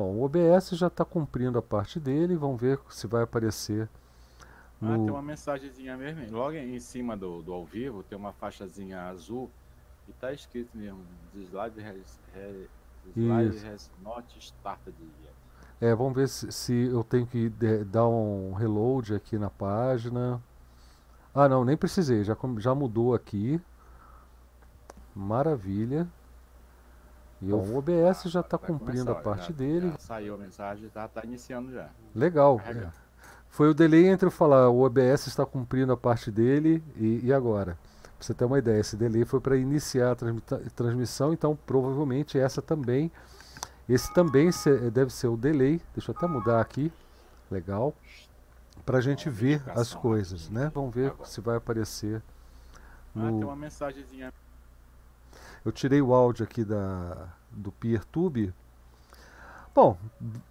Bom, o OBS já está cumprindo a parte dele, vamos ver se vai aparecer. No... Ah, tem uma mensagenzinha mesmo. Logo em cima do, do ao vivo tem uma faixazinha azul e tá escrito mesmo: Slide has, has, has not started yet. É, vamos ver se, se eu tenho que de, dar um reload aqui na página. Ah, não, nem precisei, já, já mudou aqui. Maravilha. E então, o OBS já está cumprindo a parte já, dele. Já saiu a mensagem, está tá iniciando já. Legal. É. Foi o delay entre eu falar o OBS está cumprindo a parte dele e, e agora. Pra você ter uma ideia, esse delay foi para iniciar a transmissão, então provavelmente essa também. Esse também deve ser o delay. Deixa eu até mudar aqui. Legal. Para a gente ver as coisas, né? Vamos ver se vai aparecer. No... Ah, tem uma mensagenzinha eu tirei o áudio aqui da, do PeerTube. Bom,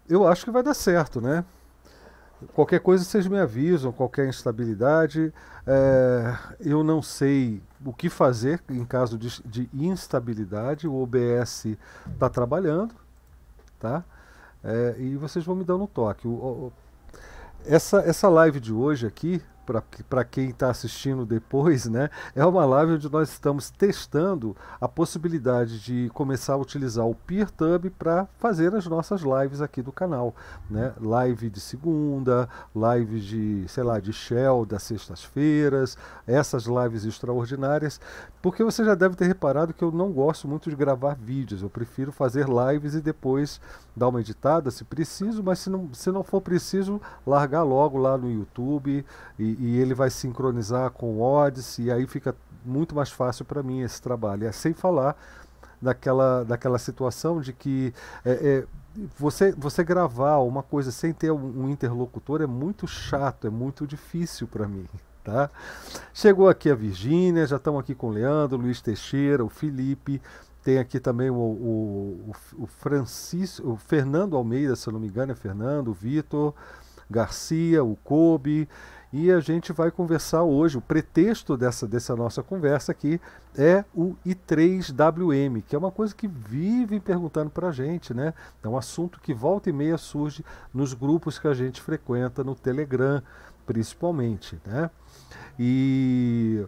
eu acho que vai dar certo, né? Qualquer coisa vocês me avisam, qualquer instabilidade. É, eu não sei o que fazer em caso de, de instabilidade. O OBS está trabalhando, tá? É, e vocês vão me dando um toque. O, o, essa, essa live de hoje aqui, para quem está assistindo depois, né? É uma live onde nós estamos testando a possibilidade de começar a utilizar o PeerTub para fazer as nossas lives aqui do canal, né? Live de segunda, live de, sei lá, de Shell das sextas-feiras, essas lives extraordinárias, porque você já deve ter reparado que eu não gosto muito de gravar vídeos, eu prefiro fazer lives e depois dar uma editada se preciso, mas se não, se não for preciso, largar logo lá no YouTube e, e ele vai sincronizar com o Odyssey, e aí fica muito mais fácil para mim esse trabalho. É sem falar daquela, daquela situação de que é, é, você, você gravar uma coisa sem ter um, um interlocutor é muito chato, é muito difícil para mim. Tá? Chegou aqui a Virgínia, já estamos aqui com o Leandro, Luiz Teixeira, o Felipe, tem aqui também o, o, o, Francisco, o Fernando Almeida, se eu não me engano, é Fernando, o Vitor, Garcia, o Kobe, e a gente vai conversar hoje. O pretexto dessa, dessa nossa conversa aqui é o I3WM, que é uma coisa que vivem perguntando para a gente, né? É um assunto que volta e meia surge nos grupos que a gente frequenta, no Telegram, principalmente, né? E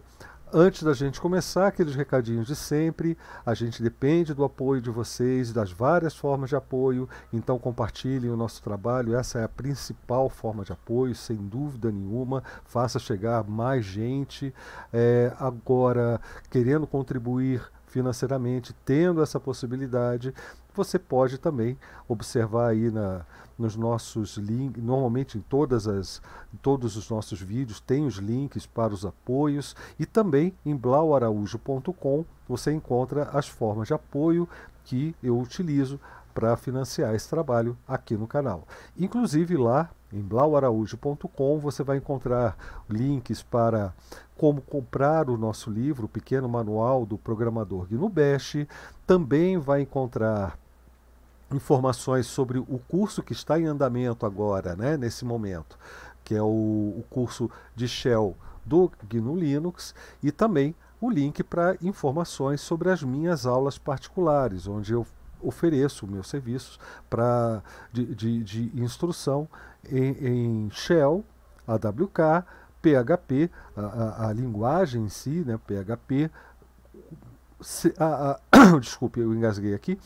Antes da gente começar, aqueles recadinhos de sempre, a gente depende do apoio de vocês, das várias formas de apoio, então compartilhem o nosso trabalho, essa é a principal forma de apoio, sem dúvida nenhuma, faça chegar mais gente. É, agora, querendo contribuir financeiramente, tendo essa possibilidade, você pode também observar aí na, nos nossos links, normalmente em todas as, em todos os nossos vídeos tem os links para os apoios e também em blauaraújo.com você encontra as formas de apoio que eu utilizo para financiar esse trabalho aqui no canal. Inclusive lá em blauaraújo.com você vai encontrar links para como comprar o nosso livro, o pequeno manual do programador Gnu Bash, também vai encontrar informações sobre o curso que está em andamento agora, né, nesse momento, que é o, o curso de Shell do GNU Linux e também o link para informações sobre as minhas aulas particulares, onde eu ofereço meus serviços para de, de, de, instrução em, em Shell, AWK, PHP, a, a, a, linguagem em si, né, PHP, a, desculpe, eu engasguei aqui,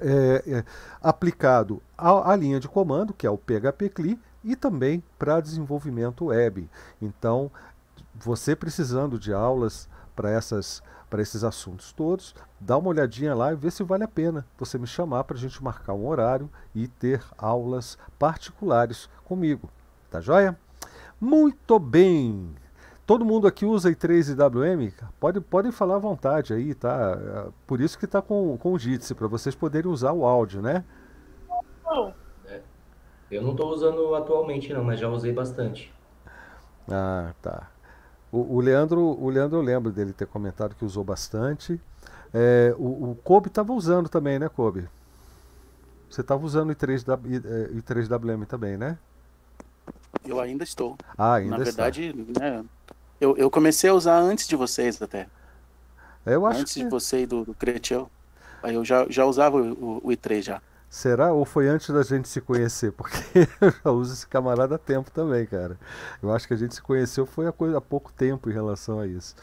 é, é, aplicado à, à linha de comando, que é o PHP-CLI, e também para desenvolvimento web. Então, você precisando de aulas para essas para esses assuntos todos, dá uma olhadinha lá e vê se vale a pena você me chamar para a gente marcar um horário e ter aulas particulares comigo. Tá joia? Muito bem! todo mundo aqui usa I3 e WM? Pode, podem falar à vontade aí, tá? Por isso que tá com, com o Jitsi, para vocês poderem usar o áudio, né? Não. É. Eu não estou usando atualmente não, mas já usei bastante. Ah, tá. O, o, Leandro, o Leandro eu lembro dele ter comentado que usou bastante. É, o, o Kobe estava usando também, né, Kobe? Você estava usando o I3, I3WM também, né? Eu ainda estou. Ah, ainda Na verdade, está. né, eu, eu comecei a usar antes de vocês até. Eu acho antes que... de você e do, do Aí eu já, já usava o, o, i3 já. Será? Ou foi antes da gente se conhecer? Porque eu já uso esse camarada há tempo também, cara. Eu acho que a gente se conheceu foi há, coisa, há pouco tempo em relação a isso.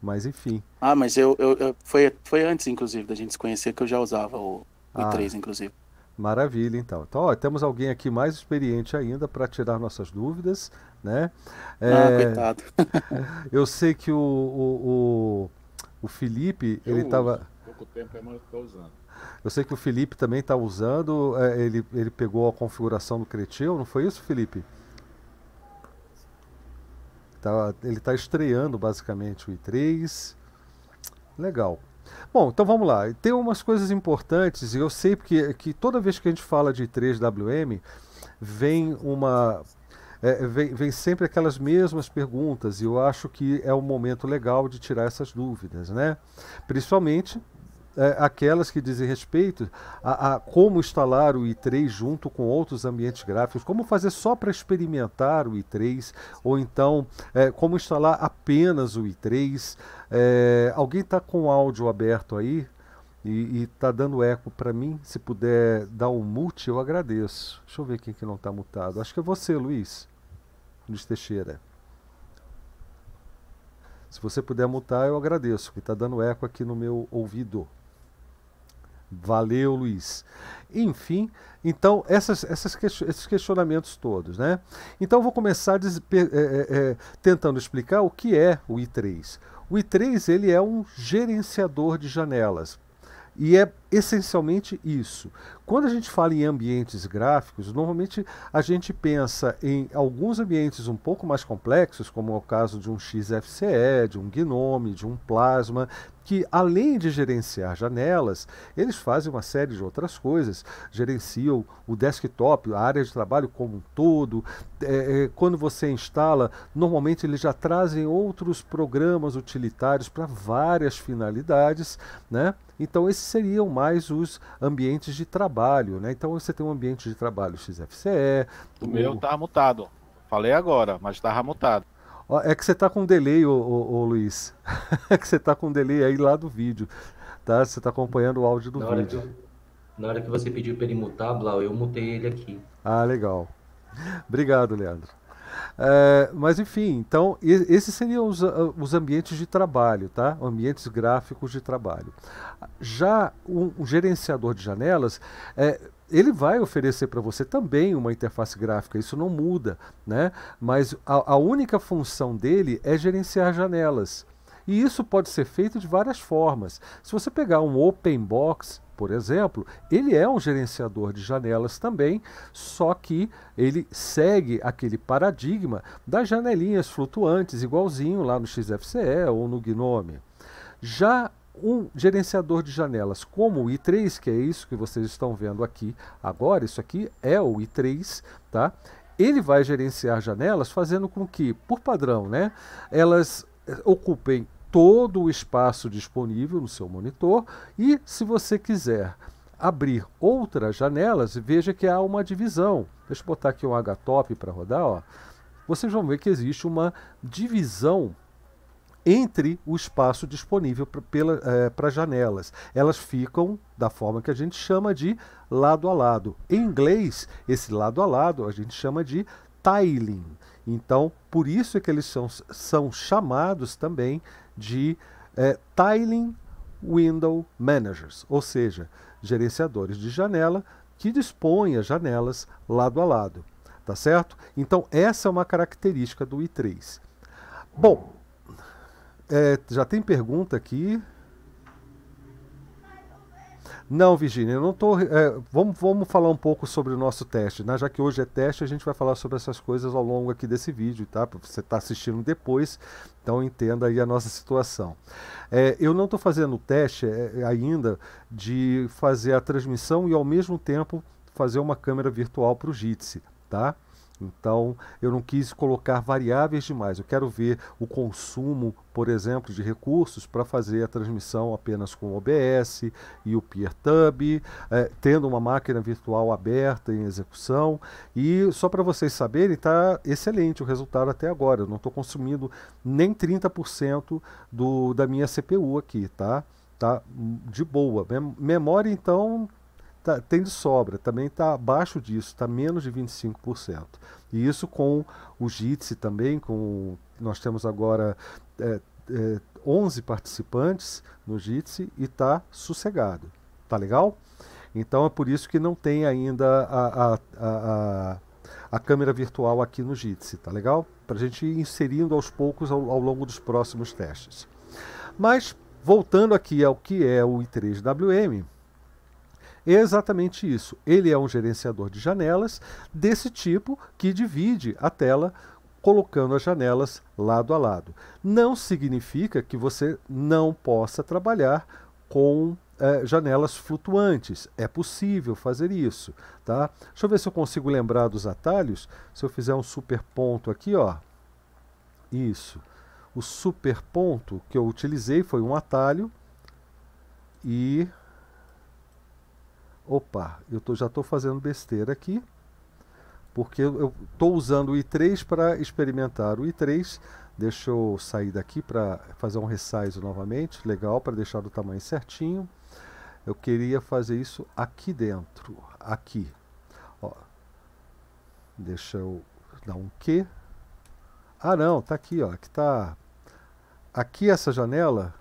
Mas enfim. Ah, mas eu, eu, eu, foi, foi antes, inclusive, da gente se conhecer que eu já usava o i3, ah. inclusive. Maravilha, então. Então, ó, temos alguém aqui mais experiente ainda para tirar nossas dúvidas né? Ah, é, ah, coitado. eu sei que o, o, o, o Felipe, eu ele estava... Pouco tempo é, eu tá usando. Eu sei que o Felipe também está usando, é, ele, ele pegou a configuração do Cretil, não foi isso, Felipe? Tá, ele está estreando basicamente o i3. Legal. Bom, então vamos lá. Tem umas coisas importantes, e eu sei que, que toda vez que a gente fala de i3WM, vem uma é, vem, vem, sempre aquelas mesmas perguntas e eu acho que é o momento legal de tirar essas dúvidas, né? Principalmente é, aquelas que dizem respeito a, a, como instalar o i3 junto com outros ambientes gráficos, como fazer só para experimentar o i3, ou então é, como instalar apenas o i3. É, alguém está com o áudio aberto aí e está dando eco para mim? Se puder dar um mute, eu agradeço. Deixa eu ver quem que não está mutado. Acho que é você, Luiz. Luiz Teixeira. Se você puder mutar, eu agradeço, que está dando eco aqui no meu ouvido. Valeu, Luiz. Enfim, então, essas, essas esses questionamentos todos, né? Então, vou começar é, é, tentando explicar o que é o I3. O I3 ele é um gerenciador de janelas. E é essencialmente isso. Quando a gente fala em ambientes gráficos, normalmente a gente pensa em alguns ambientes um pouco mais complexos, como é o caso de um XFCE, de um Gnome, de um Plasma, que além de gerenciar janelas, eles fazem uma série de outras coisas, gerenciam o desktop, a área de trabalho como um todo. É, é, quando você instala, normalmente eles já trazem outros programas utilitários para várias finalidades, né? Então, esses seriam mais os ambientes de trabalho. Né? Então, você tem um ambiente de trabalho XFCE. O, o... meu tá mutado. Falei agora, mas estava mutado. É que você está com um delay, ô, ô, ô Luiz. é que você está com um delay aí lá do vídeo. Tá? Você está acompanhando o áudio do na vídeo. eu, na hora que você pediu para ele mutar, Blau, eu mutei ele aqui. Ah, legal. Obrigado, Leandro. É, mas enfim, então esses seriam os, ah, os, ambientes de trabalho, tá? Ambientes gráficos de trabalho. Já o, o gerenciador de janelas é, ele vai oferecer para você também uma interface gráfica, isso não muda, né? Mas a, a única função dele é gerenciar janelas. E isso pode ser feito de várias formas. Se você pegar um open box, por exemplo, ele é um gerenciador de janelas também, só que ele segue aquele paradigma das janelinhas flutuantes, igualzinho lá no XFCE ou no Gnome. Já um gerenciador de janelas como o i3, que é isso que vocês estão vendo aqui agora, isso aqui é o i3, tá? Ele vai gerenciar janelas fazendo com que, por padrão, né, elas ocupem todo o espaço disponível no seu monitor e, se você quiser abrir outras janelas, veja que há uma divisão. Deixa eu botar aqui um Htop para rodar. Ó. Vocês vão ver que existe uma divisão entre o espaço disponível para é, janelas. Elas ficam da forma que a gente chama de lado a lado. Em inglês, esse lado a lado a gente chama de tiling. Então, por isso é que eles são, são chamados também de é, Tiling Window Managers, ou seja, gerenciadores de janela que dispõem as janelas lado a lado, tá certo? Então essa é uma característica do i3. Bom, é, já tem pergunta aqui. Não, Virginia, eu não estou. É, vamos, vamos falar um pouco sobre o nosso teste, né? Já que hoje é teste, a gente vai falar sobre essas coisas ao longo aqui desse vídeo, tá? Você está assistindo depois, então entenda aí a nossa situação. É, eu não estou fazendo o teste é, é, ainda de fazer a transmissão e ao mesmo tempo fazer uma câmera virtual para o Jitsi, tá? Então, eu não quis colocar variáveis demais. Eu quero ver o consumo, por exemplo, de recursos para fazer a transmissão apenas com o OBS e o PeerTub, é, tendo uma máquina virtual aberta em execução. E só para vocês saberem, está excelente o resultado até agora. Eu não estou consumindo nem 30% do, da minha CPU aqui, tá? Tá de boa. memória, então, tá, tem de sobra, também está abaixo disso, está menos de 25%. E isso com o JITSE também, com nós temos agora é, é, 11 participantes no JITSE e está sossegado. Tá legal? Então é por isso que não tem ainda a, a, a, a câmera virtual aqui no JITSE, tá legal? Para a gente ir inserindo aos poucos ao, ao longo dos próximos testes. Mas voltando aqui ao que é o I3WM, Exatamente isso. Ele é um gerenciador de janelas desse tipo que divide a tela colocando as janelas lado a lado. Não significa que você não possa trabalhar com eh, janelas flutuantes. É possível fazer isso, tá? Deixa eu ver se eu consigo lembrar dos atalhos. Se eu fizer um super ponto aqui, ó. Isso. O super ponto que eu utilizei foi um atalho e opa, eu tô, já estou fazendo besteira aqui, porque eu estou usando o i3 para experimentar o i3. Deixa eu sair daqui para fazer um resize novamente, legal, para deixar do tamanho certinho. Eu queria fazer isso aqui dentro, aqui. Ó, deixa eu dar um Q. Ah não, tá aqui, ó, que tá... Aqui essa janela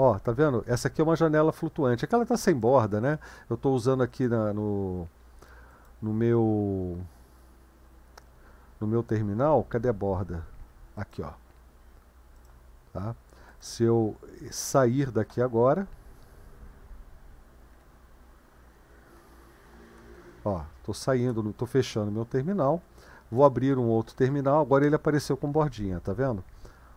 Ó, tá vendo? Essa aqui é uma janela flutuante. Aquela tá sem borda, né? Eu tô usando aqui na, no, no meu no meu terminal. Cadê a borda? Aqui, ó. Tá? Se eu sair daqui agora, ó, tô saindo, tô fechando meu terminal. Vou abrir um outro terminal. Agora ele apareceu com bordinha, tá vendo?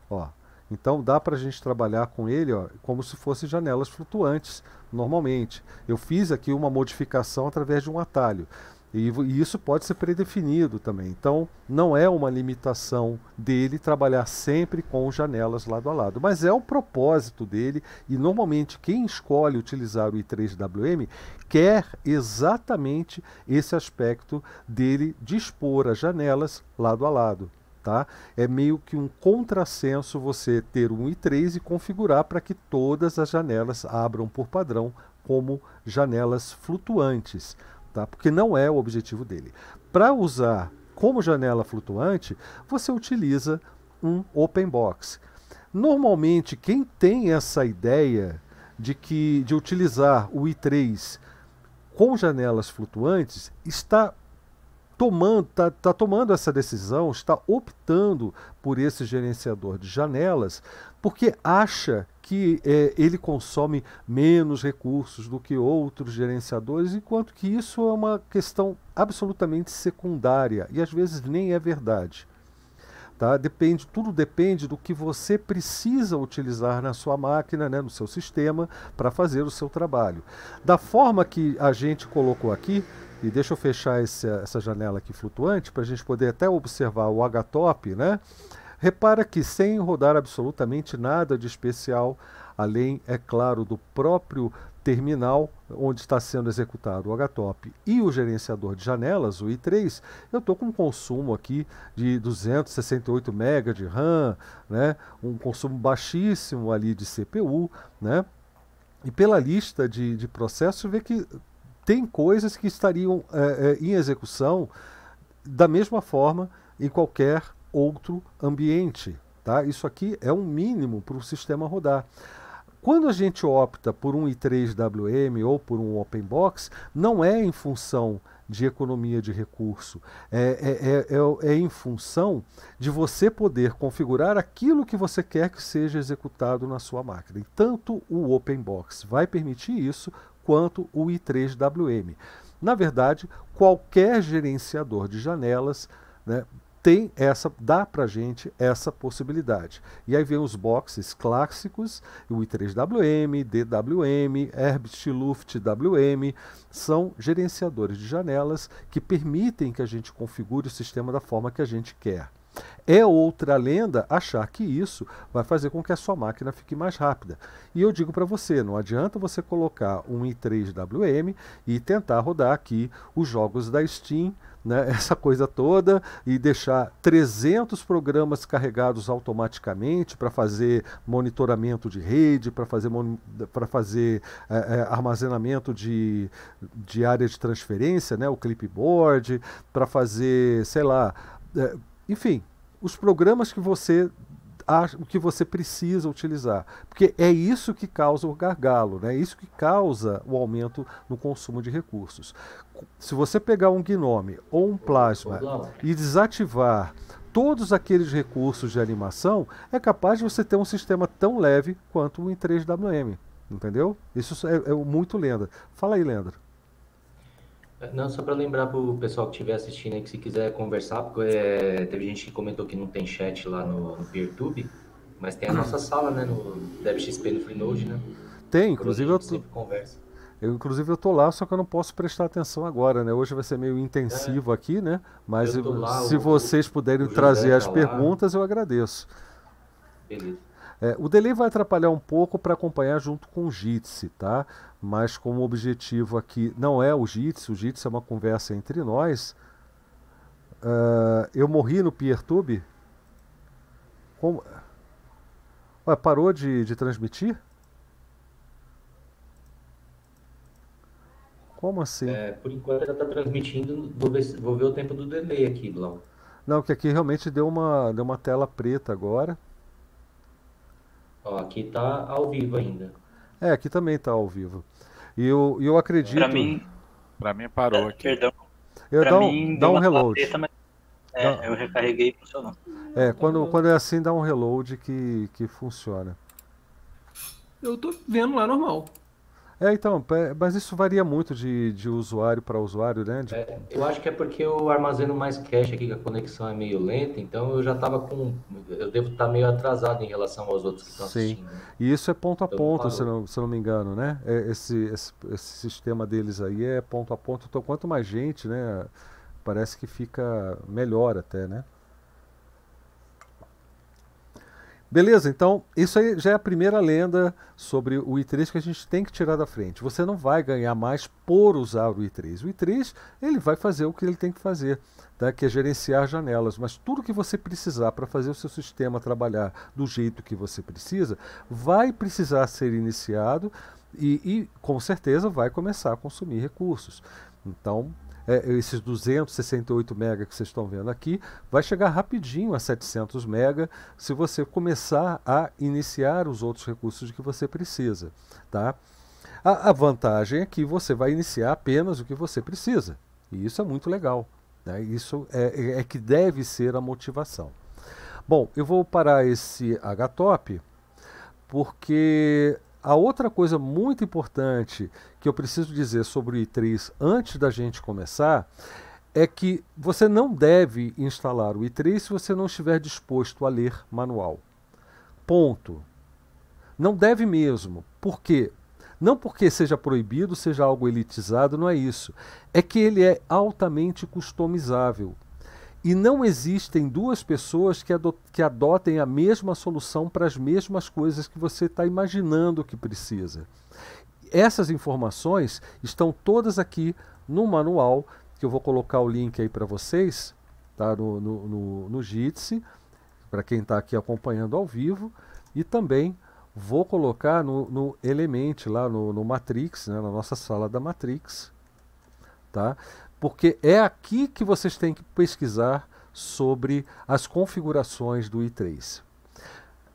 Ó, então dá para a gente trabalhar com ele ó, como se fossem janelas flutuantes, normalmente. Eu fiz aqui uma modificação através de um atalho. E, e isso pode ser predefinido também. Então, não é uma limitação dele trabalhar sempre com janelas lado a lado, mas é o propósito dele. E normalmente, quem escolhe utilizar o i3WM quer exatamente esse aspecto dele dispor as janelas lado a lado. Tá? É meio que um contrassenso você ter um e 3 e configurar para que todas as janelas abram por padrão como janelas flutuantes, tá? porque não é o objetivo dele. Para usar como janela flutuante, você utiliza um open box. Normalmente, quem tem essa ideia de que de utilizar o i3 com janelas flutuantes está tomando, tá, tá tomando essa decisão, está optando por esse gerenciador de janelas, porque acha que é, ele consome menos recursos do que outros gerenciadores, enquanto que isso é uma questão absolutamente secundária e às vezes nem é verdade. Tá? Depende, tudo depende do que você precisa utilizar na sua máquina, né, no seu sistema, para fazer o seu trabalho. Da forma que a gente colocou aqui, e deixa eu fechar esse, essa janela aqui flutuante para a gente poder até observar o H-top, né? Repara que sem rodar absolutamente nada de especial, além, é claro, do próprio terminal onde está sendo executado o HTOP e o gerenciador de janelas, o i3, eu estou com um consumo aqui de 268 MB de RAM, né? um consumo baixíssimo ali de CPU, né? E pela lista de, de processos, vê que tem coisas que estariam é, é, em execução da mesma forma em qualquer outro ambiente. Tá? Isso aqui é um mínimo para o sistema rodar. Quando a gente opta por um i3WM ou por um open box, não é em função de economia de recurso, é, é, é, é em função de você poder configurar aquilo que você quer que seja executado na sua máquina. E tanto o open box vai permitir isso, quanto o I3WM. Na verdade, qualquer gerenciador de janelas né, tem essa, dá para gente essa possibilidade. E aí vem os boxes clássicos, o I3WM, DWM, Herbst Luft WM, são gerenciadores de janelas que permitem que a gente configure o sistema da forma que a gente quer. É outra lenda achar que isso vai fazer com que a sua máquina fique mais rápida. E eu digo para você, não adianta você colocar um i3WM e tentar rodar aqui os jogos da Steam, né, essa coisa toda, e deixar 300 programas carregados automaticamente para fazer monitoramento de rede, para fazer, pra fazer é, é, armazenamento de, de área de transferência, né, o clipboard, para fazer, sei lá... É, enfim, os programas que você o que você precisa utilizar. Porque é isso que causa o gargalo, né? é isso que causa o aumento no consumo de recursos. Se você pegar um Gnome ou um Plasma e desativar todos aqueles recursos de animação, é capaz de você ter um sistema tão leve quanto o em 3WM. Entendeu? Isso é, é muito lenda. Fala aí, Leandro. Não, só para lembrar para o pessoal que estiver assistindo aí, que se quiser conversar, porque é, teve gente que comentou que não tem chat lá no, no PeerTube, mas tem a nossa uhum. sala, né, no DevXP, no Freenode, né? Tem, inclusive eu tô... conversa. Eu, inclusive eu tô lá, só que eu não posso prestar atenção agora, né? Hoje vai ser meio intensivo é. aqui, né? Mas eu, lá, se o, vocês puderem trazer as tá perguntas, lá. eu agradeço. Beleza. É, o delay vai atrapalhar um pouco para acompanhar junto com o Jitsi, tá? Mas como objetivo aqui não é o Jitsi, o Jitsi é uma conversa entre nós. Uh, eu morri no PierTube? Como... Ué, parou de, de transmitir? Como assim? É, por enquanto já está transmitindo. Vou ver, vou ver, o tempo do delay aqui, Blau. Não, que aqui realmente deu uma, deu uma tela preta agora. Ó, aqui tá ao vivo ainda. É, aqui também tá ao vivo. E eu, eu acredito. Para mim. Para mim parou é, aqui. Perdão. Eu pra dá um, dá um reload. mas... É, eu recarreguei e funcionou. É, quando, quando é assim, dá um reload que, que funciona. Eu tô vendo lá normal. É, então, mas isso varia muito de, de usuário para usuário, né? De... É, eu acho que é porque eu armazeno mais cache aqui, que a conexão é meio lenta, então eu já estava com. Eu devo estar tá meio atrasado em relação aos outros que estão assistindo. Sim. Né? E isso é ponto a então, ponto, se não, se não me engano, né? É, esse, esse, esse, sistema deles aí é ponto a ponto. Então, quanto mais gente, né? Parece que fica melhor até, né? Beleza, então isso aí já é a primeira lenda sobre o i3 que a gente tem que tirar da frente. Você não vai ganhar mais por usar o i3. O i3 ele vai fazer o que ele tem que fazer, tá? que é gerenciar janelas. Mas tudo que você precisar para fazer o seu sistema trabalhar do jeito que você precisa, vai precisar ser iniciado e, e com certeza vai começar a consumir recursos. Então é, esses 268 mega que vocês estão vendo aqui, vai chegar rapidinho a 700 mega se você começar a iniciar os outros recursos que você precisa, tá? A, a vantagem é que você vai iniciar apenas o que você precisa, e isso é muito legal, né? Isso é, é, é que deve ser a motivação. Bom, eu vou parar esse HTOP porque a outra coisa muito importante que eu preciso dizer sobre o i3 antes da gente começar é que você não deve instalar o i3 se você não estiver disposto a ler manual. Ponto. Não deve mesmo. Por quê? Não porque seja proibido, seja algo elitizado, não é isso. É que ele é altamente customizável. E não existem duas pessoas que, que adotem a mesma solução para as mesmas coisas que você está imaginando que precisa. Essas informações estão todas aqui no manual, que eu vou colocar o link aí para vocês, tá? no, no, no, no Jitsi, para quem está aqui acompanhando ao vivo, e também vou colocar no, no Element, lá no, no Matrix, né? na nossa sala da Matrix, tá? porque é aqui que vocês têm que pesquisar sobre as configurações do i3.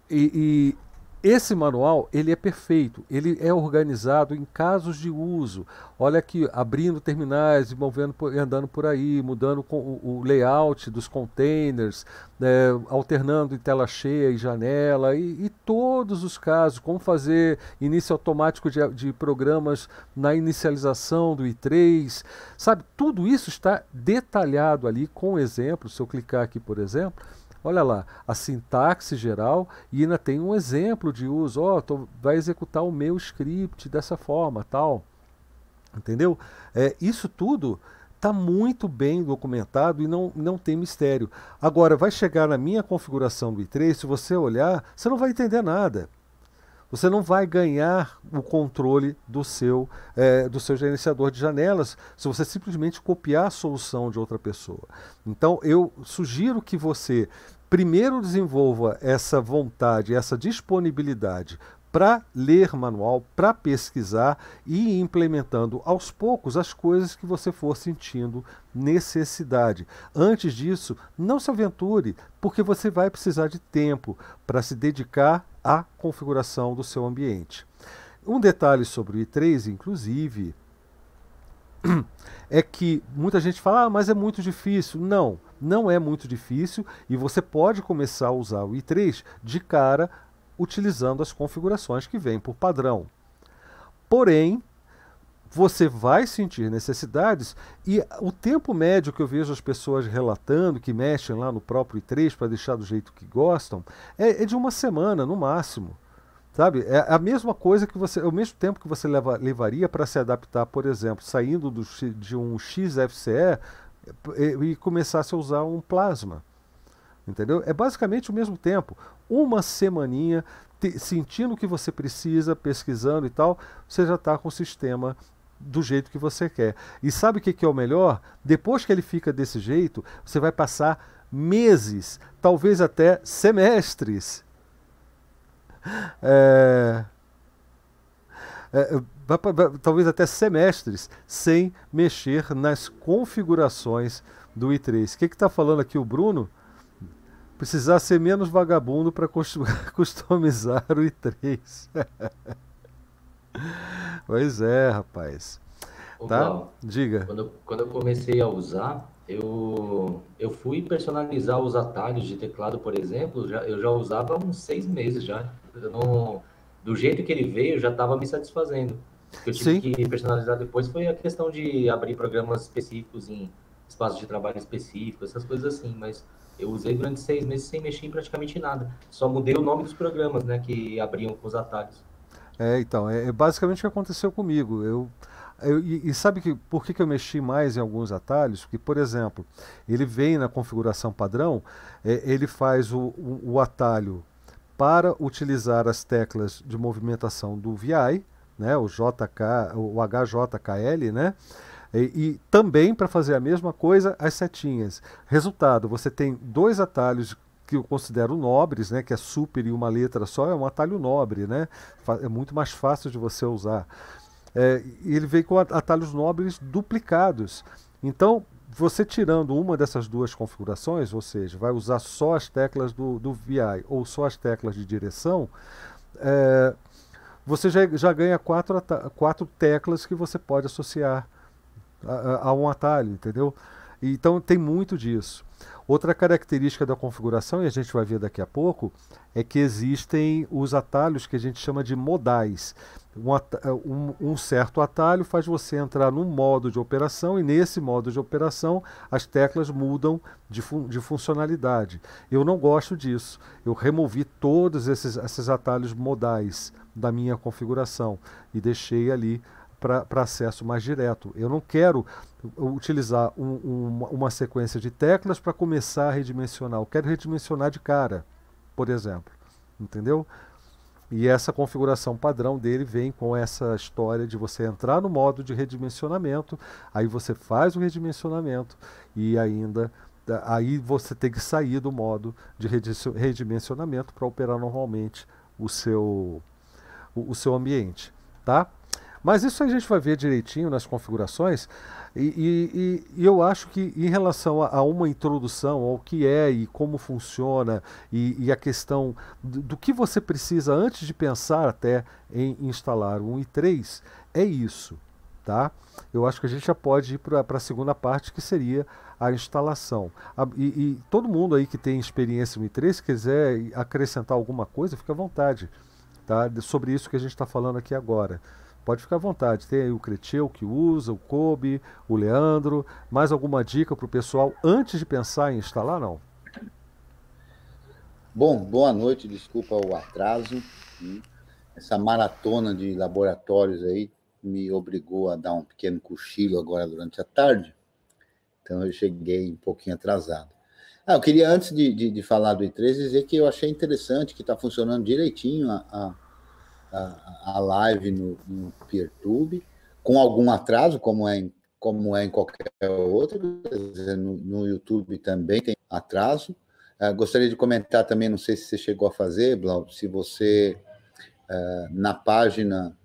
E, esse manual ele é perfeito, ele é organizado em casos de uso. Olha aqui, abrindo terminais, movendo, andando por aí, mudando o, o layout dos containers, né, alternando em tela cheia e janela, e, e, todos os casos, como fazer início automático de, de programas na inicialização do i3, sabe? Tudo isso está detalhado ali com exemplos. Se eu clicar aqui, por exemplo, Olha lá, a sintaxe geral e ainda tem um exemplo de uso. Ó, oh, vai executar o meu script dessa forma, tal. Entendeu? É, isso tudo está muito bem documentado e não, não tem mistério. Agora, vai chegar na minha configuração do i3, se você olhar, você não vai entender nada. Você não vai ganhar o controle do seu, é, do seu gerenciador de janelas se você simplesmente copiar a solução de outra pessoa. Então, eu sugiro que você primeiro desenvolva essa vontade, essa disponibilidade para ler manual, para pesquisar e ir implementando aos poucos as coisas que você for sentindo necessidade. Antes disso, não se aventure, porque você vai precisar de tempo para se dedicar à configuração do seu ambiente. Um detalhe sobre o i3, inclusive, é que muita gente fala, ah, mas é muito difícil. Não, não é muito difícil e você pode começar a usar o i3 de cara utilizando as configurações que vêm por padrão. Porém, você vai sentir necessidades e o tempo médio que eu vejo as pessoas relatando, que mexem lá no próprio i3 para deixar do jeito que gostam, é, é, de uma semana no máximo. Sabe? É a mesma coisa que você, é o mesmo tempo que você leva, levaria para se adaptar, por exemplo, saindo do, de um XFCE é, é, e, começasse a usar um plasma. Entendeu? É basicamente o mesmo tempo. Uma semaninha, te, sentindo o que você precisa, pesquisando e tal, você já está com o sistema do jeito que você quer. E sabe o que, que é o melhor? Depois que ele fica desse jeito, você vai passar meses, talvez até semestres. É é, é, talvez até semestres, sem mexer nas configurações do i3. O que está falando aqui o Bruno? Precisar ser menos vagabundo para customizar o i3. pois é, rapaz. Ô, tá? Diga. Quando, quando eu comecei a usar, eu, eu fui personalizar os atalhos de teclado, por exemplo, já, eu já usava uns seis meses já. Eu não do jeito que ele veio, já estava me satisfazendo. O que eu tive Sim. que personalizar depois foi a questão de abrir programas específicos em espaços de trabalho específicos, essas coisas assim, mas eu usei durante seis meses sem mexer em praticamente nada. Só mudei o nome dos programas, né, que abriam com os atalhos. É, então, é, é basicamente o que aconteceu comigo. Eu, eu e, e, sabe que, por que, que eu mexi mais em alguns atalhos? Porque, por exemplo, ele vem na configuração padrão, é, ele faz o, o, o atalho para utilizar as teclas de movimentação do VI, né, o, JK, o HJKL, né, e, e também para fazer a mesma coisa as setinhas. Resultado, você tem dois atalhos que eu considero nobres, né, que é super e uma letra só, é um atalho nobre, né, é muito mais fácil de você usar. É, ele veio com atalhos nobres duplicados. Então, você tirando uma dessas duas configurações, ou seja, vai usar só as teclas do, do VI ou só as teclas de direção, é, você já, já ganha quatro, quatro teclas que você pode associar a, a, a um atalho, entendeu? Então tem muito disso. Outra característica da configuração, e a gente vai ver daqui a pouco, é que existem os atalhos que a gente chama de modais. Um, um, um, certo atalho faz você entrar num modo de operação e nesse modo de operação as teclas mudam de, fun de funcionalidade. Eu não gosto disso. Eu removi todos esses, esses atalhos modais da minha configuração e deixei ali para acesso mais direto. Eu não quero utilizar um, um, uma sequência de teclas para começar a redimensionar. Eu quero redimensionar de cara, por exemplo. Entendeu? E essa configuração padrão dele vem com essa história de você entrar no modo de redimensionamento, aí você faz o redimensionamento e ainda aí você tem que sair do modo de redimensionamento para operar normalmente o seu o, o seu ambiente, tá? Mas isso a gente vai ver direitinho nas configurações. E, e, e eu acho que em relação a, a, uma introdução ao que é e como funciona e, e a questão do, do, que você precisa antes de pensar até em instalar um i3, é isso, tá? Eu acho que a gente já pode ir para a segunda parte que seria a instalação. A, e, e, todo mundo aí que tem experiência no i3, quiser acrescentar alguma coisa, fica à vontade, tá? De, sobre isso que a gente está falando aqui agora. Pode ficar à vontade. Tem o Creteu que usa, o Kobe, o Leandro. Mais alguma dica para o pessoal antes de pensar em instalar, não? Bom, boa noite. Desculpa o atraso. Essa maratona de laboratórios aí me obrigou a dar um pequeno cochilo agora durante a tarde. Então eu cheguei um pouquinho atrasado. Ah, eu queria, antes de, de, de falar do I3, dizer que eu achei interessante que está funcionando direitinho a, a a, a live no, no PeerTube, com algum atraso, como é em, como é em qualquer outro no, no YouTube também tem atraso. Uh, gostaria de comentar também, não sei se você chegou a fazer, Blau, se você, uh, na página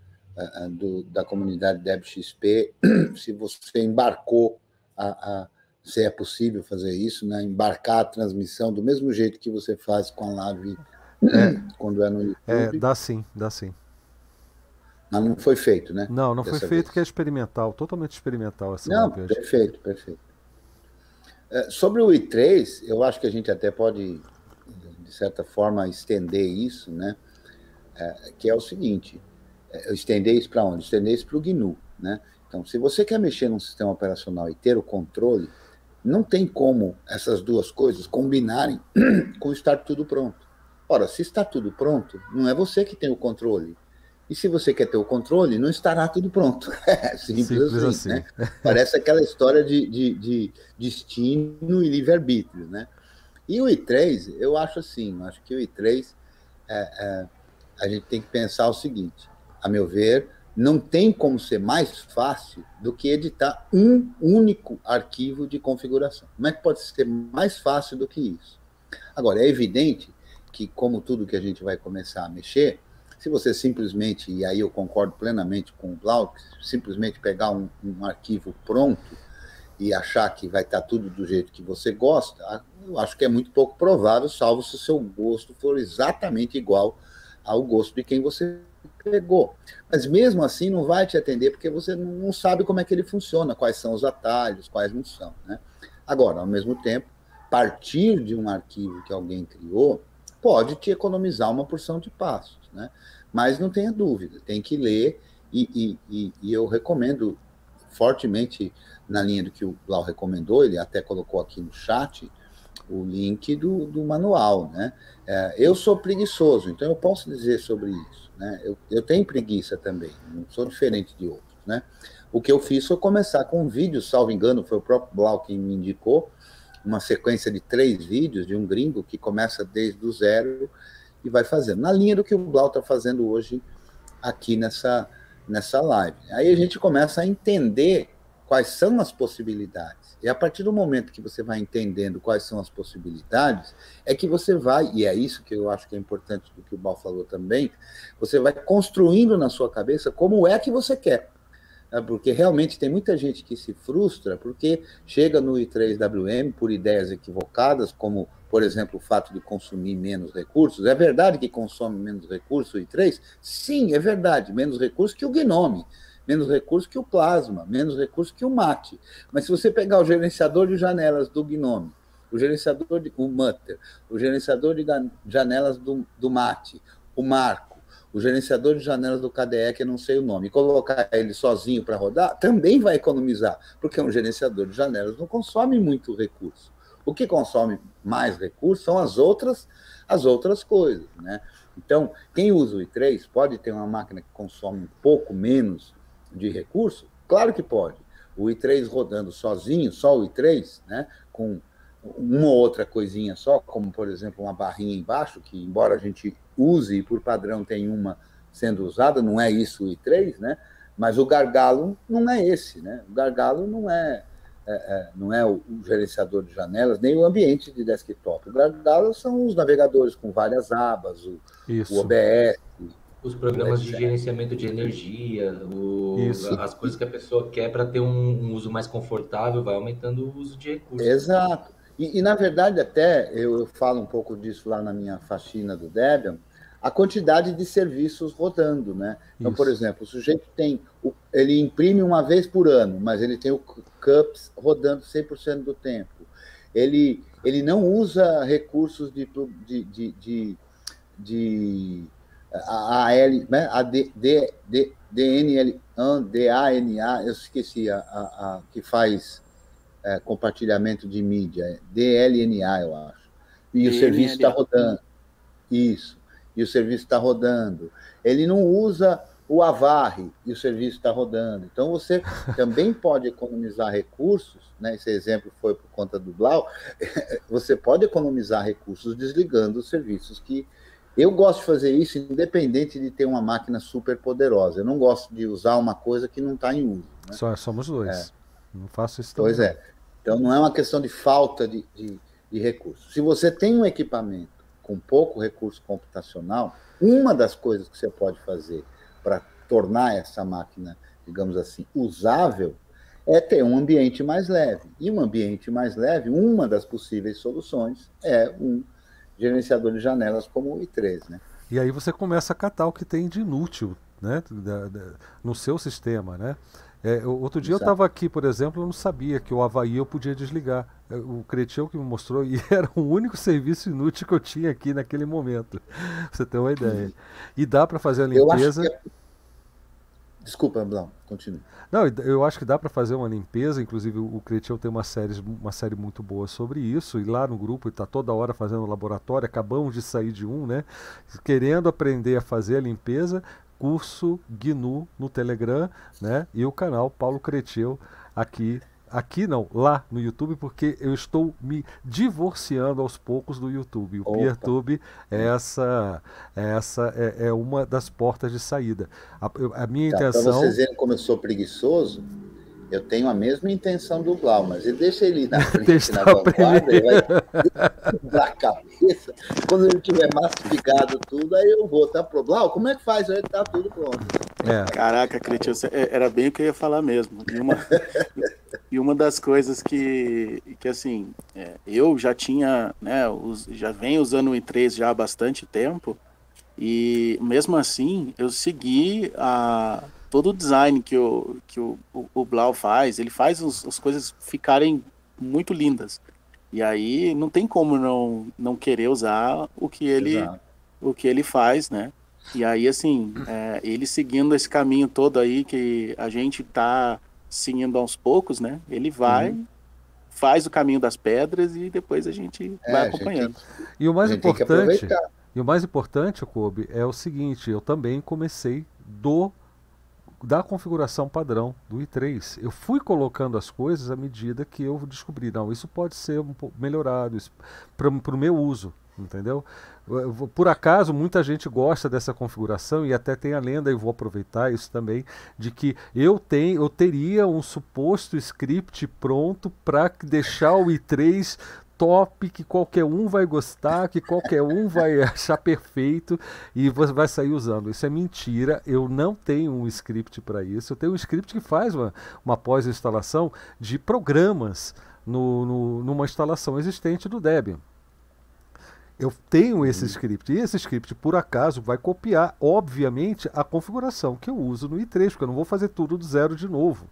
uh, do, da comunidade DebXP, se você embarcou a, a, se é possível fazer isso, né? embarcar a transmissão do mesmo jeito que você faz com a live né? Quando é no é, YouTube. É, dá sim, dá sim. Mas não foi feito, né? Não, não foi feito, vez. que é experimental, totalmente experimental essa Não, perfeito, perfeito. É, sobre o I3, eu acho que a gente até pode, de certa forma, estender isso, né? É, que é o seguinte, é, estender isso para onde? Estender isso para o GNU, né? Então, se você quer mexer num sistema operacional e ter o controle, não tem como essas duas coisas combinarem com estar tudo pronto. Ora, se está tudo pronto, não é você que tem o controle. E se você quer ter o controle, não estará tudo pronto. Simples, Simples assim, assim. Né? Parece aquela história de, de, de destino e livre-arbítrio, né? E o I3, eu acho assim, eu acho que o I3, é, é, a gente tem que pensar o seguinte, a meu ver, não tem como ser mais fácil do que editar um único arquivo de configuração. Como é que pode ser mais fácil do que isso? Agora, é evidente que, como tudo que a gente vai começar a mexer, se você simplesmente, e aí eu concordo plenamente com o Blau, simplesmente pegar um, um arquivo pronto e achar que vai estar tudo do jeito que você gosta, ah, eu acho que é muito pouco provável, salvo se o seu gosto for exatamente igual ao gosto de quem você pegou. Mas mesmo assim não vai te atender porque você não sabe como é que ele funciona, quais são os atalhos, quais não são. Né? Agora, ao mesmo tempo, partir de um arquivo que alguém criou pode te economizar uma porção de passos, né? Mas não tenha dúvida, tem que ler e, e, e eu recomendo fortemente na linha do que o Lau recomendou, ele até colocou aqui no chat o link do, do manual, né? É, eu sou preguiçoso, então eu posso dizer sobre isso, né? Eu, eu tenho preguiça também, não sou diferente de outros, né? O que eu fiz foi começar com um vídeo, salvo engano, foi o próprio Blau que me indicou, uma sequência de três vídeos de um gringo que começa desde o zero e vai fazendo, na linha do que o Blau está fazendo hoje aqui nessa, nessa live. Aí a gente começa a entender quais são as possibilidades. E a partir do momento que você vai entendendo quais são as possibilidades, é que você vai, e é isso que eu acho que é importante do que o Bal falou também, você vai construindo na sua cabeça como é que você quer. É, porque realmente tem muita gente que se frustra porque chega no I3WM por ideias equivocadas, como, por exemplo, o fato de consumir menos recursos. É verdade que consome menos recursos o I3? Sim, é verdade, menos recursos que o Gnome menos recursos que o Plasma, menos recursos que o Mate. Mas se você pegar o gerenciador de janelas do Gnome, o gerenciador de o Mutter, o gerenciador de janelas do, do Mate, o Marco, o gerenciador de janelas do KDE, que eu não sei o nome, colocar ele sozinho para rodar, também vai economizar, porque um gerenciador de janelas não consome muito recurso. O que consome mais recurso são as outras, as outras coisas, né? Então, quem usa o i3 pode ter uma máquina que consome um pouco menos de recurso? Claro que pode. O i3 rodando sozinho, só o i3, né, com uma ou outra coisinha só, como por exemplo uma barrinha embaixo, que embora a gente use, e por padrão tem uma sendo usada, não é isso o I3, né? mas o gargalo não é esse. Né? O gargalo não é, é, é não é o, o gerenciador de janelas, nem o ambiente de desktop. O gargalo são os navegadores com várias abas, o, o OBS, os programas de gerenciamento de energia, o, as coisas que a pessoa quer para ter um, um, uso mais confortável, vai aumentando o uso de recursos. Exato. E, e na verdade, até eu, eu, falo um pouco disso lá na minha faxina do Debian, a quantidade de serviços rodando, né? Então, Isso. por exemplo, o sujeito tem, o, ele imprime uma vez por ano, mas ele tem o CUPS rodando 100% do tempo. Ele, ele não usa recursos de, de, de, de, de AL, né? A D, D, D, DNL, DANA, eu esqueci, a, a, a que faz é, compartilhamento de mídia, DLNA, eu acho. E DNLA. o serviço está rodando. Isso e o serviço está rodando. Ele não usa o avarre e o serviço está rodando. Então você também pode economizar recursos, né? Esse exemplo foi por conta do Blau. Você pode economizar recursos desligando os serviços que eu gosto de fazer isso independente de ter uma máquina super poderosa. Eu não gosto de usar uma coisa que não está em uso. Né? Só, somos dois. É. Não faço isso também. Pois é. Então não é uma questão de falta de, de, de recursos. Se você tem um equipamento com pouco recurso computacional, uma das coisas que você pode fazer para tornar essa máquina, digamos assim, usável, é ter um ambiente mais leve. E um ambiente mais leve, uma das possíveis soluções é um gerenciador de janelas como o i3, né? E aí você começa a catar o que tem de inútil, né, da, da, no seu sistema, né? É, outro dia Exato. eu estava aqui, por exemplo, eu não sabia que o Havaí eu podia desligar. É, o Cretião que me mostrou, e era o único serviço inútil que eu tinha aqui naquele momento. você tem uma ideia. E dá para fazer a limpeza. Eu acho que... É- Desculpa, não, continue. Não, eu acho que dá para fazer uma limpeza, inclusive o Cretião tem uma série, uma série muito boa sobre isso, e lá no grupo está toda hora fazendo laboratório, acabamos de sair de um, né? Querendo aprender a fazer a limpeza, curso GNU no Telegram, né? E o canal Paulo Creteu aqui aqui não, lá no YouTube, porque eu estou me divorciando aos poucos do YouTube. O YouTube é essa, é essa é, é, uma das portas de saída. A, a minha tá, intenção. Para vocês verem como eu sou preguiçoso, eu tenho a mesma intenção do Blau, mas ele deixa ele na frente, na vanguarda, ele vai na cabeça. Quando ele tiver massificado tudo, aí eu vou, tá pro Blau? Como é que faz? Aí tá tudo pronto. É. Caraca, Cretinho, é, era bem o que eu ia falar mesmo. E uma, e uma das coisas que, que assim, é, eu já tinha, né, os, já venho usando o i3 já há bastante tempo, e mesmo assim, eu segui a todo o design que o, que o, o Blau faz, ele faz os, as coisas ficarem muito lindas. E aí não tem como não, não querer usar o que ele o que ele faz, né? E aí, assim, é, ele seguindo esse caminho todo aí que a gente tá seguindo aos poucos, né? Ele vai, uhum. faz o caminho das pedras e depois a gente é, vai acompanhando. Gente, e o mais importante. E o mais importante, Kobe, é o seguinte, eu também comecei do da configuração padrão do i3. Eu fui colocando as coisas à medida que eu descobri, não, isso pode ser um melhorado para o meu uso, entendeu? Por acaso, muita gente gosta dessa configuração e até tem a lenda, e vou aproveitar isso também, de que eu, tenho, eu teria um suposto script pronto para deixar o i3 top que qualquer um vai gostar, que qualquer um vai achar perfeito e você vai sair usando. Isso é mentira. Eu não tenho um script para isso. Eu tenho um script que faz uma, uma pós-instalação de programas no, no, numa instalação existente do Debian. Eu tenho esse uhum. script. E esse script, por acaso, vai copiar, obviamente, a configuração que eu uso no i3, porque eu não vou fazer tudo do zero de novo.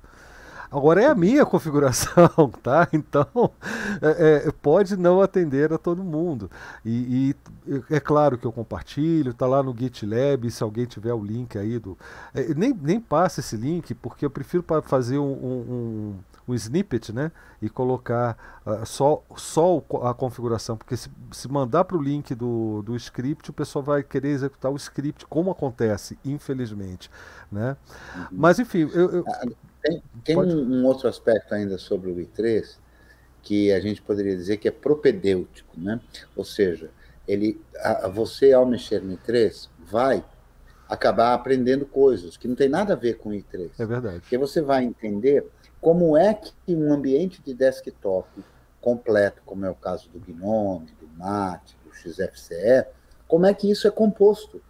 Agora é a minha configuração, tá? Então é, é, pode não atender a todo mundo. E, e, é claro que eu compartilho, tá lá no GitLab, se alguém tiver o link aí do. É, nem, nem passa esse link, porque eu prefiro para fazer um, um, um, um, snippet, né? E colocar uh, só, só a configuração, porque se, se mandar para o link do, do script, o pessoal vai querer executar o script, como acontece, infelizmente. Né? Uhum. Mas enfim, eu, eu ah, tem, tem um, um, outro aspecto ainda sobre o I3 que a gente poderia dizer que é propedêutico, né? Ou seja, ele, a, a você ao mexer no I3 vai acabar aprendendo coisas que não tem nada a ver com o I3. É verdade. Porque você vai entender como é que um ambiente de desktop completo, como é o caso do GNOME, do Mate, do XFCE, como é que isso é composto?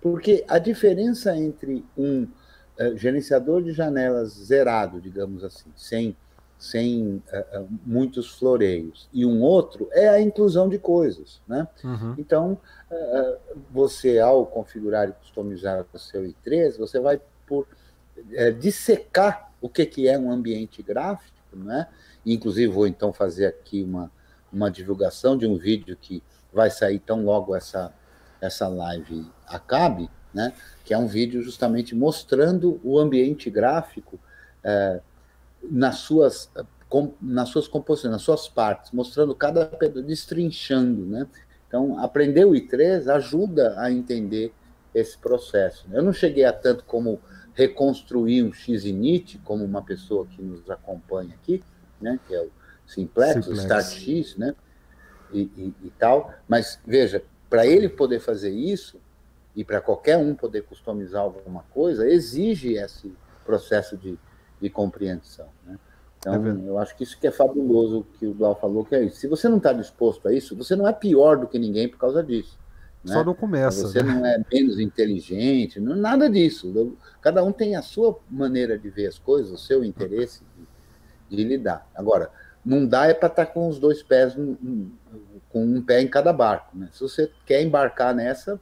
Porque a diferença entre um é, gerenciador de janelas zerado, digamos assim, sem, sem é, é, muitos floreios. E um outro é a inclusão de coisas. Né? Uhum. Então, você, ao configurar e customizar o seu I3, você vai por dissecar o que, que é um ambiente gráfico, né? inclusive vou então fazer aqui uma, uma divulgação de um vídeo que vai sair tão logo essa, essa live acabe, né? que é um vídeo justamente mostrando o ambiente gráfico é, nas, suas, com, nas suas composições, nas suas partes, mostrando cada pedra, destrinchando. Né? Então, aprender o I3 ajuda a entender esse processo. Né. Eu não cheguei a tanto como reconstruir um x como uma pessoa que nos acompanha aqui, né? que é o Simplex, Simplex. o StartX, X, né? E, e, e, tal. Mas veja, para ele poder fazer isso, e para qualquer um poder customizar alguma coisa, exige esse processo de, de compreensão. Né? Então, é eu acho que isso que é fabuloso que o Dual falou, que é isso. Se você não está disposto a isso, você não é pior do que ninguém por causa disso. Né? Só não começa. Você né? não é menos inteligente, não, nada disso. Cada um tem a sua maneira de ver as coisas, o seu interesse de, de lidar. Agora, não dá é para estar tá com os dois pés, com um pé em cada barco. Né? Se você quer embarcar nessa,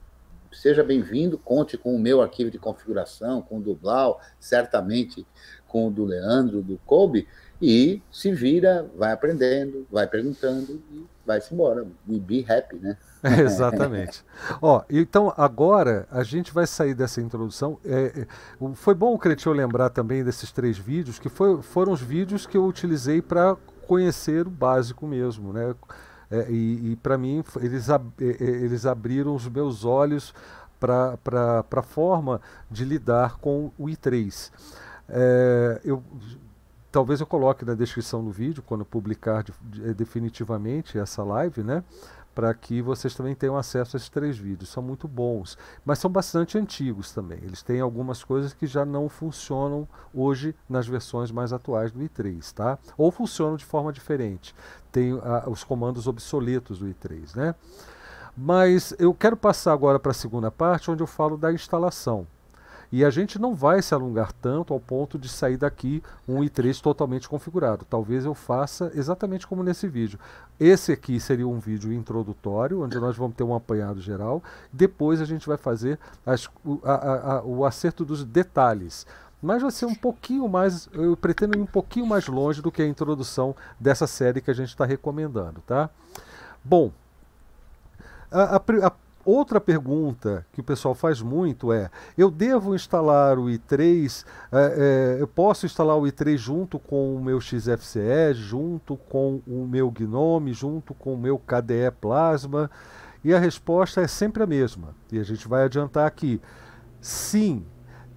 Seja bem-vindo, conte com o meu arquivo de configuração, com o do Blau, certamente com o do Leandro, do Kobe, e se vira, vai aprendendo, vai perguntando e vai-se embora. E be happy, né? exatamente. Ó, então agora a gente vai sair dessa introdução. É, é foi bom o Cretinho lembrar também desses três vídeos, que foi, foram os vídeos que eu utilizei para conhecer o básico mesmo, né? É, e, e para mim, eles, ab eles abriram os meus olhos para a forma de lidar com o I3. É, eu, talvez eu coloque na descrição do vídeo, quando publicar de, de, definitivamente essa live, né? para que vocês também tenham acesso a esses três vídeos. São muito bons, mas são bastante antigos também. Eles têm algumas coisas que já não funcionam hoje nas versões mais atuais do i3, tá? Ou funcionam de forma diferente. Tem ah, os comandos obsoletos do i3, né? Mas eu quero passar agora para a segunda parte, onde eu falo da instalação. E a gente não vai se alongar tanto ao ponto de sair daqui um i3 totalmente configurado. Talvez eu faça exatamente como nesse vídeo. Esse aqui seria um vídeo introdutório, onde nós vamos ter um apanhado geral. Depois a gente vai fazer as, o, a, a, o acerto dos detalhes mas vai ser um pouquinho mais, eu pretendo ir um pouquinho mais longe do que a introdução dessa série que a gente está recomendando, tá? Bom, a, a, a Outra pergunta que o pessoal faz muito é: eu devo instalar o i3? É, é, eu posso instalar o i3 junto com o meu XFCE, junto com o meu GNOME, junto com o meu KDE Plasma? E a resposta é sempre a mesma. E a gente vai adiantar aqui: sim.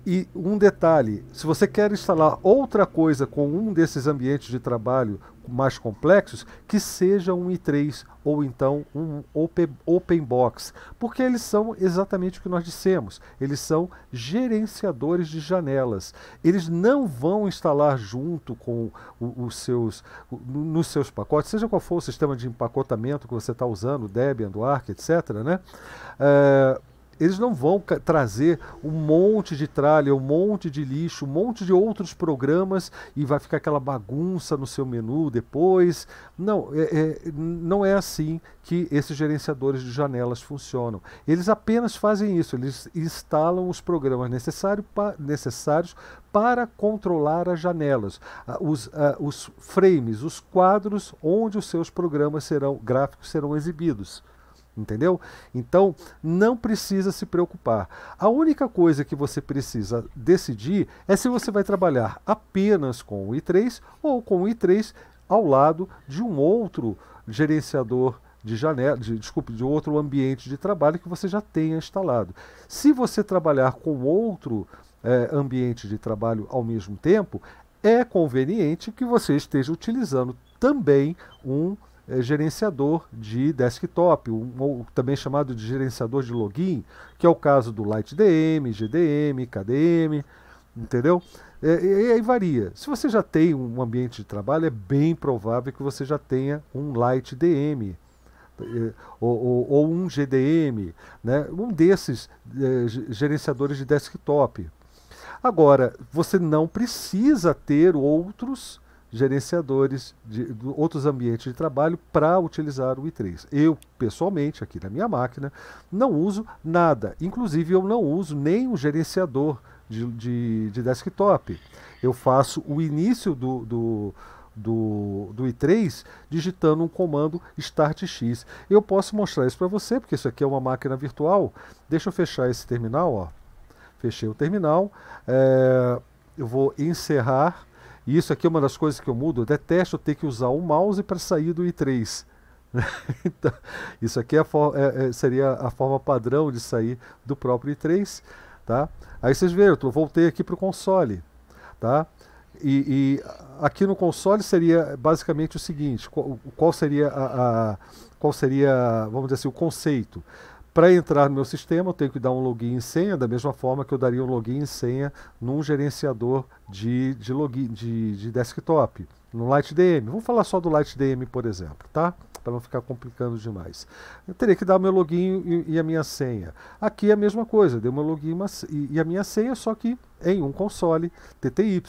E um detalhe: se você quer instalar outra coisa com um desses ambientes de trabalho, mais complexos, que seja um i3 ou então um open, open box, porque eles são exatamente o que nós dissemos, eles são gerenciadores de janelas. Eles não vão instalar junto com os seus nos seus pacotes, seja qual for o sistema de empacotamento que você está usando, Debian, Arc, etc. Né? Uh, eles não vão trazer um monte de tralha, um monte de lixo, um monte de outros programas e vai ficar aquela bagunça no seu menu depois. Não, é, é, não é assim que esses gerenciadores de janelas funcionam. Eles apenas fazem isso, eles instalam os programas necessário pa, necessários para controlar as janelas, os, os frames, os quadros onde os seus programas serão, gráficos serão exibidos entendeu? Então, não precisa se preocupar. A única coisa que você precisa decidir é se você vai trabalhar apenas com o i3 ou com o i3 ao lado de um outro gerenciador de janela, de, desculpe, de outro ambiente de trabalho que você já tenha instalado. Se você trabalhar com outro é, ambiente de trabalho ao mesmo tempo, é conveniente que você esteja utilizando também um é, gerenciador de desktop, um, ou também chamado de gerenciador de login, que é o caso do LightDM, GDM, KDM, entendeu? É, e aí varia. Se você já tem um ambiente de trabalho, é bem provável que você já tenha um LightDM. É, ou, ou, ou, um GDM, né? um desses é, gerenciadores de desktop. Agora, você não precisa ter outros gerenciadores de, de outros ambientes de trabalho para utilizar o i3. Eu, pessoalmente, aqui na minha máquina, não uso nada. Inclusive, eu não uso nem o gerenciador de, de, de desktop. Eu faço o início do, do do, do i3 digitando um comando startx. Eu posso mostrar isso para você, porque isso aqui é uma máquina virtual. Deixa eu fechar esse terminal. Ó. Fechei o terminal. É, eu vou encerrar e isso aqui é uma das coisas que eu mudo. Eu detesto ter que usar o mouse para sair do i3. então, isso aqui é a é, é, seria a forma padrão de sair do próprio i3. Tá? Aí vocês veem, eu voltei aqui para o console. Tá? E, e, aqui no console seria basicamente o seguinte: qual, qual seria a, a, qual seria, vamos dizer assim, o conceito? Para entrar no meu sistema, eu tenho que dar um login e senha, da mesma forma que eu daria um login e senha num gerenciador de, de, login, de, de desktop, no LightDM. Vamos falar só do LightDM, por exemplo, tá? Para não ficar complicando demais. Eu teria que dar o meu login e, e a minha senha. Aqui é a mesma coisa, deu meu login e, e a minha senha, só que em um console TTY,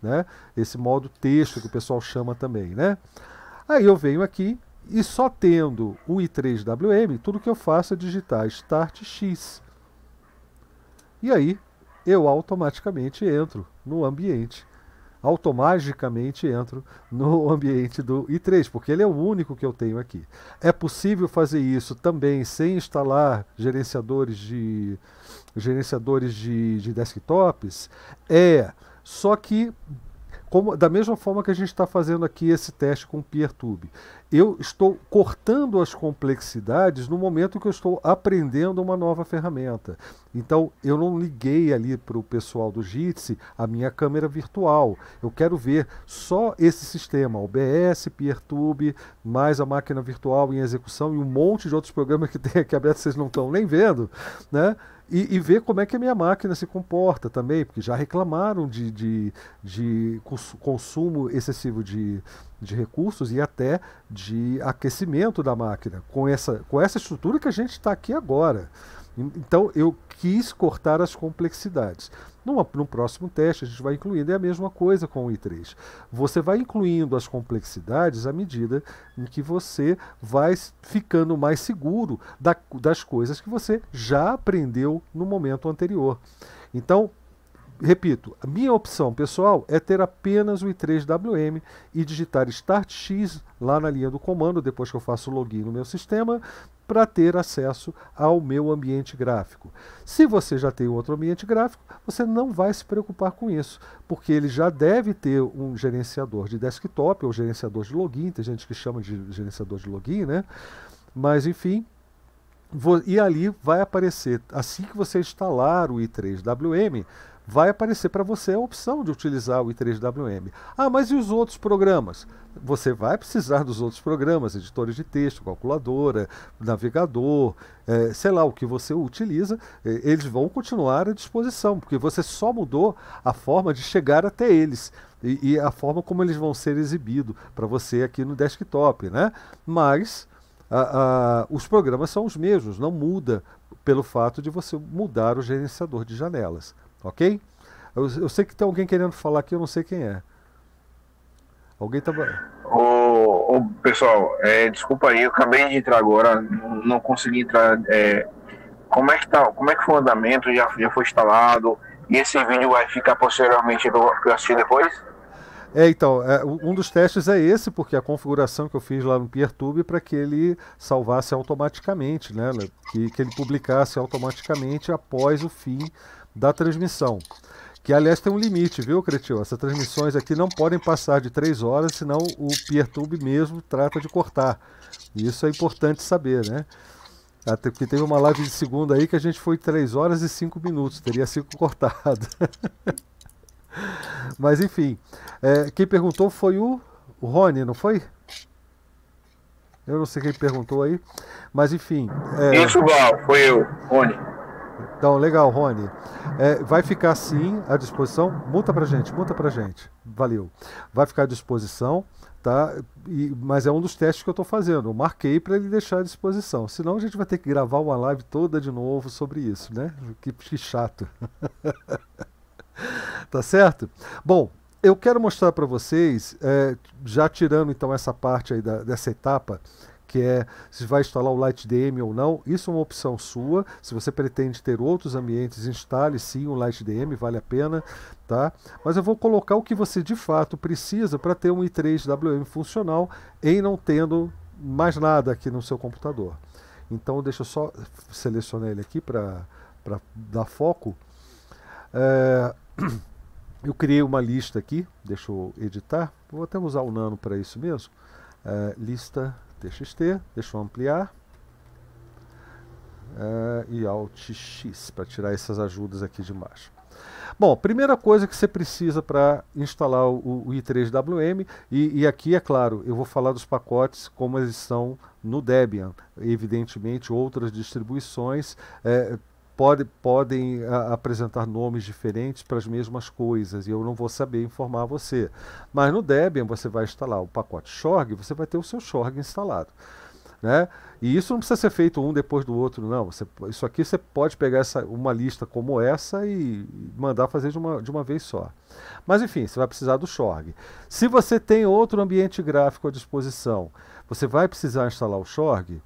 né? Esse modo texto que o pessoal chama também, né? Aí eu venho aqui, e só tendo o i3WM, tudo que eu faço é digitar start x. E aí eu automaticamente entro no ambiente. Automaticamente entro no ambiente do i3, porque ele é o único que eu tenho aqui. É possível fazer isso também sem instalar gerenciadores de gerenciadores de, de desktops? É, só que como, da mesma forma que a gente está fazendo aqui esse teste com o PeerTube. Eu estou cortando as complexidades no momento que eu estou aprendendo uma nova ferramenta. Então, eu não liguei ali para o pessoal do Jitsi a minha câmera virtual. Eu quero ver só esse sistema, OBS, PeerTube, mais a máquina virtual em execução e um monte de outros programas que tem aqui aberto, vocês não estão nem vendo, né? E, e, ver como é que a minha máquina se comporta também, porque já reclamaram de, de, de consumo excessivo de, de recursos e até de aquecimento da máquina, com essa, com essa estrutura que a gente está aqui agora. Então eu quis cortar as complexidades. Numa, num próximo teste, a gente vai incluindo, é a mesma coisa com o I3. Você vai incluindo as complexidades à medida em que você vai ficando mais seguro da, das coisas que você já aprendeu no momento anterior. Então, repito, a minha opção pessoal é ter apenas o i3WM e digitar StartX lá na linha do comando, depois que eu faço o login no meu sistema, para ter acesso ao meu ambiente gráfico. Se você já tem outro ambiente gráfico, você não vai se preocupar com isso, porque ele já deve ter um gerenciador de desktop ou gerenciador de login, tem gente que chama de gerenciador de login, né? Mas enfim, Vou, e ali vai aparecer, assim que você instalar o i3WM, vai aparecer para você a opção de utilizar o i3WM. Ah, mas e os outros programas? Você vai precisar dos outros programas, editores de texto, calculadora, navegador, é, sei lá, o que você utiliza, é, eles vão continuar à disposição, porque você só mudou a forma de chegar até eles. E, e a forma como eles vão ser exibidos para você aqui no desktop, né? Mas a, a, os programas são os mesmos, não muda pelo fato de você mudar o gerenciador de janelas. Ok? Eu, eu sei que tem alguém querendo falar aqui, eu não sei quem é. Alguém tá. Ô, ô pessoal, é, desculpa aí, eu acabei de entrar agora, não, consegui entrar. É, como é que tá? Como é que foi o andamento? Já, já foi instalado? E esse vídeo vai ficar posteriormente para eu assistir depois? É, então, é, um dos testes é esse, porque a configuração que eu fiz lá no PeerTube é para que ele salvasse automaticamente, né? Que, que ele publicasse automaticamente após o fim da transmissão. Que, aliás, tem um limite, viu, Cretil? Essas transmissões aqui não podem passar de três horas, senão o PeerTube mesmo trata de cortar. isso é importante saber, né? Até porque teve uma live de segunda aí que a gente foi três horas e cinco minutos, teria sido cortado. Mas, enfim, é, quem perguntou foi o, o Rony, não foi? Eu não sei quem perguntou aí, mas enfim. É... Isso, Val, foi eu, Rony. Então, legal, Rony. É, vai ficar sim à disposição. Multa pra gente, multa pra gente. Valeu. Vai ficar à disposição, tá? E, mas é um dos testes que eu estou fazendo. Eu marquei para ele deixar à disposição. Senão a gente vai ter que gravar uma live toda de novo sobre isso, né? Que, que chato. tá certo? Bom, eu quero mostrar para vocês, é, já tirando então essa parte aí da, dessa etapa que é se vai instalar o LightDM ou não. Isso é uma opção sua. Se você pretende ter outros ambientes, instale sim o LightDM vale a pena. Tá? Mas eu vou colocar o que você de fato precisa para ter um i3WM funcional em não tendo mais nada aqui no seu computador. Então deixa eu só selecionar ele aqui para dar foco. É, eu criei uma lista aqui, deixa eu editar. Vou até usar o Nano para isso mesmo. É, lista txt, deixa eu ampliar, é, e alt x, para tirar essas ajudas aqui de baixo. Bom, primeira coisa que você precisa para instalar o, o i3WM, e, e, aqui, é claro, eu vou falar dos pacotes como eles estão no Debian. Evidentemente, outras distribuições é, pode, podem a, apresentar nomes diferentes para as mesmas coisas e eu não vou saber informar você. Mas no Debian você vai instalar o pacote Shorg, você vai ter o seu Shorg instalado. Né? E isso não precisa ser feito um depois do outro, não. Você, isso aqui você pode pegar essa, uma lista como essa e mandar fazer de uma, de uma vez só. Mas enfim, você vai precisar do Shorg. Se você tem outro ambiente gráfico à disposição, você vai precisar instalar o Shorg.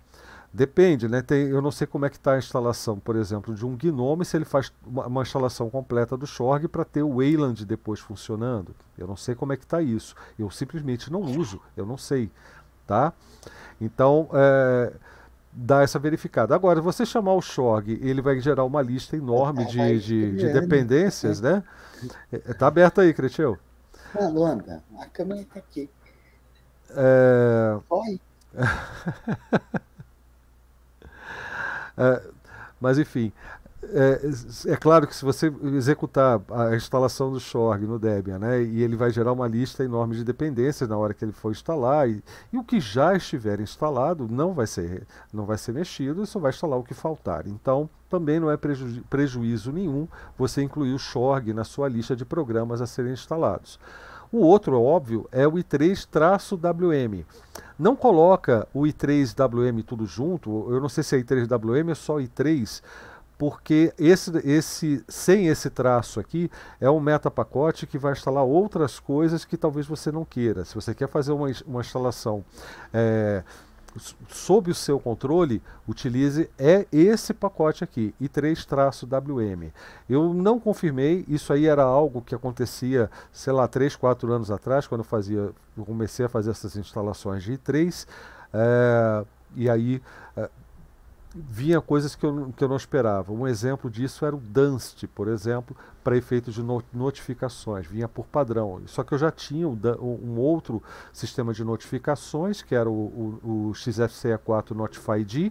Depende, né? Tem, eu não sei como é que está a instalação, por exemplo, de um Gnome, se ele faz uma, uma instalação completa do Shorg para ter o Wayland depois funcionando. Eu não sei como é que está isso. Eu simplesmente não uso, eu não sei, tá? Então, é, dá essa verificada. Agora, você chamar o Shorg, ele vai gerar uma lista enorme tá, de, de, de dependências, né? Está é. é, aberto aí, Cretil. Alô, anda. A câmera está aqui. É... Oi. É, mas enfim, é, é, claro que se você executar a instalação do Shorg no Debian, né, e ele vai gerar uma lista enorme de dependências na hora que ele for instalar, e, e, o que já estiver instalado não vai ser, não vai ser mexido, só vai instalar o que faltar. Então, também não é preju prejuízo nenhum você incluir o Shorg na sua lista de programas a serem instalados. O outro, é óbvio, é o i3-WM. Não coloca o i3-WM tudo junto, eu não sei se é i3-WM ou só i3, porque esse, esse, sem esse traço aqui é um meta pacote que vai instalar outras coisas que talvez você não queira. Se você quer fazer uma, uma instalação é, sob o seu controle, utilize é esse pacote aqui, i3-WM. Eu não confirmei, isso aí era algo que acontecia, sei lá, 3, 4 anos atrás, quando eu, fazia, eu comecei a fazer essas instalações de i3. É, eh, e aí eh, vinha coisas que eu, que eu não esperava. Um exemplo disso era o Dunst, por exemplo, para efeito de notificações, vinha por padrão. Só que eu já tinha um, um outro sistema de notificações, que era o, o, o XFCE4 Notify D,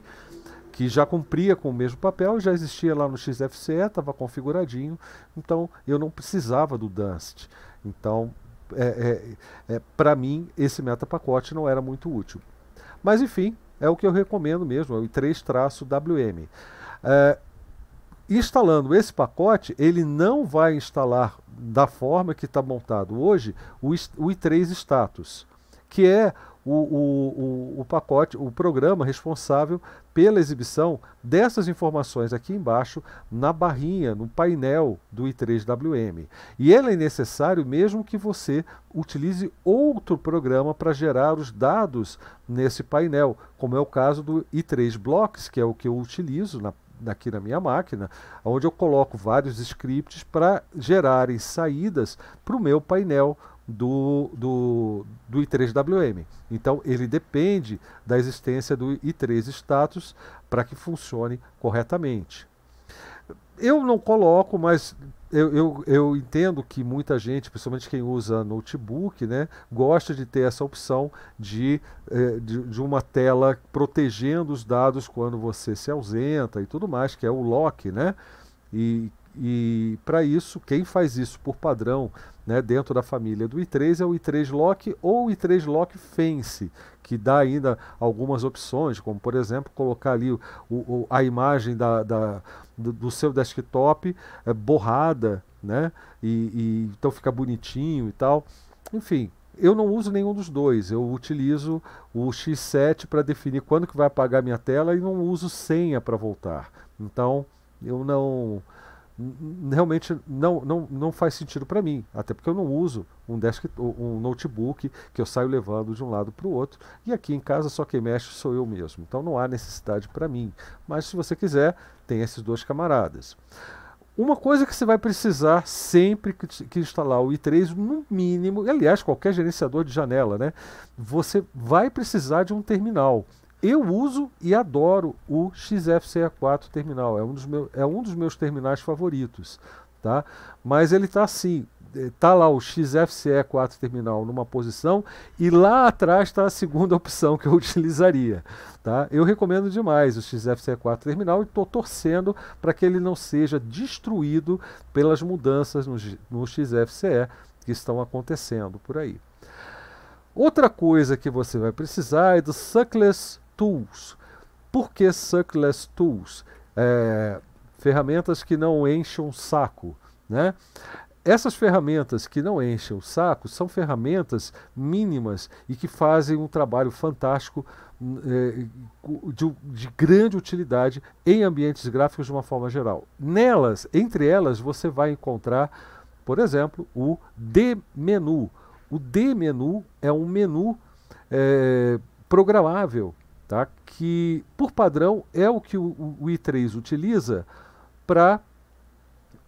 que já cumpria com o mesmo papel, já existia lá no XFCE, estava configuradinho, então eu não precisava do Dunst. Então, é, é, é para mim, esse metapacote não era muito útil. Mas enfim, é o que eu recomendo mesmo, é o 3-WM. É, instalando esse pacote, ele não vai instalar da forma que está montado hoje o i3 status, que é o, o, o, pacote, o programa responsável pela exibição dessas informações aqui embaixo na barrinha, no painel do i3WM. E ele é necessário mesmo que você utilize outro programa para gerar os dados nesse painel, como é o caso do i3 Blocks, que é o que eu utilizo na aqui na minha máquina, onde eu coloco vários scripts para gerarem saídas para o meu painel do, do, do I3WM. Então, ele depende da existência do I3 status para que funcione corretamente. Eu não coloco, mas eu, eu, eu, entendo que muita gente, principalmente quem usa notebook, né, gosta de ter essa opção de, eh, de, de, uma tela protegendo os dados quando você se ausenta e tudo mais, que é o lock, né? E, e para isso, quem faz isso por padrão né, dentro da família do i3 é o i3 Lock ou o i3 Lock Fence, que dá ainda algumas opções, como por exemplo colocar ali o, o, a imagem da, da, do, do, seu desktop é, borrada, né, e, e, então fica bonitinho e tal. Enfim, eu não uso nenhum dos dois, eu utilizo o X7 para definir quando que vai apagar minha tela e não uso senha para voltar. Então, eu não realmente não, não, não faz sentido para mim, até porque eu não uso um, desktop, um notebook que eu saio levando de um lado para o outro, e aqui em casa só quem mexe sou eu mesmo, então não há necessidade para mim. Mas se você quiser, tem esses dois camaradas. Uma coisa que você vai precisar sempre que, que, instalar o i3, no mínimo, aliás, qualquer gerenciador de janela, né? Você vai precisar de um terminal. Eu uso e adoro o XFCE4 terminal, é um dos, meu, é um dos meus terminais favoritos, tá? Mas ele está assim, está eh, lá o XFCE4 terminal numa posição e lá atrás está a segunda opção que eu utilizaria. Tá? Eu recomendo demais o XFCE4 terminal e estou torcendo para que ele não seja destruído pelas mudanças no, no XFCE que estão acontecendo por aí. Outra coisa que você vai precisar é do Suckless tools. Por que suckless tools? É, ferramentas que não enchem o saco. Né? Essas ferramentas que não enchem o saco são ferramentas mínimas e que fazem um trabalho fantástico é, de, de, grande utilidade em ambientes gráficos de uma forma geral. Nelas, entre elas, você vai encontrar, por exemplo, o D-menu. O D-menu é um menu é, programável tá? que, por padrão, é o que o, o i3 utiliza para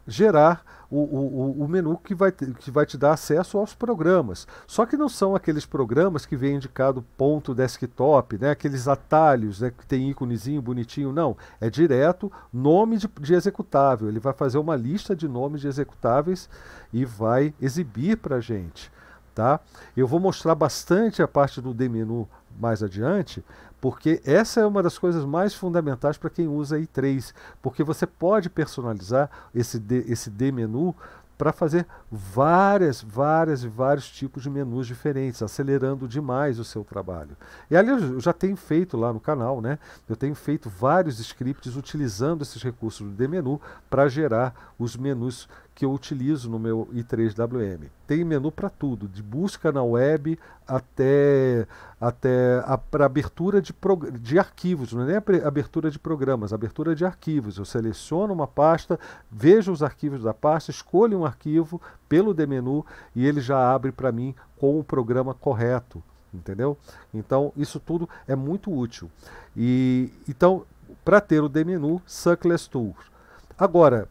gerar o, o, o, menu que vai, te, que vai te dar acesso aos programas. Só que não são aqueles programas que vem indicado ponto desktop, né? aqueles atalhos né? que tem íconezinho bonitinho, não. É direto nome de, de executável. Ele vai fazer uma lista de nomes de executáveis e vai exibir para a gente. Tá? Eu vou mostrar bastante a parte do D menu mais adiante, porque essa é uma das coisas mais fundamentais para quem usa i3, porque você pode personalizar esse D, esse D menu para fazer várias, várias e vários tipos de menus diferentes, acelerando demais o seu trabalho. E ali eu já tenho feito lá no canal, né? Eu tenho feito vários scripts utilizando esses recursos do D menu para gerar os menus que eu utilizo no meu i3WM. Tem menu para tudo, de busca na web até, até para abertura de, de arquivos, não é nem abertura de programas, abertura de arquivos. Eu seleciono uma pasta, vejo os arquivos da pasta, escolho um arquivo pelo dmenu e ele já abre para mim com o programa correto. Entendeu? Então, isso tudo é muito útil. E então, para ter o dmenu, Suckless Tools. Agora,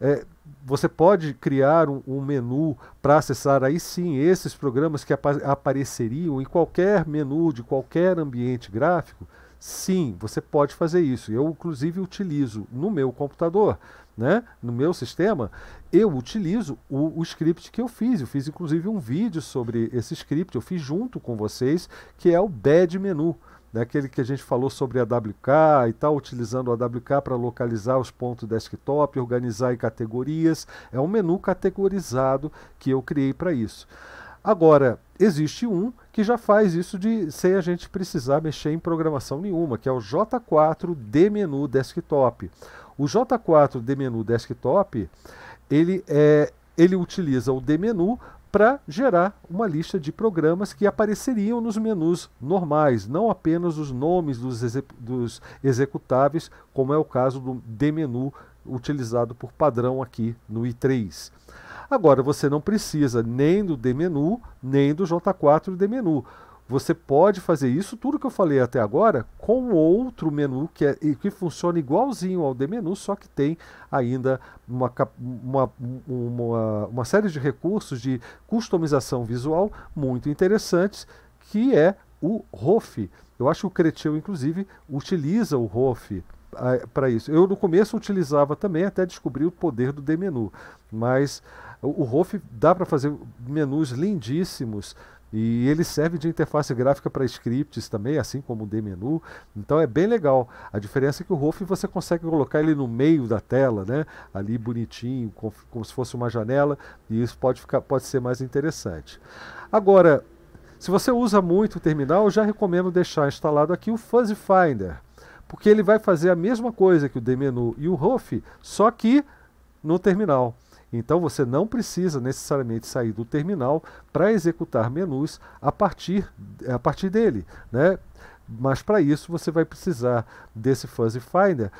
é, você pode criar um, um menu para acessar aí sim esses programas que apareceriam em qualquer menu de qualquer ambiente gráfico. Sim, você pode fazer isso. Eu, inclusive, utilizo no meu computador, né, no meu sistema, eu utilizo o, o, script que eu fiz. Eu fiz, inclusive, um vídeo sobre esse script, eu fiz junto com vocês, que é o Bad Menu né, aquele que a gente falou sobre AWK e tal, utilizando o AWK para localizar os pontos desktop, organizar em categorias. É um menu categorizado que eu criei para isso. Agora, existe um que já faz isso de sem a gente precisar mexer em programação nenhuma, que é o J4 Menu Desktop. O J4 Menu Desktop, ele é ele utiliza o Menu para gerar uma lista de programas que apareceriam nos menus normais, não apenas os nomes dos, dos executáveis, como é o caso do dmenu utilizado por padrão aqui no i3. Agora, você não precisa nem do dmenu, nem do j4 dmenu. Você pode fazer isso, tudo que eu falei até agora, com outro menu que, é, que funciona igualzinho ao de menu, só que tem ainda uma, uma, uma, uma série de recursos de customização visual muito interessantes, que é o ROF. Eu acho que o Cretil, inclusive, utiliza o ROF ah, para isso. Eu no começo utilizava também até descobrir o poder do Dmenu, menu mas o, o ROF dá para fazer menus lindíssimos e ele serve de interface gráfica para scripts também, assim como o DMenu. Então é bem legal. A diferença é que o Rolf você consegue colocar ele no meio da tela, né? Ali bonitinho, como, se fosse uma janela, e isso pode, ficar, pode ser mais interessante. Agora, se você usa muito o terminal, eu já recomendo deixar instalado aqui o Fuzzy Finder, porque ele vai fazer a mesma coisa que o DMenu e o Rolf, só que no terminal. Então você não precisa necessariamente sair do terminal para executar menus a partir, a partir dele. Né? Mas para isso você vai precisar desse Fuzzy Finder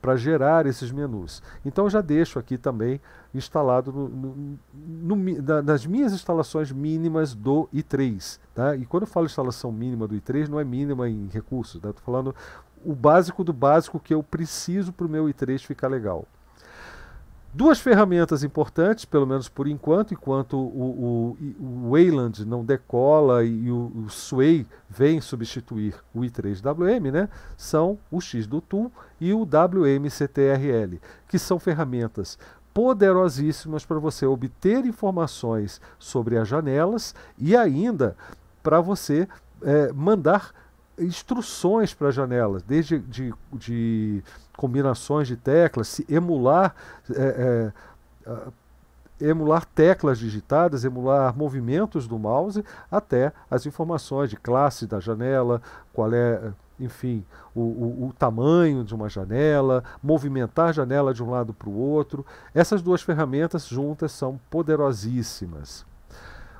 para gerar esses menus. Então já deixo aqui também instalado no, no, no, na, nas minhas instalações mínimas do i3. Tá? E quando eu falo instalação mínima do i3, não é mínima em recursos, né? estou falando o básico do básico que eu preciso para o meu i3 ficar legal. Duas ferramentas importantes, pelo menos por enquanto, enquanto o, o, o Wayland não decola e o, o Sway vem substituir o I3WM, né, são o xdotool e o WMCTRL, que são ferramentas poderosíssimas para você obter informações sobre as janelas e ainda para você é, mandar instruções para janelas, desde de, de, combinações de teclas, se emular, é, é, emular teclas digitadas, emular movimentos do mouse, até as informações de classe da janela, qual é, enfim, o, o, o tamanho de uma janela, movimentar a janela de um lado para o outro. Essas duas ferramentas juntas são poderosíssimas.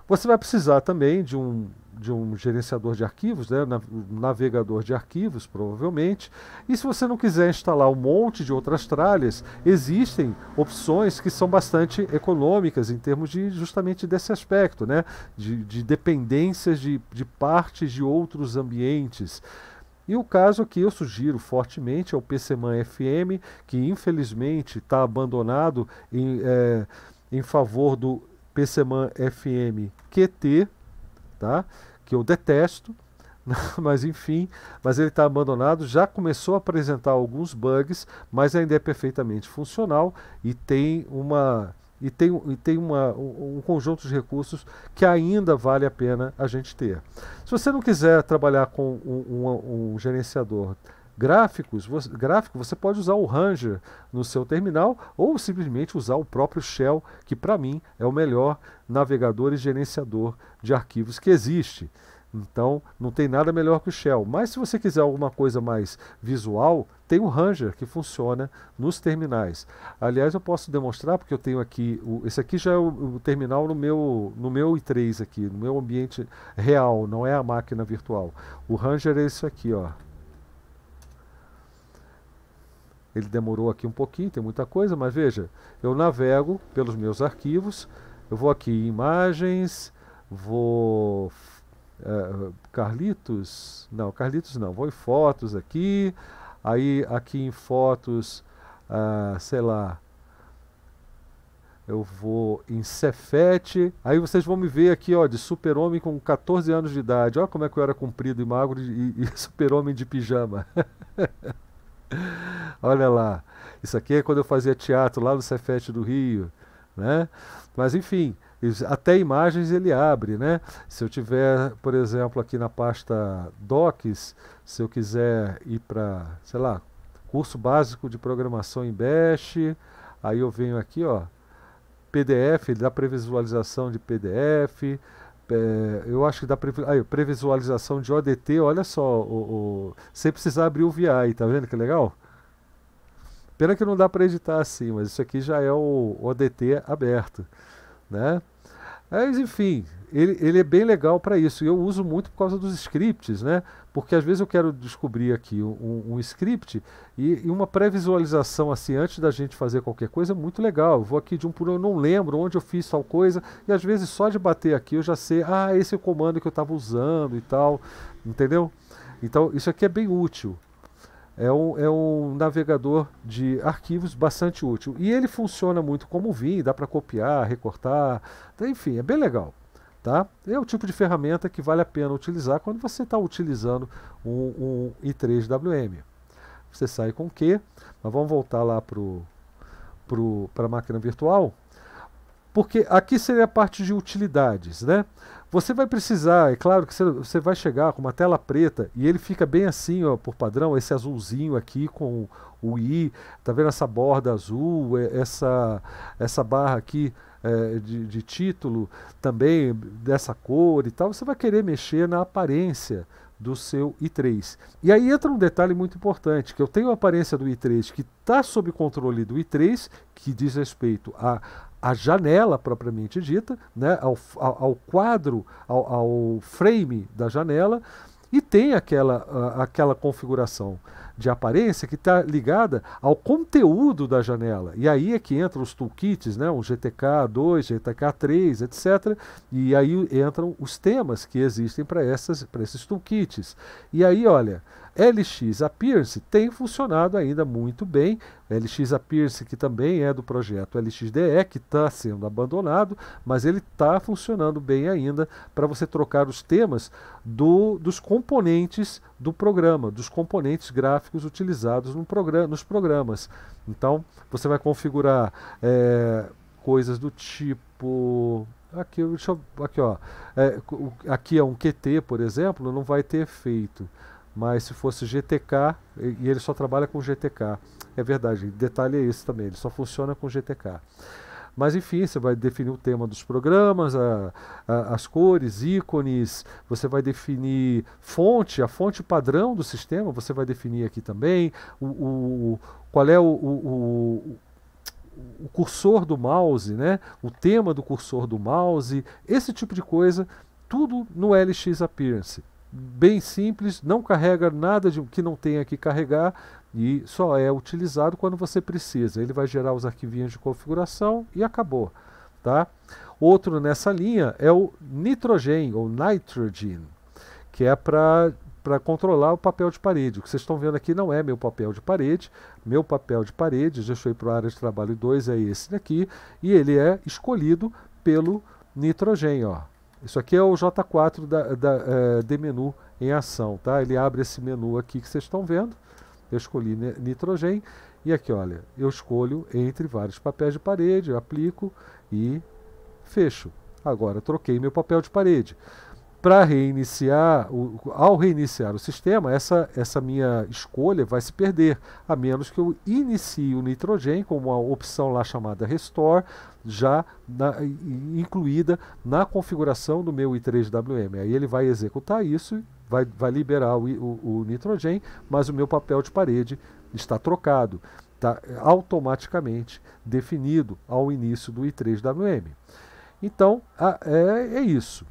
Você vai precisar também de um de um gerenciador de arquivos, né, navegador de arquivos, provavelmente. E se você não quiser instalar um monte de outras tralhas, existem opções que são bastante econômicas em termos de justamente desse aspecto, né, de, de dependências de, de partes de outros ambientes. E o caso que eu sugiro fortemente é o PCMAN FM, que infelizmente está abandonado em, é, em favor do PCMAN FM QT, tá? que eu detesto, mas enfim, mas ele está abandonado, já começou a apresentar alguns bugs, mas ainda é perfeitamente funcional e tem uma e tem, e tem uma, um, conjunto de recursos que ainda vale a pena a gente ter. Se você não quiser trabalhar com um, um, um gerenciador Gráficos, você, gráfico, você pode usar o Ranger no seu terminal ou simplesmente usar o próprio Shell, que para mim é o melhor navegador e gerenciador de arquivos que existe. Então, não tem nada melhor que o Shell. Mas se você quiser alguma coisa mais visual, tem o Ranger que funciona nos terminais. Aliás, eu posso demonstrar porque eu tenho aqui, o, esse aqui já é o, o, terminal no meu, no meu i3 aqui, no meu ambiente real, não é a máquina virtual. O Ranger é isso aqui, ó. Ele demorou aqui um pouquinho, tem muita coisa, mas veja, eu navego pelos meus arquivos, eu vou aqui em imagens, vou é, Carlitos, não, Carlitos não, vou em fotos aqui, aí aqui em fotos, ah, sei lá, eu vou em Cefete, aí vocês vão me ver aqui, ó, de super-homem com 14 anos de idade, olha como é que eu era comprido e magro e, e super-homem de pijama. Olha lá. Isso aqui é quando eu fazia teatro lá no Cefete do Rio, né? Mas enfim, até imagens ele abre, né? Se eu tiver, por exemplo, aqui na pasta docs, se eu quiser ir para, sei lá, curso básico de programação em Bash, aí eu venho aqui, ó, PDF, ele dá para visualização de PDF, é, eu acho que dá pre... aí, de ODT, olha só, o, o... sem precisar abrir o VI, tá vendo que legal? Pena que não dá para editar assim, mas isso aqui já é o ODT aberto, né? Mas enfim, ele, ele é bem legal para isso. E eu uso muito por causa dos scripts, né? Porque às vezes eu quero descobrir aqui um, um script e, e uma pré-visualização assim antes da gente fazer qualquer coisa é muito legal. Eu vou aqui de um por um, eu não lembro onde eu fiz tal coisa, e às vezes só de bater aqui eu já sei, ah, esse é o comando que eu estava usando e tal. Entendeu? Então isso aqui é bem útil. É um, é um, navegador de arquivos bastante útil. E ele funciona muito como Vim, dá para copiar, recortar, tá, enfim, é bem legal. Tá? É o tipo de ferramenta que vale a pena utilizar quando você está utilizando um, um i3WM. Você sai com quê mas vamos voltar lá para pro, pro, a máquina virtual, porque aqui seria a parte de utilidades. Né? Você vai precisar, é claro que você vai chegar com uma tela preta e ele fica bem assim, ó, por padrão, esse azulzinho aqui com o I, tá vendo essa borda azul, é, essa, essa barra aqui é, de, de, título também dessa cor e tal, você vai querer mexer na aparência do seu i3. E aí entra um detalhe muito importante, que eu tenho a aparência do i3 que está sob controle do i3, que diz respeito a, a janela propriamente dita, né, ao, ao, ao quadro, ao, ao frame da janela, e tem aquela, aquela configuração de aparência que está ligada ao conteúdo da janela. E aí é que entram os toolkits, né? um GTK2, GTK3, etc. E aí entram os temas que existem para esses toolkits. E aí, olha, LX a Pierce tem funcionado ainda muito bem. LX a Pierce, que também é do projeto LXDE, que está sendo abandonado, mas ele está funcionando bem ainda para você trocar os temas do, dos componentes do programa, dos componentes gráficos utilizados no programa, nos programas. Então, você vai configurar é, coisas do tipo aqui, eu, aqui ó, é, aqui é um QT, por exemplo, não vai ter efeito. Mas se fosse GTK, e ele só trabalha com GTK. É verdade, detalhe é esse também, ele só funciona com GTK. Mas enfim, você vai definir o tema dos programas, a, a, as cores, ícones, você vai definir fonte, a fonte padrão do sistema, você vai definir aqui também, o, o qual é o, o, o, cursor do mouse, né? o tema do cursor do mouse, esse tipo de coisa, tudo no LX Appearance bem simples, não carrega nada de, que não tenha que carregar e só é utilizado quando você precisa. Ele vai gerar os arquivinhos de configuração e acabou. Tá? Outro nessa linha é o nitrogen ou nitrogen, que é para para controlar o papel de parede. O que vocês estão vendo aqui não é meu papel de parede. Meu papel de parede, foi para a área de trabalho 2, é esse daqui. E ele é escolhido pelo nitrogênio. Isso aqui é o J4 da, da, é, de menu em ação, tá? Ele abre esse menu aqui que vocês estão vendo. Eu escolhi nitrogênio e aqui, olha, eu escolho entre vários papéis de parede, aplico e fecho. Agora, troquei meu papel de parede para reiniciar, o, ao reiniciar o sistema, essa, essa minha escolha vai se perder, a menos que eu inicie o nitrogênio com uma opção lá chamada Restore, já na, incluída na configuração do meu i3WM. Aí ele vai executar isso, vai, vai liberar o, o, o nitrogênio, mas o meu papel de parede está trocado, está automaticamente definido ao início do i3WM. Então, a, é, é isso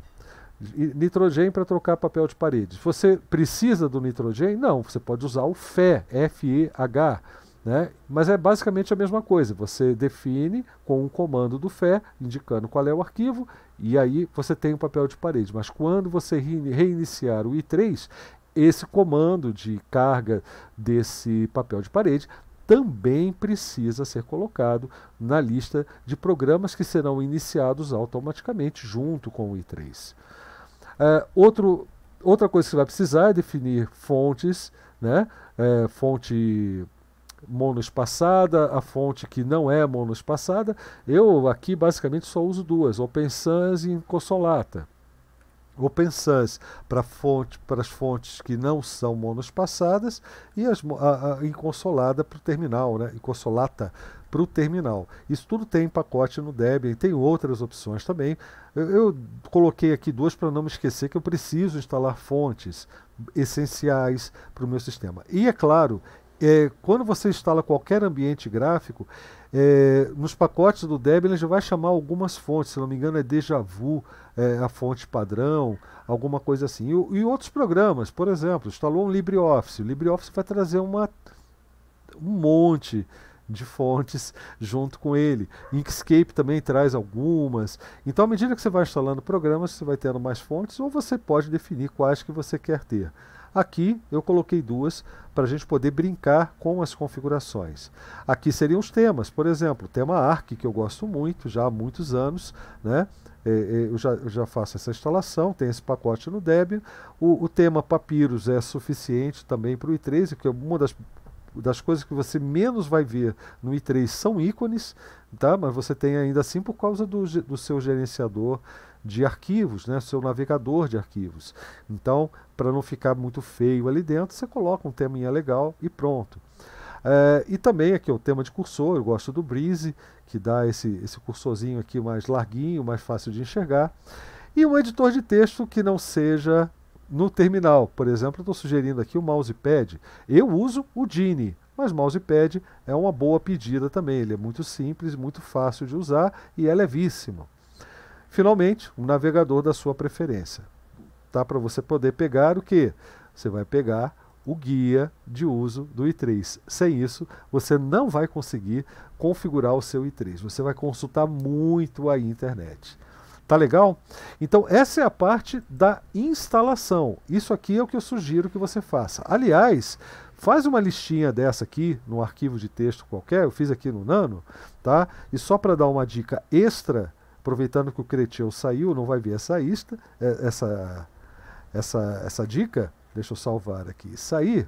nitrogênio para trocar papel de parede. Você precisa do nitrogênio? Não, você pode usar o FE, F-E-H. Né? Mas é basicamente a mesma coisa. Você define com um comando do FE, indicando qual é o arquivo, e aí você tem o um papel de parede. Mas quando você reiniciar o I3, esse comando de carga desse papel de parede também precisa ser colocado na lista de programas que serão iniciados automaticamente junto com o I3. Uh, outro, outra coisa que você vai precisar é definir fontes, né? É, fonte monoespaçada, a fonte que não é monoespaçada. Eu aqui basicamente só uso duas, Open Sans e Consolata. OpenSUS para fonte, para as fontes que não são monospaçadas e as, a, a inconsolada para o terminal, né? inconsolata para o terminal. Isso tudo tem pacote no Debian, tem outras opções também. Eu, eu coloquei aqui duas para não me esquecer que eu preciso instalar fontes essenciais para o meu sistema. E é claro, é, quando você instala qualquer ambiente gráfico, é, nos pacotes do Debian ele já vai chamar algumas fontes, se não me engano é Deja Vu, é, a fonte padrão, alguma coisa assim. E, e outros programas, por exemplo, instalou um LibreOffice. O LibreOffice vai trazer uma, um monte de fontes junto com ele. Inkscape também traz algumas. Então, à medida que você vai instalando programas, você vai tendo mais fontes ou você pode definir quais que você quer ter. Aqui eu coloquei duas para a gente poder brincar com as configurações. Aqui seriam os temas, por exemplo, o tema ARC, que eu gosto muito, já há muitos anos, né? É, é, eu já, eu já, faço essa instalação, tem esse pacote no Debian. O, o tema Papyrus é suficiente também para o i3, que é uma das, das coisas que você menos vai ver no i3 são ícones, tá? mas você tem ainda assim por causa do, do seu gerenciador de arquivos, né? seu navegador de arquivos. Então, para não ficar muito feio ali dentro, você coloca um teminha legal e pronto. É, e também aqui o é tema de cursor, eu gosto do Breeze, que dá esse, esse cursorzinho aqui mais larguinho, mais fácil de enxergar. E um editor de texto que não seja no terminal. Por exemplo, estou sugerindo aqui o mousepad. Eu uso o Dini, mas mousepad é uma boa pedida também. Ele é muito simples, muito fácil de usar e é levíssimo. Finalmente, um navegador da sua preferência. Tá? Para você poder pegar o que? Você vai pegar o guia de uso do i3. Sem isso, você não vai conseguir configurar o seu i3. Você vai consultar muito a internet. Tá legal? Então, essa é a parte da instalação. Isso aqui é o que eu sugiro que você faça. Aliás, faz uma listinha dessa aqui, no arquivo de texto qualquer, eu fiz aqui no Nano, tá? E só para dar uma dica extra, aproveitando que o Cretil saiu, não vai ver essa, lista, é, essa, essa, essa dica, Deixa eu salvar aqui. Sair.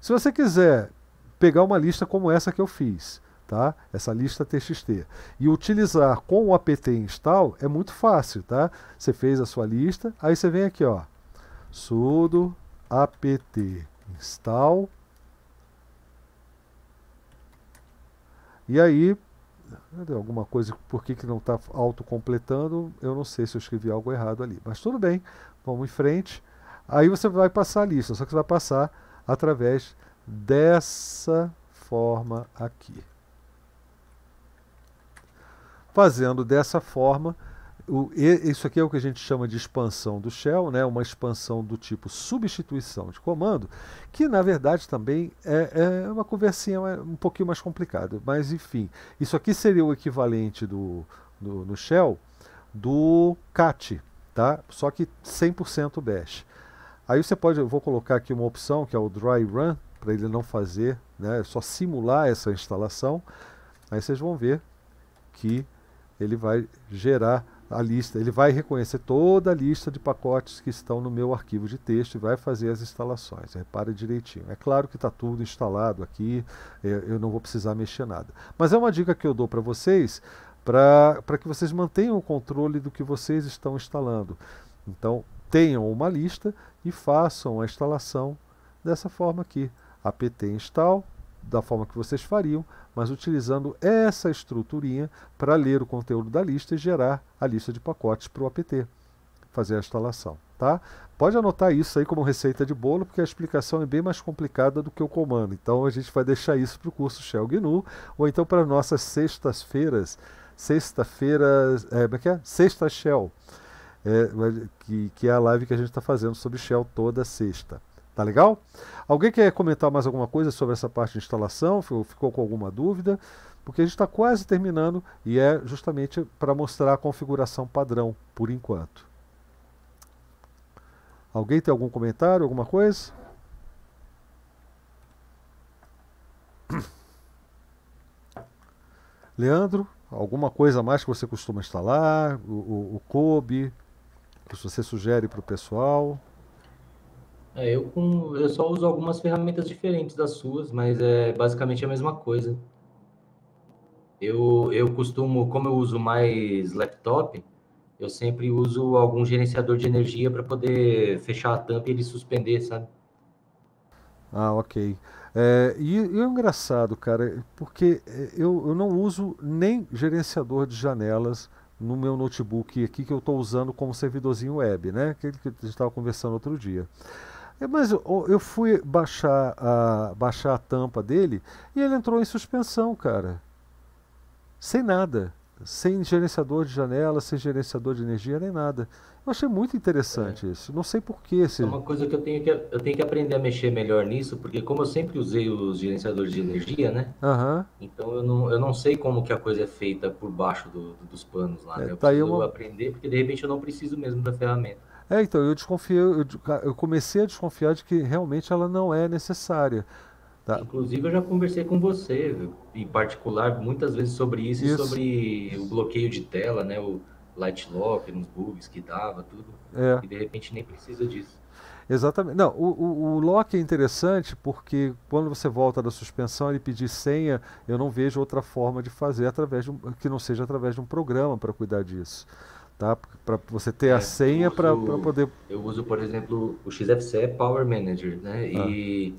Se você quiser pegar uma lista como essa que eu fiz, tá? Essa lista TXT e utilizar com o apt install é muito fácil, tá? Você fez a sua lista, aí você vem aqui, ó, sudo apt install e aí alguma coisa por que, que não está autocompletando eu não sei se eu escrevi algo errado ali mas tudo bem vamos em frente Aí você vai passar a lista, só que você vai passar através dessa forma aqui. Fazendo dessa forma, o, isso aqui é o que a gente chama de expansão do shell, né? uma expansão do tipo substituição de comando, que na verdade também é, é uma conversinha um pouquinho mais complicada. Mas enfim, isso aqui seria o equivalente do, do no shell do cat, tá? só que 100% bash. Aí você pode, eu vou colocar aqui uma opção que é o Dry Run, para ele não fazer, né, é só simular essa instalação. Aí vocês vão ver que ele vai gerar a lista, ele vai reconhecer toda a lista de pacotes que estão no meu arquivo de texto e vai fazer as instalações. Repare direitinho. É claro que está tudo instalado aqui, é, eu não vou precisar mexer nada. Mas é uma dica que eu dou para vocês, para que vocês mantenham o controle do que vocês estão instalando. Então, tenham uma lista e façam a instalação dessa forma aqui, apt install, da forma que vocês fariam, mas utilizando essa estruturinha para ler o conteúdo da lista e gerar a lista de pacotes para o apt, fazer a instalação. Tá? Pode anotar isso aí como receita de bolo, porque a explicação é bem mais complicada do que o comando. Então a gente vai deixar isso para o curso Shell GNU, ou então para nossas sextas-feiras, sexta-feira, é, como é que é? Sexta Shell é, que, que é a live que a gente está fazendo sobre Shell toda sexta. Tá legal? Alguém quer comentar mais alguma coisa sobre essa parte de instalação? Ficou com alguma dúvida? Porque a gente está quase terminando e é justamente para mostrar a configuração padrão, por enquanto. Alguém tem algum comentário, alguma coisa? Leandro, alguma coisa mais que você costuma instalar? O, o, o Kobe, que Você sugere para o pessoal? É, eu, com, eu só uso algumas ferramentas diferentes das suas, mas é basicamente a mesma coisa. Eu, eu costumo, como eu uso mais laptop, eu sempre uso algum gerenciador de energia para poder fechar a tampa e ele suspender, sabe? Ah, ok. É, e, e, é engraçado, cara, é porque é, eu, eu não uso nem gerenciador de janelas, no meu notebook aqui que eu estou usando como servidorzinho web, né? Aquele que a gente estava conversando outro dia. É, mas eu, fui baixar a, baixar a tampa dele e ele entrou em suspensão, cara. Sem nada. Sem gerenciador de janela, sem gerenciador de energia, nem nada. Eu achei muito interessante é. isso. Não sei por que esse... É uma coisa que eu tenho que eu tenho que aprender a mexer melhor nisso, porque como eu sempre usei os gerenciadores de energia, né? Uhum. Então eu não, eu não sei como que a coisa é feita por baixo do, do, dos panos lá. É, né? Eu tá preciso uma... aprender, porque de repente eu não preciso mesmo da ferramenta. É, então eu desconfiei, eu, eu comecei a desconfiar de que realmente ela não é necessária. Tá. Inclusive, eu já conversei com você, em particular, muitas vezes sobre isso, isso. e sobre o bloqueio de tela, né? O, Light Lock, nos bugs que dava, tudo. É. E de repente nem precisa disso. Exatamente. Não, o, o, o, lock é interessante porque quando você volta da suspensão, ele pedir senha, eu não vejo outra forma de fazer através de um, que não seja através de um programa para cuidar disso. Tá? Para você ter é, a senha para poder. Eu uso, por exemplo, o XFC é Power Manager, né? Ah. E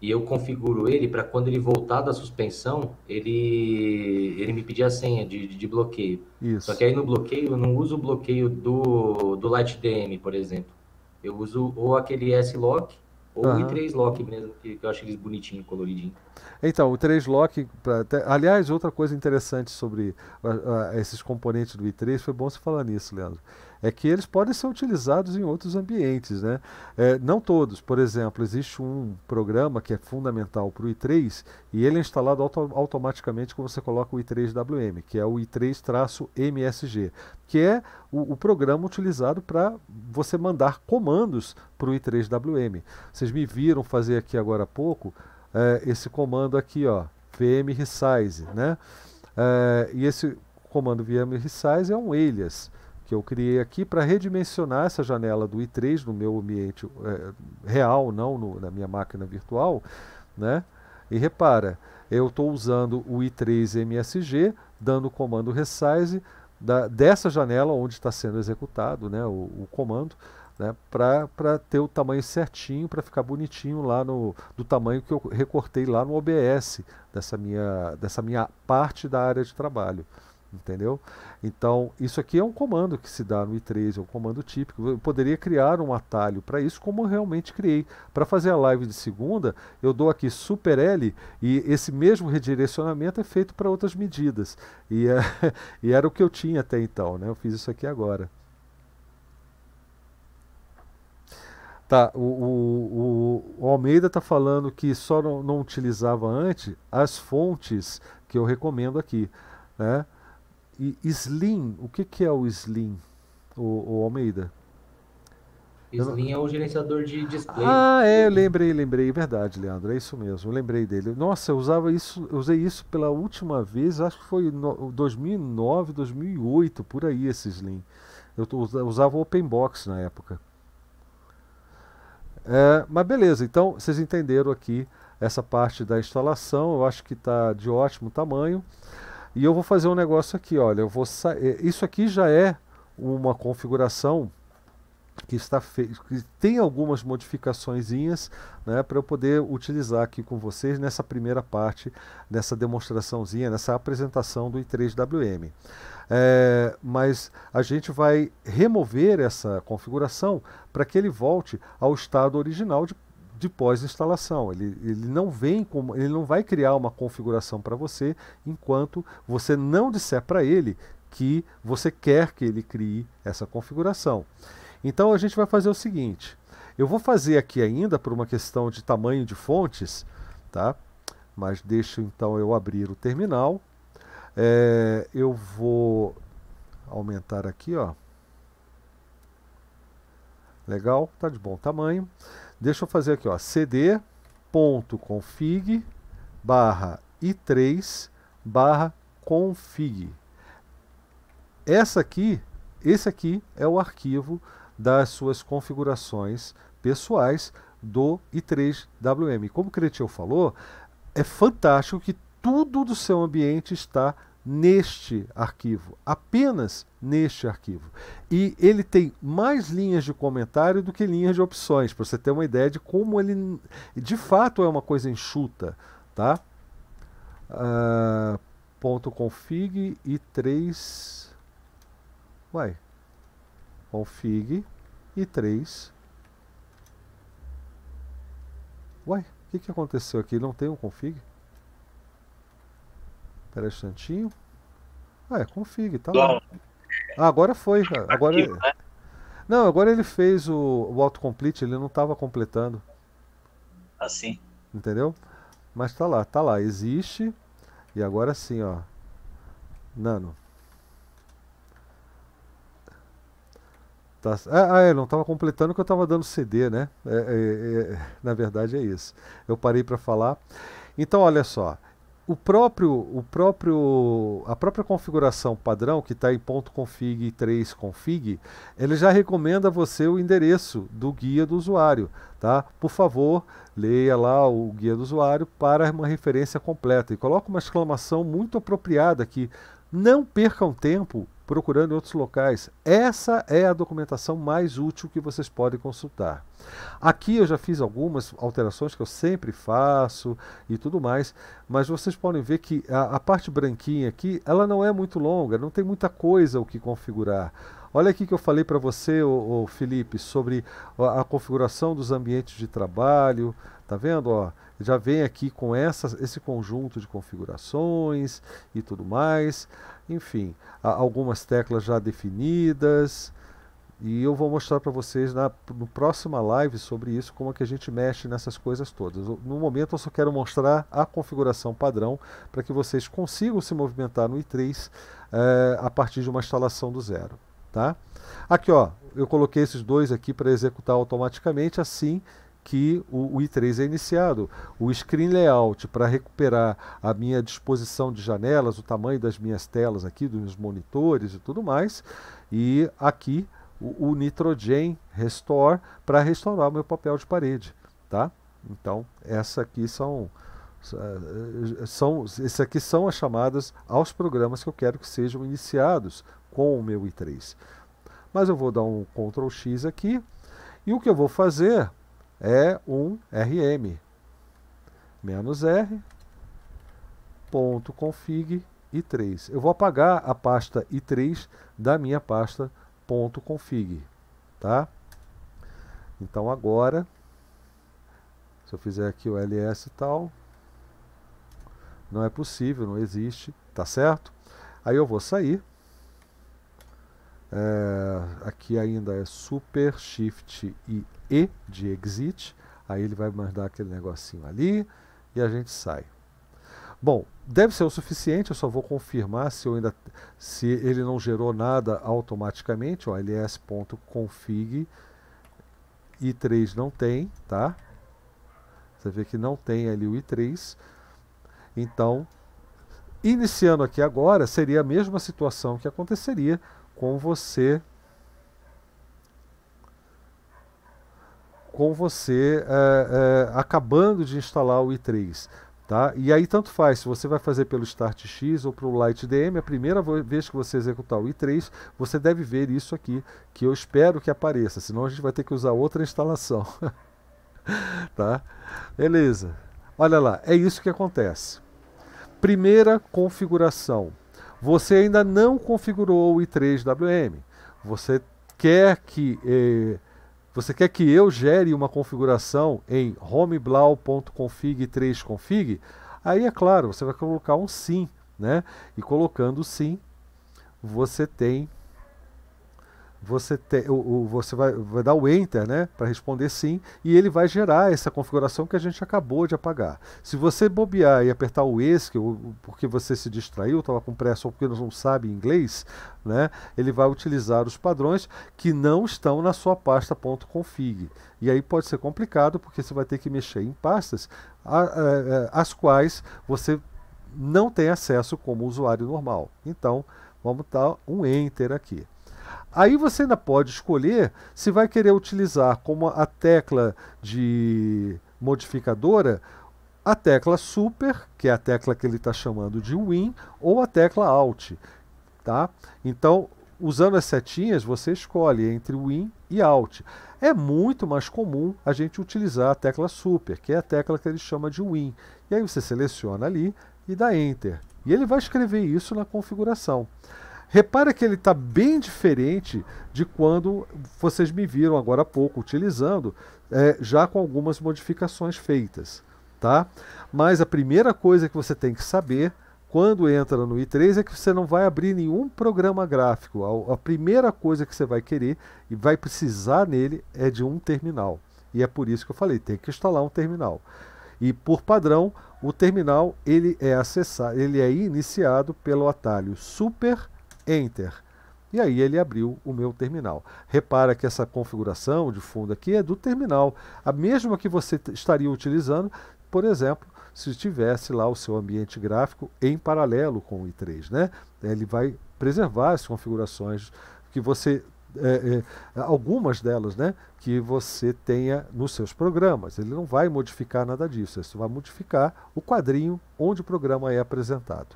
e eu configuro ele para quando ele voltar da suspensão, ele, ele me pedir a senha de, de, de bloqueio. Isso. Só que aí no bloqueio eu não uso o bloqueio do, do Light DM, por exemplo. Eu uso ou aquele S-Lock ou uhum. o I3-Lock mesmo, que, que, eu acho eles bonitinho, coloridinho. Então, o 3-Lock, aliás, outra coisa interessante sobre uh, uh, esses componentes do I3, foi bom você falar nisso, Leandro é que eles podem ser utilizados em outros ambientes. Né? É, não todos, por exemplo, existe um programa que é fundamental para o i3 e ele é instalado auto automaticamente quando você coloca o i3WM, que é o i3-MSG, que é o, o programa utilizado para você mandar comandos para o i3WM. Vocês me viram fazer aqui agora há pouco é, esse comando aqui, ó, VM Resize, né? É, e esse comando VM Resize é um alias que eu criei aqui para redimensionar essa janela do i3 no meu ambiente é, real, não no, na minha máquina virtual, né? E repara, eu estou usando o i3 MSG, dando o comando resize da, dessa janela onde está sendo executado né, o, o comando, né, para ter o tamanho certinho, para ficar bonitinho lá no do tamanho que eu recortei lá no OBS, dessa minha, dessa minha parte da área de trabalho entendeu? Então, isso aqui é um comando que se dá no i3, é um comando típico. Eu poderia criar um atalho para isso, como eu realmente criei. Para fazer a live de segunda, eu dou aqui super L e esse mesmo redirecionamento é feito para outras medidas. E, é, e, era o que eu tinha até então, né? Eu fiz isso aqui agora. Tá, o, o, o Almeida está falando que só não, não utilizava antes as fontes que eu recomendo aqui, né? E Slim, o que, que é o Slim, o, o Almeida? Slim é o gerenciador de display. Ah, é, eu lembrei, lembrei, verdade, Leandro, é isso mesmo, eu lembrei dele. Nossa, eu usava isso, eu usei isso pela última vez, acho que foi no, 2009, 2008, por aí esse Slim. Eu usava o OpenBox na época. É, mas beleza, então vocês entenderam aqui essa parte da instalação, eu acho que está de ótimo tamanho. E eu vou fazer um negócio aqui, olha, eu vou é, isso aqui já é uma configuração que está fe... que tem algumas modificaçõeszinhas, né, para eu poder utilizar aqui com vocês nessa primeira parte, nessa demonstraçãozinha, nessa apresentação do i3WM. É, mas a gente vai remover essa configuração para que ele volte ao estado original de de pós-instalação. Ele, ele não vem como, ele não vai criar uma configuração para você enquanto você não disser para ele que você quer que ele crie essa configuração. Então a gente vai fazer o seguinte: eu vou fazer aqui ainda por uma questão de tamanho de fontes, tá? Mas deixa então eu abrir o terminal. É, eu vou aumentar aqui, ó. Legal, tá de bom tamanho. Deixa eu fazer aqui, ó, cd.config barra i3 barra config. Essa aqui, esse aqui é o arquivo das suas configurações pessoais do i3WM. Como o Cretio falou, é fantástico que tudo do seu ambiente está neste arquivo, apenas neste arquivo. E ele tem mais linhas de comentário do que linhas de opções, para você ter uma ideia de como ele de fato é uma coisa enxuta. Tá? Uh, ponto config e 3 vai config e 3 uai, o que, que aconteceu aqui? Não tem um config? Espera um instantinho. Ah, é config, tá lá. Ah, agora foi. Agora... Né? Não, agora ele fez o, o autocomplete, ele não estava completando. Assim. Entendeu? Mas tá lá, tá lá, existe. E agora sim, ó. Nano. Tá, ah, ele ah, é, não estava completando que eu estava dando CD, né? É, é, é, na verdade é isso. Eu parei para falar. Então, olha só o próprio, o próprio, a própria configuração padrão que está em ponto .config 3 config, ele já recomenda a você o endereço do guia do usuário, tá? Por favor, leia lá o guia do usuário para uma referência completa e coloque uma exclamação muito apropriada aqui. Não percam tempo procurando em outros locais. Essa é a documentação mais útil que vocês podem consultar. Aqui eu já fiz algumas alterações que eu sempre faço e tudo mais, mas vocês podem ver que a, a parte branquinha aqui, ela não é muito longa, não tem muita coisa o que configurar. Olha aqui que eu falei para você, o Felipe, sobre a, a configuração dos ambientes de trabalho, Tá vendo? Ó, já vem aqui com essa, esse conjunto de configurações e tudo mais. Enfim, algumas teclas já definidas. E eu vou mostrar para vocês na no próxima live sobre isso, como é que a gente mexe nessas coisas todas. No momento eu só quero mostrar a configuração padrão para que vocês consigam se movimentar no i3 eh, a partir de uma instalação do zero. Tá? Aqui ó, eu coloquei esses dois aqui para executar automaticamente, assim que o, o I3 é iniciado. O screen layout para recuperar a minha disposição de janelas, o tamanho das minhas telas aqui, dos monitores e tudo mais. E aqui o, o Nitrogen Restore para restaurar o meu papel de parede, tá? Então, essa aqui são eh, são esse aqui são as chamadas aos programas que eu quero que sejam iniciados com o meu i3. Mas eu vou dar um Ctrl X aqui e o que eu vou fazer é um RM menos R ponto config i3. Eu vou apagar a pasta i3 da minha pasta ponto config, tá? Então agora, se eu fizer aqui o ls e tal, não é possível, não existe, tá certo? Aí eu vou sair é, aqui ainda é Super, Shift e E de Exit. Aí ele vai mandar aquele negocinho ali e a gente sai. Bom, deve ser o suficiente, eu só vou confirmar se, eu ainda, se ele não gerou nada automaticamente. Ó, ls.config i3 não tem, tá? Você vê que não tem ali o i3. Então, iniciando aqui agora, seria a mesma situação que aconteceria com você com você é, é, acabando de instalar o i3. Tá? E aí tanto faz, se você vai fazer pelo StartX ou pelo LightDM, a primeira vez que você executar o i3, você deve ver isso aqui, que eu espero que apareça, senão a gente vai ter que usar outra instalação. tá? Beleza. Olha lá, é isso que acontece. Primeira configuração. Você ainda não configurou o i3WM. Você quer que eh, você quer que eu gere uma configuração em homeblau.config3config? Aí é claro, você vai colocar um sim, né? E colocando sim, você tem você, te, o, o, você vai, vai, dar o enter né, para responder sim e ele vai gerar essa configuração que a gente acabou de apagar. Se você bobear e apertar o ESC ou, porque você se distraiu, estava com pressa ou porque não sabe inglês, né, ele vai utilizar os padrões que não estão na sua pasta .config. E aí pode ser complicado porque você vai ter que mexer em pastas a, a, a, as quais você não tem acesso como usuário normal. Então, vamos dar um enter aqui. Aí você ainda pode escolher se vai querer utilizar como a tecla de modificadora a tecla Super, que é a tecla que ele está chamando de Win, ou a tecla Alt. Tá? Então, usando as setinhas, você escolhe entre Win e Alt. É muito mais comum a gente utilizar a tecla Super, que é a tecla que ele chama de Win. E aí você seleciona ali e dá Enter. E ele vai escrever isso na configuração. Repara que ele está bem diferente de quando vocês me viram agora há pouco utilizando, é, já com algumas modificações feitas. Tá? Mas a primeira coisa que você tem que saber quando entra no i3 é que você não vai abrir nenhum programa gráfico. A, a, primeira coisa que você vai querer e vai precisar nele é de um terminal. E é por isso que eu falei, tem que instalar um terminal. E por padrão, o terminal ele é acessado, ele é iniciado pelo atalho super Enter. E aí ele abriu o meu terminal. Repara que essa configuração de fundo aqui é do terminal, a mesma que você estaria utilizando, por exemplo, se tivesse lá o seu ambiente gráfico em paralelo com o i3, né? Ele vai preservar as configurações que você é, é, algumas delas, né, que você tenha nos seus programas. Ele não vai modificar nada disso, ele só vai modificar o quadrinho onde o programa é apresentado.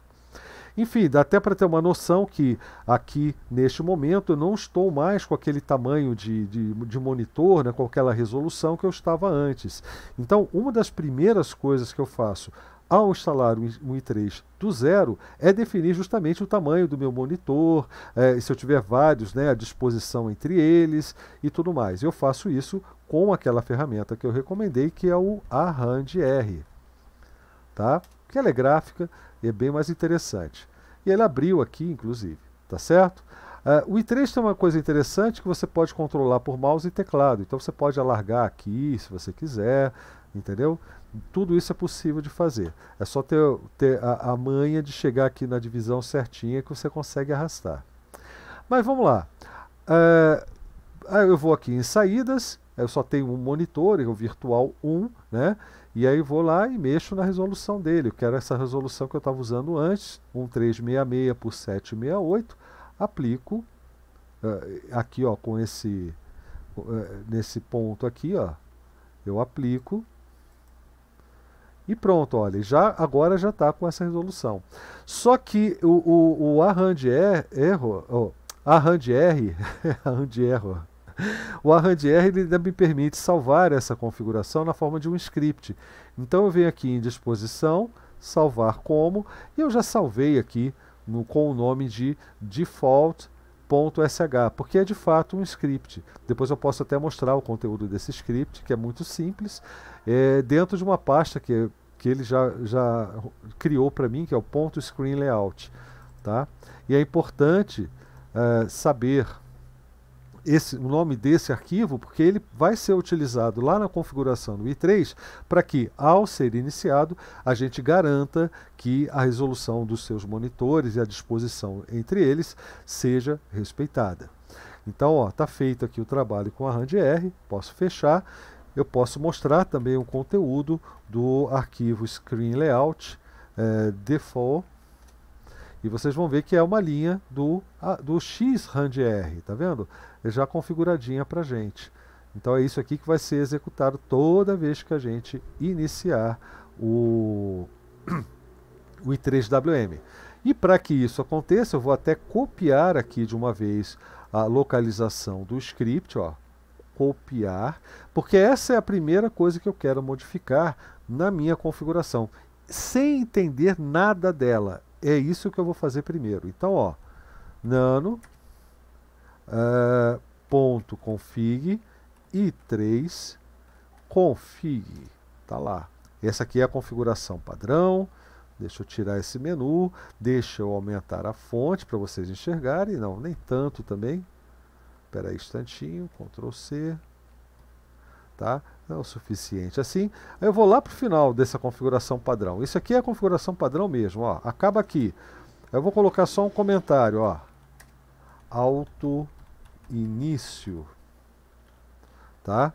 Enfim, dá até para ter uma noção que aqui neste momento eu não estou mais com aquele tamanho de, de, de monitor, né, com aquela resolução que eu estava antes. Então, uma das primeiras coisas que eu faço ao instalar um i3 do zero é definir justamente o tamanho do meu monitor, eh, se eu tiver vários, né, a disposição entre eles e tudo mais. Eu faço isso com aquela ferramenta que eu recomendei, que é o Arrand R, tá? que ela é gráfica, e é bem mais interessante. E ele abriu aqui, inclusive, tá certo? Uh, o i3 tem uma coisa interessante que você pode controlar por mouse e teclado. Então você pode alargar aqui, se você quiser, entendeu? Tudo isso é possível de fazer. É só ter, ter a, a manha de chegar aqui na divisão certinha que você consegue arrastar. Mas vamos lá. Uh, eu vou aqui em saídas, eu só tenho um monitor, é o virtual 1, né? E aí vou lá e mexo na resolução dele. Eu quero essa resolução que eu estava usando antes, 1366 por 768. Aplico uh, aqui ó, com esse uh, nesse ponto aqui, ó, eu aplico e pronto, olha, já, agora já está com essa resolução. Só que o, o, o Arrand Error, oh, Arrand R, Arrand Error, o Arrandier ainda me permite salvar essa configuração na forma de um script. Então eu venho aqui em disposição, salvar como, e eu já salvei aqui no, com o nome de default.sh, porque é de fato um script. Depois eu posso até mostrar o conteúdo desse script, que é muito simples, é, dentro de uma pasta que, que ele já, já criou para mim, que é o ponto .screen layout. Tá? E é importante eh, saber esse, o nome desse arquivo porque ele vai ser utilizado lá na configuração do i3 para que, ao ser iniciado, a gente garanta que a resolução dos seus monitores e a disposição entre eles seja respeitada. Então, está feito aqui o trabalho com a RAND-R, posso fechar. Eu posso mostrar também o conteúdo do arquivo screen layout é, default e vocês vão ver que é uma linha do, do X RAND R, tá vendo? É já configuradinha para gente. Então é isso aqui que vai ser executado toda vez que a gente iniciar o, o i3WM. E para que isso aconteça, eu vou até copiar aqui de uma vez a localização do script, ó, copiar, porque essa é a primeira coisa que eu quero modificar na minha configuração, sem entender nada dela é isso que eu vou fazer primeiro. Então, ó, nano eh, ponto config e 3 config. Tá lá. Essa aqui é a configuração padrão. Deixa eu tirar esse menu, deixa eu aumentar a fonte para vocês enxergarem, não, nem tanto também. Espera aí um instantinho, Ctrl C tá? Não é o suficiente assim. eu vou lá para o final dessa configuração padrão. Isso aqui é a configuração padrão mesmo, ó. Acaba aqui. Eu vou colocar só um comentário, ó. Auto início, tá?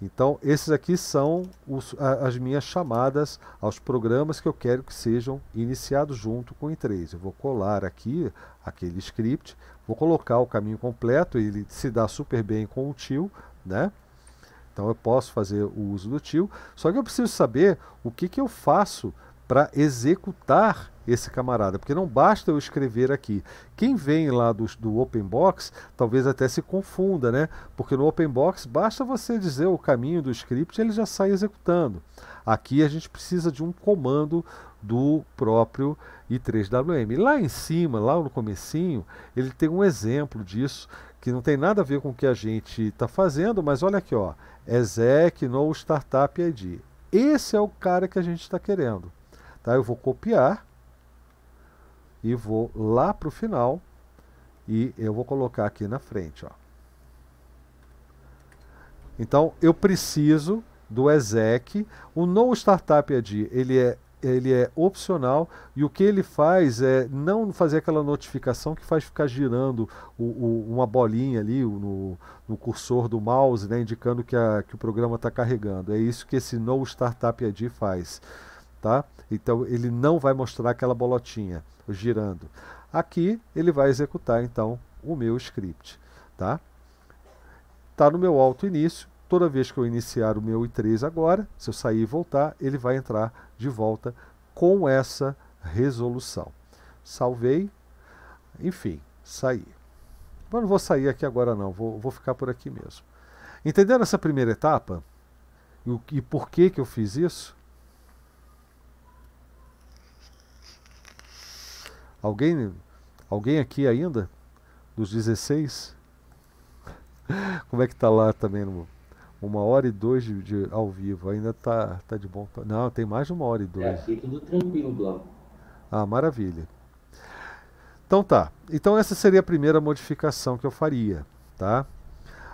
Então, esses aqui são os, a, as minhas chamadas aos programas que eu quero que sejam iniciados junto com o i3. Eu vou colar aqui aquele script, vou colocar o caminho completo, ele se dá super bem com o tio, né? Então eu posso fazer o uso do tio, só que eu preciso saber o que, que eu faço para executar esse camarada, porque não basta eu escrever aqui. Quem vem lá do, do Open Box talvez até se confunda, né? Porque no Open Box basta você dizer o caminho do script e ele já sai executando. Aqui a gente precisa de um comando do próprio i3WM. Lá em cima, lá no comecinho, ele tem um exemplo disso que não tem nada a ver com o que a gente está fazendo, mas olha aqui, ó, é no Startup ID. Esse é o cara que a gente está querendo. Tá? Eu vou copiar e vou lá para o final e eu vou colocar aqui na frente. Ó. Então, eu preciso do exec. O No Startup ID ele é ele é opcional e o que ele faz é não fazer aquela notificação que faz ficar girando o, o, uma bolinha ali no, no, cursor do mouse, né, indicando que, a, que o programa está carregando. É isso que esse No Startup ID faz. Tá? Então ele não vai mostrar aquela bolotinha girando. Aqui ele vai executar então o meu script. Tá? Tá no meu alto início. Toda vez que eu iniciar o meu i3 agora, se eu sair e voltar, ele vai entrar de volta com essa resolução. Salvei, enfim, saí. Mas não vou sair aqui agora não, vou, vou ficar por aqui mesmo. Entenderam essa primeira etapa? E, e por que, que eu fiz isso? Alguém, alguém aqui ainda? Dos 16? Como é que tá lá também no, uma hora e dois de, de ao vivo. Ainda tá, tá de bom. Não, tem mais de uma hora e é dois. É, aqui tudo tranquilo, Glauco. Ah, maravilha. Então tá. Então essa seria a primeira modificação que eu faria, tá?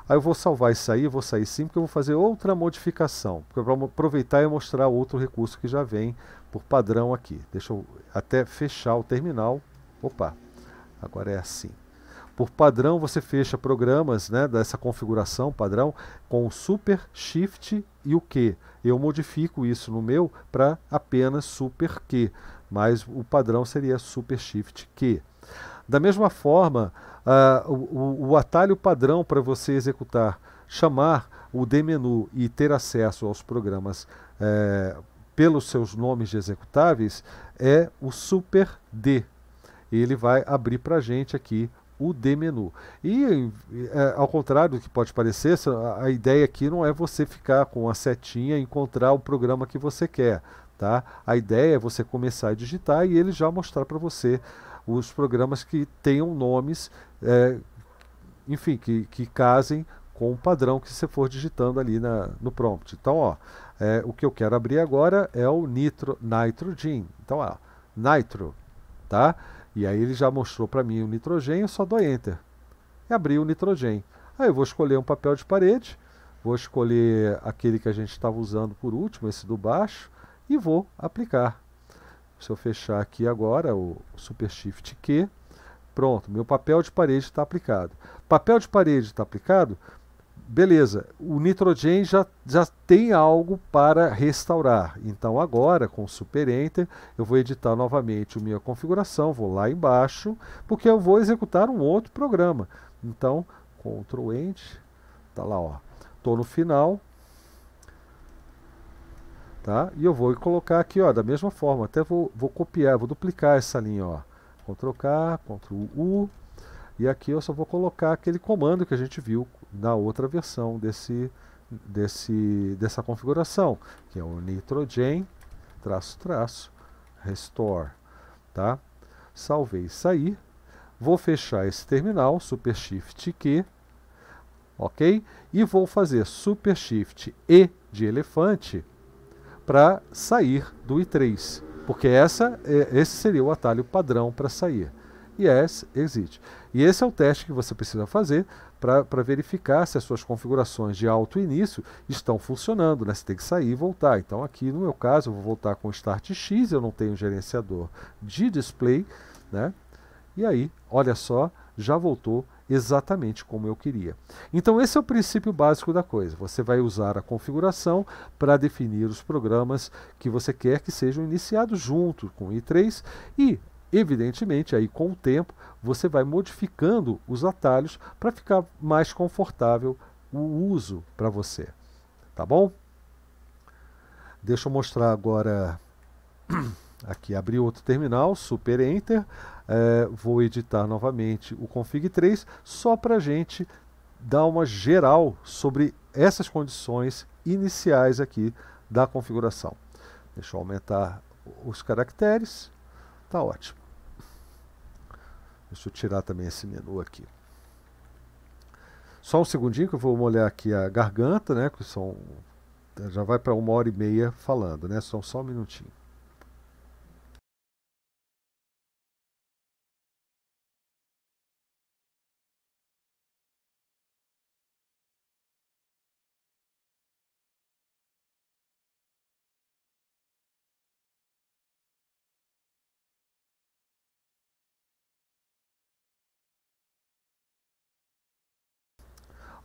Aí eu vou salvar isso aí, vou sair sim, porque eu vou fazer outra modificação. Para aproveitar e mostrar outro recurso que já vem por padrão aqui. Deixa eu até fechar o terminal. Opa, agora é assim. Por padrão, você fecha programas né, dessa configuração padrão com o Super, Shift e o Q. Eu modifico isso no meu para apenas Super Q, mas o padrão seria Super, Shift, Q. Da mesma forma, uh, o, o atalho padrão para você executar chamar o dmenu e ter acesso aos programas é, pelos seus nomes de executáveis é o super d. Ele vai abrir para a gente aqui o D menu. E é, ao contrário do que pode parecer, a ideia aqui não é você ficar com a setinha e encontrar o programa que você quer. Tá? A ideia é você começar a digitar e ele já mostrar para você os programas que tenham nomes, é, enfim, que, que casem com o padrão que você for digitando ali na, no prompt. Então, ó, é, o que eu quero abrir agora é o Nitro, Nitrogen. Então, ó, Nitro, tá? E aí ele já mostrou para mim o nitrogênio, eu só dou enter. E abri o nitrogênio. Aí eu vou escolher um papel de parede, vou escolher aquele que a gente estava usando por último, esse do baixo, e vou aplicar. Se eu fechar aqui agora o Super Shift Q, pronto, meu papel de parede está aplicado. Papel de parede está aplicado, beleza, o nitrogênio já, já tem algo para restaurar. Então agora, com o Super Enter, eu vou editar novamente a minha configuração, vou lá embaixo, porque eu vou executar um outro programa. Então, Ctrl Enter, tá lá, ó. Tô no final, tá? E eu vou colocar aqui, ó, da mesma forma, até vou, vou copiar, vou duplicar essa linha, ó. Ctrl K, Ctrl U, e aqui eu só vou colocar aquele comando que a gente viu na outra versão desse, desse, dessa configuração, que é o nitrogen, traço, traço, restore, tá? Salvei e saí. Vou fechar esse terminal, super shift Q, ok? E vou fazer super shift E de elefante para sair do i3, porque essa, é, esse seria o atalho padrão para sair. Yes, exit. E esse é o teste que você precisa fazer para verificar se as suas configurações de alto início estão funcionando, né? Você tem que sair e voltar. Então aqui no meu caso eu vou voltar com Start X, eu não tenho gerenciador de display, né? E aí, olha só, já voltou exatamente como eu queria. Então esse é o princípio básico da coisa. Você vai usar a configuração para definir os programas que você quer que sejam iniciados junto com o i3 e evidentemente aí com o tempo você vai modificando os atalhos para ficar mais confortável o uso para você. Tá bom? Deixa eu mostrar agora. Aqui abri outro terminal, Super Enter. É, vou editar novamente o Config 3 só para gente dar uma geral sobre essas condições iniciais aqui da configuração. Deixa eu aumentar os caracteres. Tá ótimo. Deixa eu tirar também esse menu aqui. Só um segundinho que eu vou molhar aqui a garganta, né? Que são, já vai para uma hora e meia falando, né? Só, só um minutinho.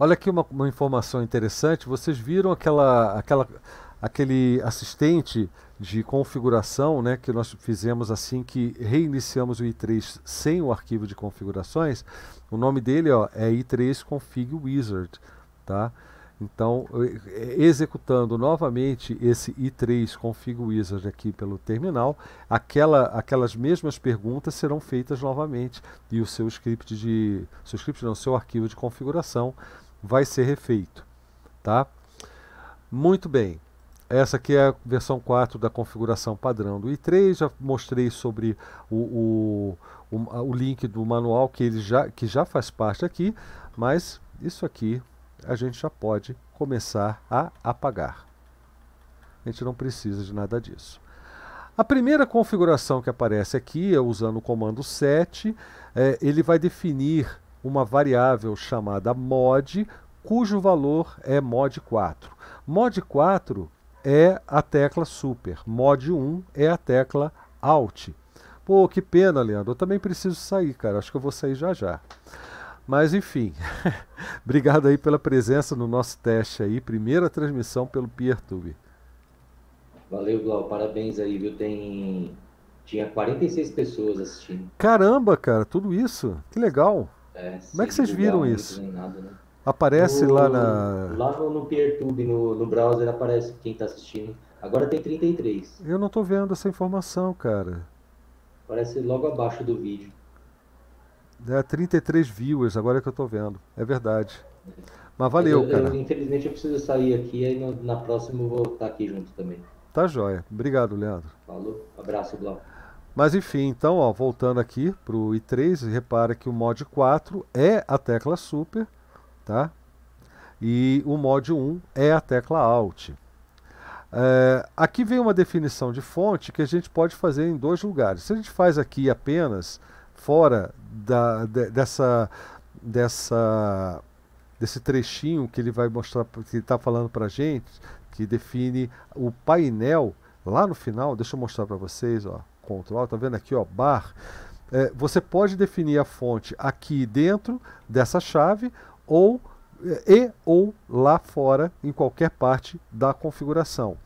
Olha aqui uma, uma informação interessante. Vocês viram aquela, aquela, aquele assistente de configuração né, que nós fizemos assim que reiniciamos o i3 sem o arquivo de configurações? O nome dele ó, é i3 config wizard. Tá? Então, executando novamente esse i3 config wizard aqui pelo terminal, aquela, aquelas mesmas perguntas serão feitas novamente e o seu script de seu script não, seu arquivo de configuração vai ser refeito, tá? Muito bem. Essa aqui é a versão 4 da configuração padrão do i3. Já mostrei sobre o, o, o, o link do manual que, ele já, que já faz parte aqui, mas isso aqui a gente já pode começar a apagar. A gente não precisa de nada disso. A primeira configuração que aparece aqui é usando o comando set, é, ele vai definir uma variável chamada mod, cujo valor é mod 4. Mod 4 é a tecla super, mod 1 é a tecla alt. Pô, que pena, Leandro, eu também preciso sair, cara, acho que eu vou sair já já. Mas enfim, obrigado aí pela presença no nosso teste aí, primeira transmissão pelo PeerTube. Valeu, Glau, parabéns aí, viu? Tem tinha 46 pessoas assistindo. Caramba, cara, tudo isso? Que legal. É, Como é que vocês viram isso? Nada, né? Aparece no, lá na. Lá no, no PeerTube, no, no browser, aparece quem está assistindo. Agora tem 33. Eu não estou vendo essa informação, cara. Aparece logo abaixo do vídeo. É, 33 viewers, agora é que eu estou vendo. É verdade. É. Mas valeu, eu, cara. Eu, infelizmente eu preciso sair aqui, aí no, na próxima eu vou estar tá aqui junto também. Tá jóia. Obrigado, Leandro. Falou. Abraço, Blau. Mas enfim, então, ó, voltando aqui para o i3, repara que o mod 4 é a tecla Super, tá? E o mod 1 é a tecla Alt. É, aqui vem uma definição de fonte que a gente pode fazer em dois lugares. Se a gente faz aqui apenas fora da, de, dessa, dessa, desse trechinho que ele vai mostrar, que está falando para gente, que define o painel lá no final, deixa eu mostrar para vocês, ó control, tá vendo aqui, ó, bar, é, você pode definir a fonte aqui dentro dessa chave ou é, e ou lá fora em qualquer parte da configuração.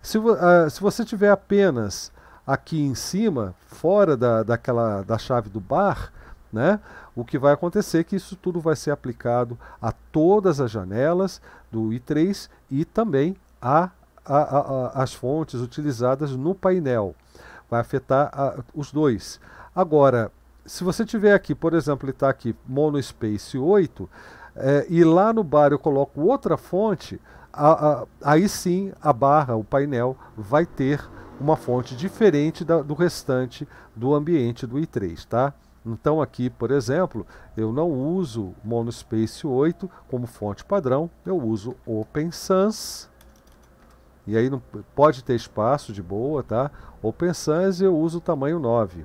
Se, uh, se você tiver apenas aqui em cima, fora da, daquela, da chave do bar, né? O que vai acontecer é que isso tudo vai ser aplicado a todas as janelas do i3 e também a, a, a, a as fontes utilizadas no painel vai afetar a, os dois. Agora, se você tiver aqui, por exemplo, ele está aqui monospace 8, é, e lá no bar eu coloco outra fonte, a, a, aí sim a barra, o painel, vai ter uma fonte diferente da, do restante do ambiente do i3, tá? Então aqui, por exemplo, eu não uso monospace 8 como fonte padrão, eu uso Open Sans e aí não, pode ter espaço de boa, tá? Open Sans eu uso o tamanho 9.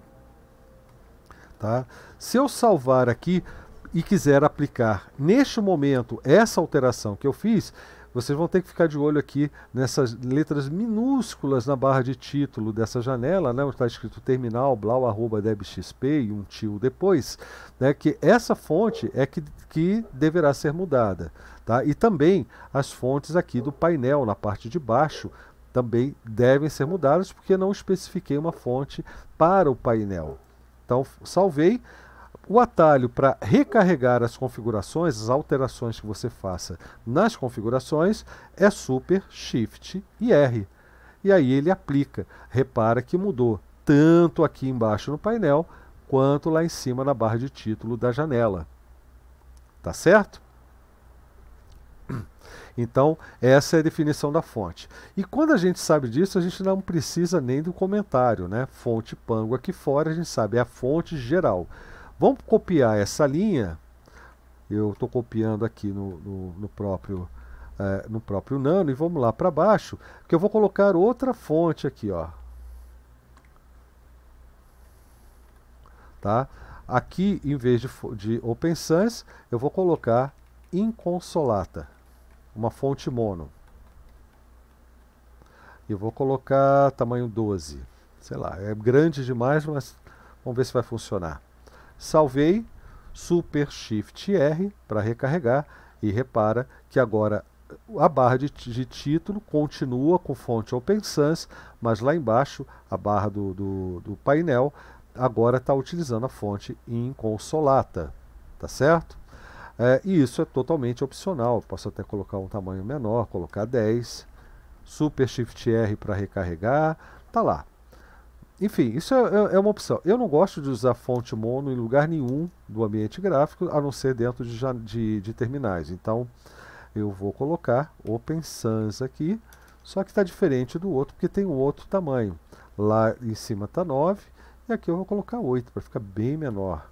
Tá? Se eu salvar aqui e quiser aplicar neste momento essa alteração que eu fiz, vocês vão ter que ficar de olho aqui nessas letras minúsculas na barra de título dessa janela, né, onde está escrito terminal, blau, arroba, debxp e um tio depois, né, que essa fonte é que, que deverá ser mudada. Tá? E também as fontes aqui do painel, na parte de baixo, também devem ser mudadas, porque não especifiquei uma fonte para o painel. Então, salvei. O atalho para recarregar as configurações, as alterações que você faça nas configurações, é Super, Shift e R. E aí ele aplica. Repara que mudou tanto aqui embaixo no painel, quanto lá em cima na barra de título da janela. Tá certo? Então, essa é a definição da fonte. E quando a gente sabe disso, a gente não precisa nem do comentário, né? Fonte pango aqui fora, a gente sabe, é a fonte geral. Vamos copiar essa linha. Eu estou copiando aqui no, no, no próprio é, no próprio nano e vamos lá para baixo, que eu vou colocar outra fonte aqui, ó. Tá? Aqui, em vez de, de Open Sans, eu vou colocar Inconsolata uma fonte mono. E vou colocar tamanho 12. Sei lá, é grande demais, mas vamos ver se vai funcionar. Salvei, Super Shift R para recarregar e repara que agora a barra de, de, título continua com fonte Open Sans, mas lá embaixo, a barra do, do, do painel, agora está utilizando a fonte Inconsolata, tá certo? É, e isso é totalmente opcional. Posso até colocar um tamanho menor, colocar 10. Super Shift R para recarregar. Tá lá. Enfim, isso é, é, é, uma opção. Eu não gosto de usar fonte mono em lugar nenhum do ambiente gráfico, a não ser dentro de, de, de terminais. Então, eu vou colocar Open Sans aqui, só que está diferente do outro, porque tem um outro tamanho. Lá em cima está 9, e aqui eu vou colocar 8, para ficar bem menor.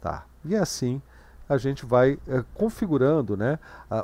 Tá, e é assim a gente vai é, configurando né, a,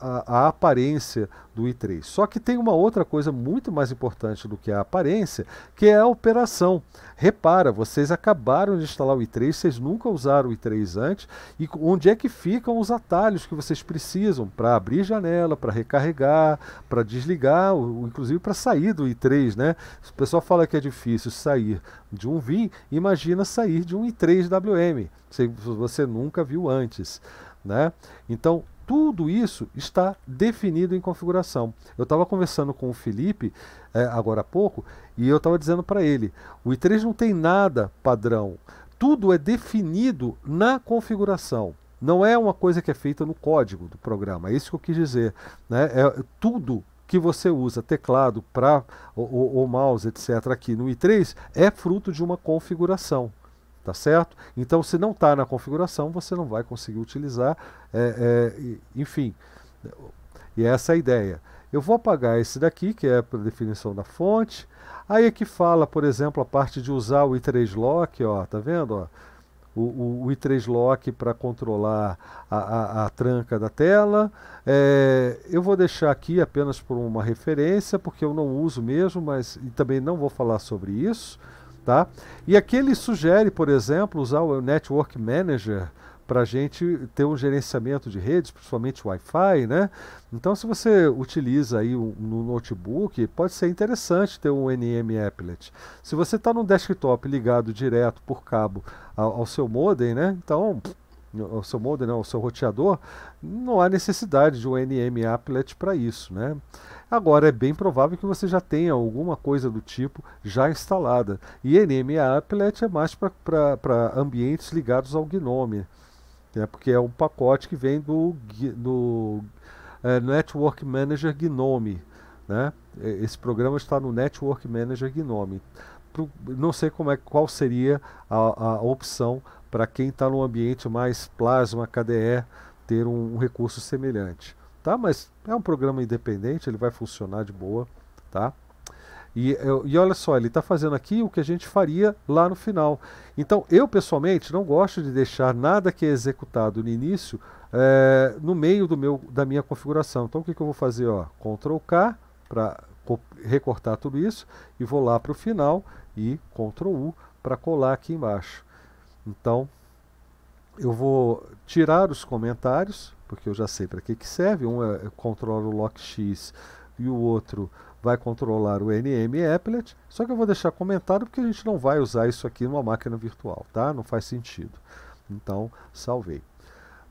a, a, aparência do I3. Só que tem uma outra coisa muito mais importante do que a aparência, que é a operação. Repara, vocês acabaram de instalar o I3, vocês nunca usaram o I3 antes, e onde é que ficam os atalhos que vocês precisam para abrir janela, para recarregar, para desligar, ou, inclusive para sair do I3, né? O pessoal fala que é difícil sair de um VIN, imagina sair de um I3WM, se você nunca viu antes. Né? Então, tudo isso está definido em configuração. Eu estava conversando com o Felipe é, agora há pouco e eu estava dizendo para ele: o i3 não tem nada padrão, tudo é definido na configuração. Não é uma coisa que é feita no código do programa, é isso que eu quis dizer. Né? É, tudo que você usa teclado para o, mouse, etc., aqui no i3 é fruto de uma configuração. Tá certo? Então, se não está na configuração, você não vai conseguir utilizar. É, é, enfim, e essa é a ideia. Eu vou apagar esse daqui, que é a definição da fonte. Aí aqui é fala, por exemplo, a parte de usar o i3lock, ó, tá vendo? Ó? O, o, o i3lock para controlar a, a, a, tranca da tela. É, eu vou deixar aqui apenas por uma referência, porque eu não uso mesmo, mas também não vou falar sobre isso. Tá? E aqui ele sugere, por exemplo, usar o Network Manager para a gente ter um gerenciamento de redes, principalmente Wi-Fi, né? Então, se você utiliza aí um, no notebook, pode ser interessante ter um NM Applet. Se você está no desktop ligado direto por cabo ao, ao seu modem, né? Então, o seu modem, não, né, o seu roteador, não há necessidade de um NM applet para isso, né? Agora é bem provável que você já tenha alguma coisa do tipo já instalada. E NM applet é mais para ambientes ligados ao GNOME, né? porque é um pacote que vem do, do é, Network Manager GNOME, né? Esse programa está no Network Manager GNOME. Pro, não sei como é qual seria a, a opção para quem está num ambiente mais plasma, KDE, ter um, um, recurso semelhante. Tá? Mas é um programa independente, ele vai funcionar de boa. Tá? E, e olha só, ele está fazendo aqui o que a gente faria lá no final. Então, eu pessoalmente não gosto de deixar nada que é executado no início é, no meio do meu, da minha configuração. Então, o que, que eu vou fazer? Ó, Ctrl K para recortar tudo isso e vou lá para o final e Ctrl U para colar aqui embaixo. Então, eu vou tirar os comentários, porque eu já sei para que, que serve. Um é, é controla o LockX e o outro vai controlar o NM Applet. Só que eu vou deixar comentado porque a gente não vai usar isso aqui numa máquina virtual, tá? Não faz sentido. Então, salvei.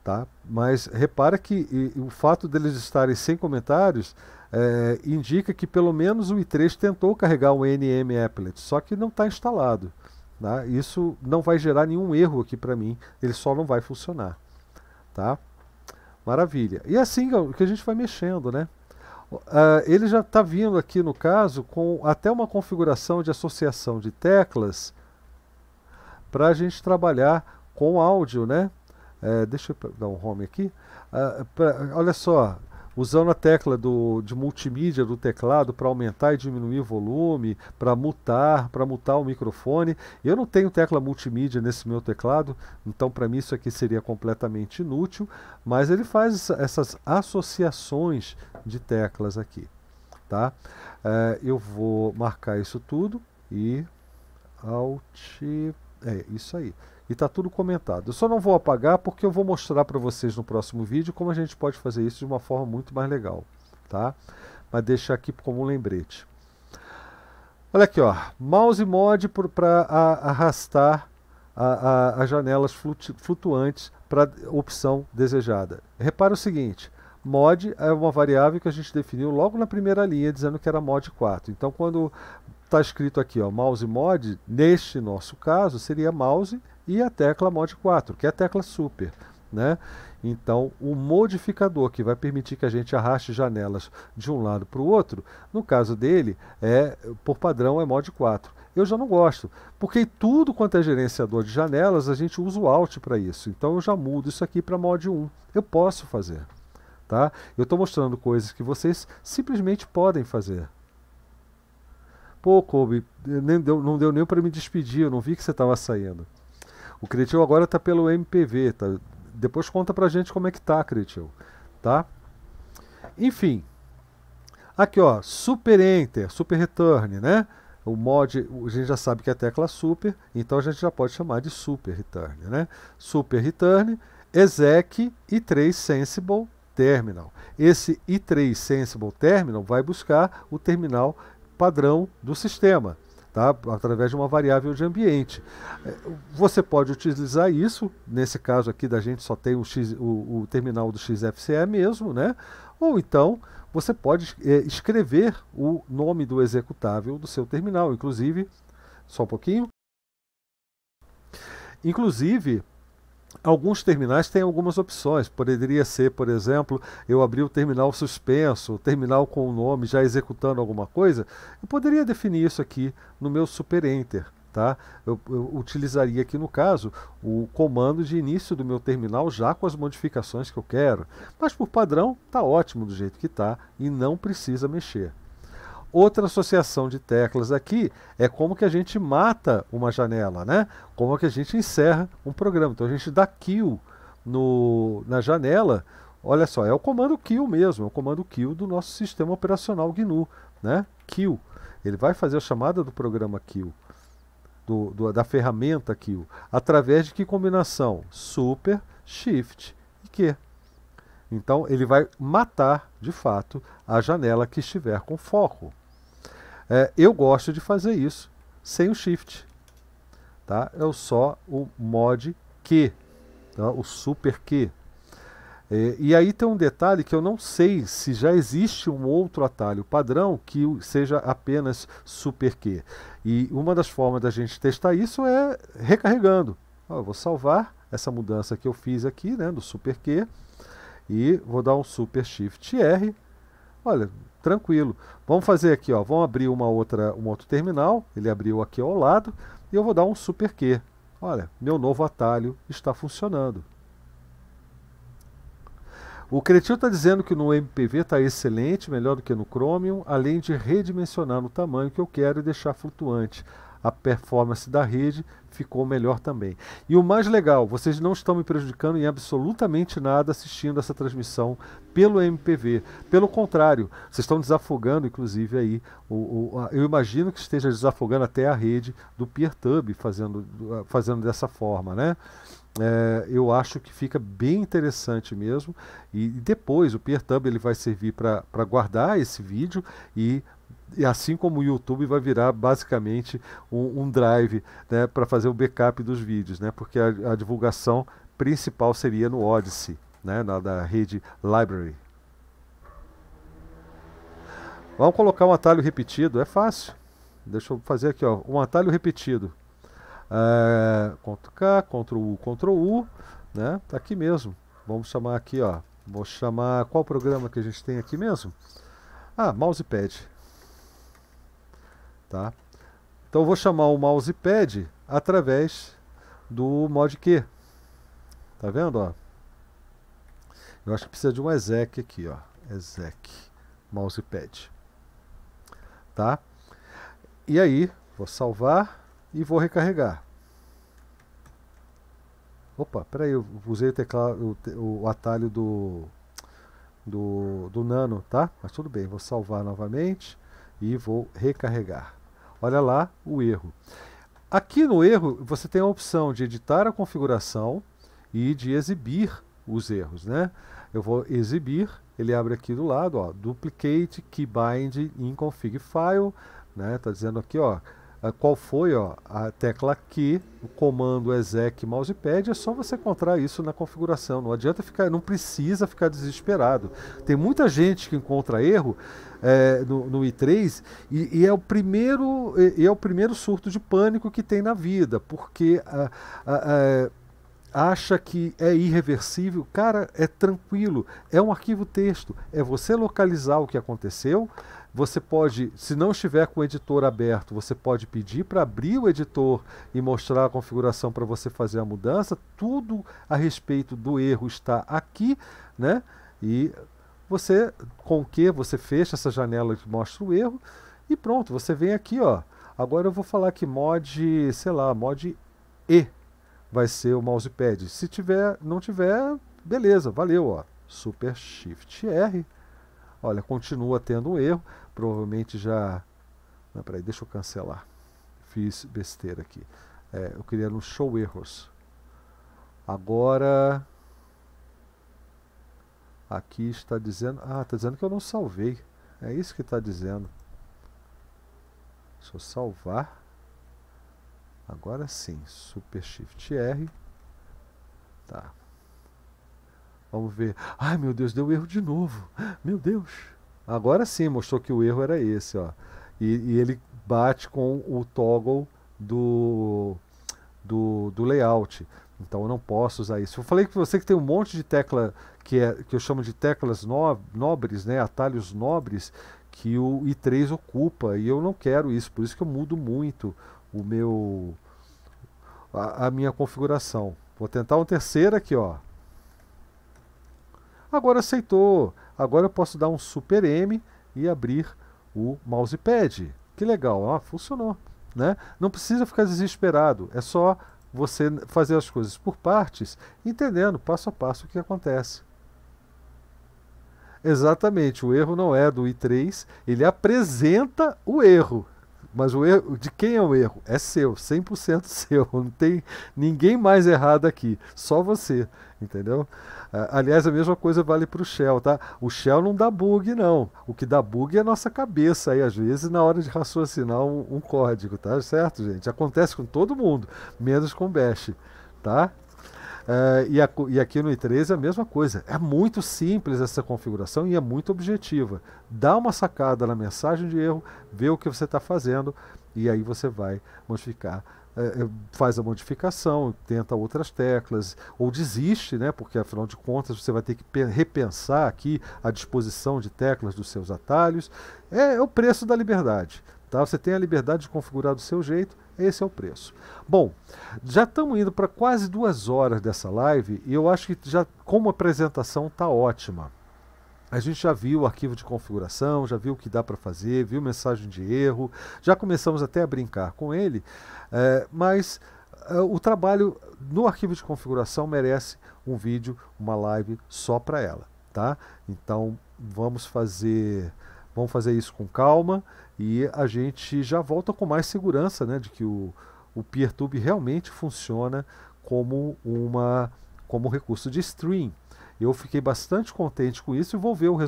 Tá? Mas repara que e o fato deles estarem sem comentários é, indica que pelo menos o i3 tentou carregar o NM Applet, só que não está instalado. Tá? Isso não vai gerar nenhum erro aqui para mim, ele só não vai funcionar. Tá? Maravilha. E assim que a gente vai mexendo, né? Uh, ele já está vindo aqui no caso com até uma configuração de associação de teclas para a gente trabalhar com áudio, né? Uh, deixa eu dar um home aqui. Uh, pra, olha só, usando a tecla do, de multimídia do teclado para aumentar e diminuir o volume, para mutar, para mutar o microfone. Eu não tenho tecla multimídia nesse meu teclado, então para mim isso aqui seria completamente inútil, mas ele faz essas associações de teclas aqui. Tá? É, eu vou marcar isso tudo e Alt, é isso aí. E está tudo comentado. Eu só não vou apagar porque eu vou mostrar para vocês no próximo vídeo como a gente pode fazer isso de uma forma muito mais legal. Tá? Mas deixar aqui como um lembrete. Olha aqui, ó, mouse mod para arrastar as janelas flutu flutuantes para a opção desejada. Repara o seguinte, mod é uma variável que a gente definiu logo na primeira linha, dizendo que era mod 4. Então, quando está escrito aqui, ó, mouse mod, neste nosso caso, seria mouse e a tecla Mod 4, que é a tecla Super. Né? Então, o modificador que vai permitir que a gente arraste janelas de um lado para o outro, no caso dele, é por padrão é mod 4. Eu já não gosto, porque tudo quanto é gerenciador de janelas, a gente usa o alt para isso. Então eu já mudo isso aqui para mod 1. Eu posso fazer, tá? Eu estou mostrando coisas que vocês simplesmente podem fazer. Pô, Kobe, nem deu, não deu nem para me despedir, eu não vi que você estava saindo. O Cretil agora está pelo MPV, tá? Depois conta pra gente como é que tá, Cretil, tá? Enfim. Aqui, ó, Super Enter, Super Return, né? O mod, a gente já sabe que é a tecla é Super, então a gente já pode chamar de Super Return, né? Super Return, exec i3 Sensible Terminal. Esse i3 Sensible Terminal vai buscar o terminal padrão do sistema tá? através de uma variável de ambiente. Você pode utilizar isso, nesse caso aqui da gente só tem o, X, o, o terminal do XFCE mesmo, né? ou então você pode é, escrever o nome do executável do seu terminal, inclusive, só um pouquinho. Inclusive, Alguns terminais têm algumas opções. Poderia ser, por exemplo, eu abrir o terminal suspenso, o terminal com o nome já executando alguma coisa. Eu poderia definir isso aqui no meu super enter. Tá? Eu, eu utilizaria aqui no caso o comando de início do meu terminal já com as modificações que eu quero. Mas por padrão está ótimo do jeito que está e não precisa mexer. Outra associação de teclas aqui é como que a gente mata uma janela, né? Como que a gente encerra um programa. Então a gente dá kill no, na janela. Olha só, é o comando kill mesmo, é o comando kill do nosso sistema operacional GNU, né? Kill. Ele vai fazer a chamada do programa kill, do, do, da ferramenta kill, através de que combinação? Super, shift e Q. Então ele vai matar, de fato, a janela que estiver com foco. É, eu gosto de fazer isso sem o shift. Tá? É só o mod Q, tá? o super Q. É, e aí tem um detalhe que eu não sei se já existe um outro atalho padrão que seja apenas super Q. E uma das formas da gente testar isso é recarregando. Ó, eu vou salvar essa mudança que eu fiz aqui, né, do super Q, e vou dar um super shift R. Olha, tranquilo. Vamos fazer aqui, ó, vamos abrir uma outra, um outro terminal, ele abriu aqui ao lado, e eu vou dar um super Q. Olha, meu novo atalho está funcionando. O Cretil está dizendo que no MPV está excelente, melhor do que no Chromium, além de redimensionar no tamanho que eu quero e deixar flutuante a performance da rede ficou melhor também. E o mais legal, vocês não estão me prejudicando em absolutamente nada assistindo essa transmissão pelo MPV. Pelo contrário, vocês estão desafogando, inclusive, aí. O, o, a, eu imagino que esteja desafogando até a rede do PeerTub fazendo, fazendo dessa forma, né? É, eu acho que fica bem interessante mesmo. E, e depois o PeerTub ele vai servir para guardar esse vídeo e e assim como o YouTube vai virar basicamente um, um drive né, para fazer o backup dos vídeos, né, porque a, a divulgação principal seria no Odyssey, né, na da rede Library. Vamos colocar um atalho repetido, é fácil. Deixa eu fazer aqui, ó, um atalho repetido. É, eh, Ctrl K, Ctrl U, Ctrl U, né? Tá aqui mesmo. Vamos chamar aqui, ó. Vou chamar qual programa que a gente tem aqui mesmo? Ah, mousepad. Tá? Então eu vou chamar o mousepad através do mod Q. Tá vendo? Ó? Eu acho que precisa de um exec aqui, ó. exec mousepad. Tá? E aí, vou salvar e vou recarregar. Opa, peraí, eu usei o, teclado, o, o atalho do, do, do nano, tá? Mas tudo bem, vou salvar novamente e vou recarregar. Olha lá o erro. Aqui no erro, você tem a opção de editar a configuração e de exibir os erros, né? Eu vou exibir, ele abre aqui do lado, ó, duplicate keybind in config file, né? Tá dizendo aqui, ó, ah, qual foi ó, a tecla Q, o comando exec mousepad, é só você encontrar isso na configuração. Não adianta ficar, não precisa ficar desesperado. Tem muita gente que encontra erro é, no, no, i3 e, e é o primeiro e, é o primeiro surto de pânico que tem na vida, porque a, ah, a, ah, a é, acha que é irreversível, cara, é tranquilo, é um arquivo texto, é você localizar o que aconteceu, você pode, se não estiver com o editor aberto, você pode pedir para abrir o editor e mostrar a configuração para você fazer a mudança. Tudo a respeito do erro está aqui, né? E você, com o que você fecha essa janela que mostra o erro e pronto, você vem aqui, ó. Agora eu vou falar que mod, sei lá, mod E vai ser o mousepad. Se tiver, não tiver, beleza, valeu, ó. Super Shift R. Olha, continua tendo um erro, provavelmente já... Não, peraí, deixa eu cancelar. Fiz besteira aqui. É, eu queria no show erros. Agora... Aqui está dizendo... Ah, está dizendo que eu não salvei. É isso que está dizendo. Deixa eu salvar. Agora sim, Super Shift R. Tá. Vamos ver. Ai, meu Deus, deu erro de novo. Meu Deus. Agora sim, mostrou que o erro era esse, ó. E, e ele bate com o toggle do, do, do layout. Então eu não posso usar isso. Eu falei que você que tem um monte de tecla que, é, que eu chamo de teclas no, nobres, né, atalhos nobres, que o i3 ocupa. E eu não quero isso, por isso que eu mudo muito o meu a, a minha configuração. Vou tentar um terceiro aqui, ó. Agora aceitou. Agora eu posso dar um super M e abrir o mousepad. Que legal, Ah, funcionou. Né? Não precisa ficar desesperado, é só você fazer as coisas por partes, entendendo passo a passo o que acontece. Exatamente, o erro não é do I3, ele apresenta o erro. Mas o erro, de quem é o erro? É seu, 100% seu. Não tem ninguém mais errado aqui, só você entendeu? Ah, aliás, a mesma coisa vale para o Shell, tá? O Shell não dá bug, não. O que dá bug é a nossa cabeça aí, às vezes, na hora de raciocinar um, um código, tá certo, gente? Acontece com todo mundo, menos com o Bash, tá? Uh, e, a, e, aqui no i3 é a mesma coisa. É muito simples essa configuração e é muito objetiva. Dá uma sacada na mensagem de erro, vê o que você está fazendo e aí você vai modificar é, é, faz a modificação, tenta outras teclas, ou desiste, né, porque afinal de contas você vai ter que repensar aqui a disposição de teclas dos seus atalhos. É, é o preço da liberdade. Tá? Você tem a liberdade de configurar do seu jeito, esse é o preço. Bom, já estamos indo para quase duas horas dessa live e eu acho que já como apresentação está ótima. A gente já viu o arquivo de configuração, já viu o que dá para fazer, viu mensagem de erro, já começamos até a brincar com ele, é, mas é, o trabalho no arquivo de configuração merece um vídeo, uma live só para ela, tá? Então vamos fazer, vamos fazer isso com calma e a gente já volta com mais segurança, né, de que o, o PeerTube realmente funciona como uma como recurso de stream. Eu fiquei bastante contente com isso e vou ver o,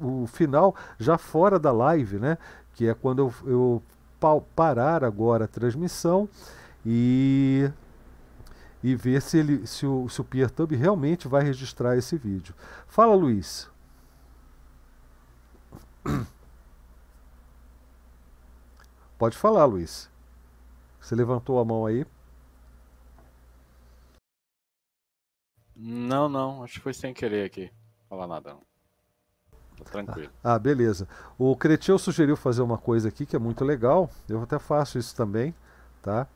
o final já fora da live, né? Que é quando eu, eu pa parar agora a transmissão e e ver se, ele, se, o, se o PeerTube realmente vai registrar esse vídeo. Fala, Luiz. Pode falar, Luiz. Você levantou a mão aí. Não, não. Acho que foi sem querer aqui. Falar nada. Não. Tá tranquilo. Ah, beleza. O Cretil sugeriu fazer uma coisa aqui que é muito legal. Eu até faço isso também, tá?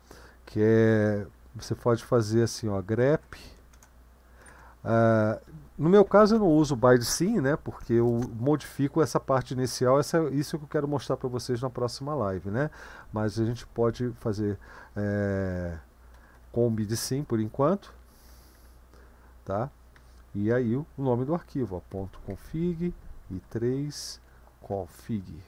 Que é você pode fazer assim, ó, grep. Ah, no meu caso eu não uso bind sim, né? Porque eu modifico essa parte inicial, essa, isso é que eu quero mostrar para vocês na próxima live, né? Mas a gente pode fazer é, eh, com bind sim por enquanto tá? E aí o nome do arquivo, ó, ponto .config e 3 config.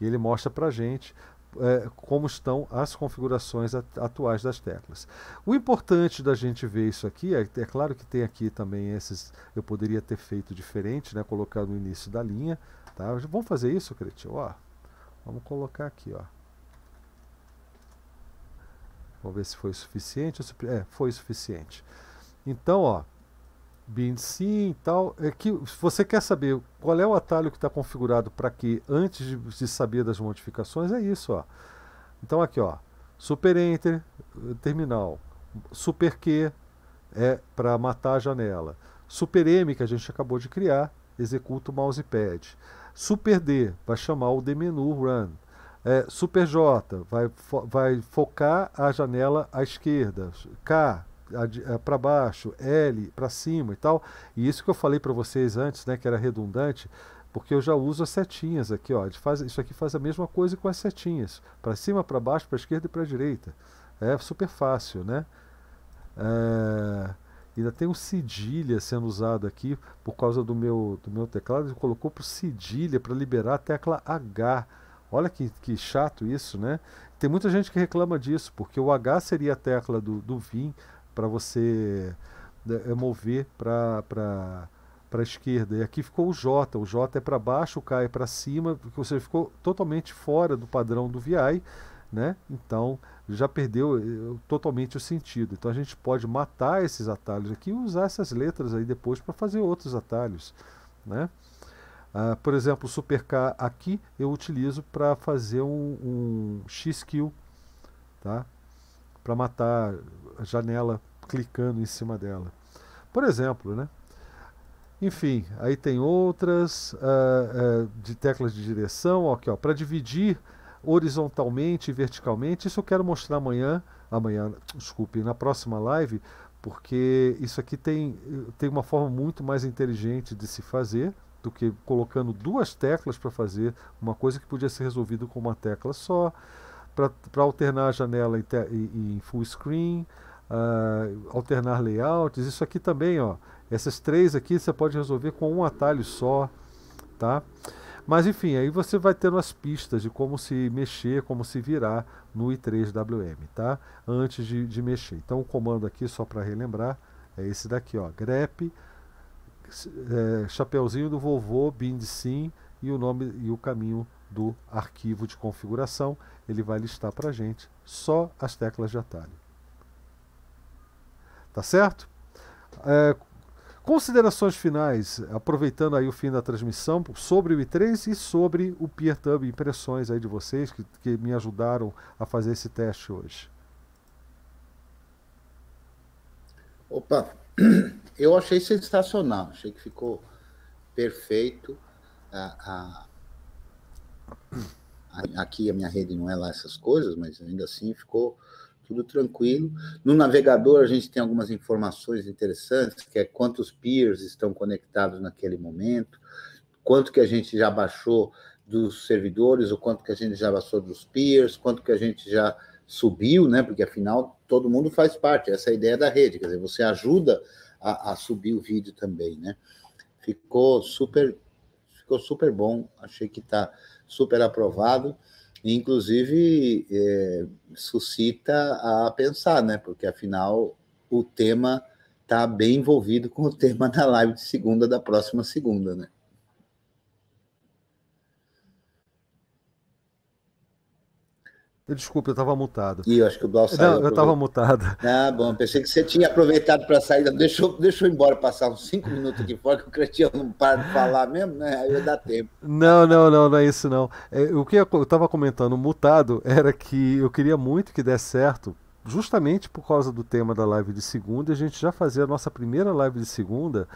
E ele mostra para gente é, como estão as configurações atuais das teclas. O importante da gente ver isso aqui, é, é claro que tem aqui também esses, eu poderia ter feito diferente, né, colocar no início da linha, tá? Vamos fazer isso, cretio ó. Vamos colocar aqui, ó. Vamos ver se foi suficiente. É, foi suficiente. Então, ó, sim e tal, é que se você quer saber qual é o atalho que está configurado para que antes de, de, saber das modificações, é isso, ó. Então aqui, ó, super enter, terminal, super Q é para matar a janela, super M que a gente acabou de criar, executa o mousepad, super D vai chamar o dmenu run, é, super J vai, fo vai focar a janela à esquerda, K eh, para baixo, L para cima e tal. E isso que eu falei para vocês antes, né, que era redundante, porque eu já uso as setinhas aqui, ó. Faz, isso aqui faz a mesma coisa com as setinhas, para cima, para baixo, para esquerda e para direita. É super fácil, né? É, ainda tem um cedilha sendo usado aqui por causa do meu, do meu teclado. Ele colocou para cedilha para liberar a tecla H. Olha que, que chato isso, né? Tem muita gente que reclama disso, porque o H seria a tecla do, do VIN, para você né, é mover para para a esquerda. E aqui ficou o J. O J é para baixo, o K é para cima, ou seja, ficou totalmente fora do padrão do VI, né? Então já perdeu eh, totalmente o sentido. Então a gente pode matar esses atalhos aqui e usar essas letras aí depois para fazer outros atalhos, né? Ah, por exemplo, o Super K aqui eu utilizo para fazer um, um X-Kill, tá? Para matar janela clicando em cima dela. Por exemplo, né? Enfim, aí tem outras uh, uh, de teclas de direção, aqui ó, para dividir horizontalmente e verticalmente. Isso eu quero mostrar amanhã, amanhã, desculpe, na próxima live, porque isso aqui tem, tem uma forma muito mais inteligente de se fazer do que colocando duas teclas para fazer uma coisa que podia ser resolvida com uma tecla só, para alternar a janela em, te, em full screen, uh, alternar layouts. Isso aqui também, ó. Essas três aqui você pode resolver com um atalho só, tá? Mas enfim, aí você vai tendo as pistas de como se mexer, como se virar no i3WM, tá? Antes de, de mexer. Então o comando aqui, só para relembrar, é esse daqui, ó. grep, é, chapeuzinho do vovô, bind sim, e o nome e o caminho do arquivo de configuração. Ele vai listar para gente só as teclas de atalho. Tá certo? É, considerações finais, aproveitando aí o fim da transmissão, sobre o i3 e sobre o PeerTub, impressões aí de vocês que, que me ajudaram a fazer esse teste hoje. Opa, eu achei sensacional, achei que ficou perfeito. A, a, a, aqui a minha rede não é lá essas coisas, mas ainda assim ficou tudo tranquilo. No navegador, a gente tem algumas informações interessantes, que é quantos peers estão conectados naquele momento, quanto que a gente já baixou dos servidores, o quanto que a gente já baixou dos peers, quanto que a gente já subiu, né? Porque afinal todo mundo faz parte, essa é a ideia da rede, quer dizer, você ajuda a, a subir o vídeo também, né? Ficou super, ficou super bom, achei que está super aprovado inclusive é, suscita a pensar, né? Porque afinal o tema está bem envolvido com o tema da live de segunda da próxima segunda, né? Desculpa, eu estava mutado. Ih, eu acho que o Blau saiu. Não, eu estava mutado. Ah, bom, pensei que você tinha aproveitado para sair. Deixa eu, deixa eu ir embora passar uns cinco minutos aqui fora, que o Cristiano não para de falar mesmo, né? Aí eu dar tempo. Não, não, não, não é isso não. É, o que eu estava comentando mutado era que eu queria muito que desse certo, justamente por causa do tema da live de segunda, a gente já fazia a nossa primeira live de segunda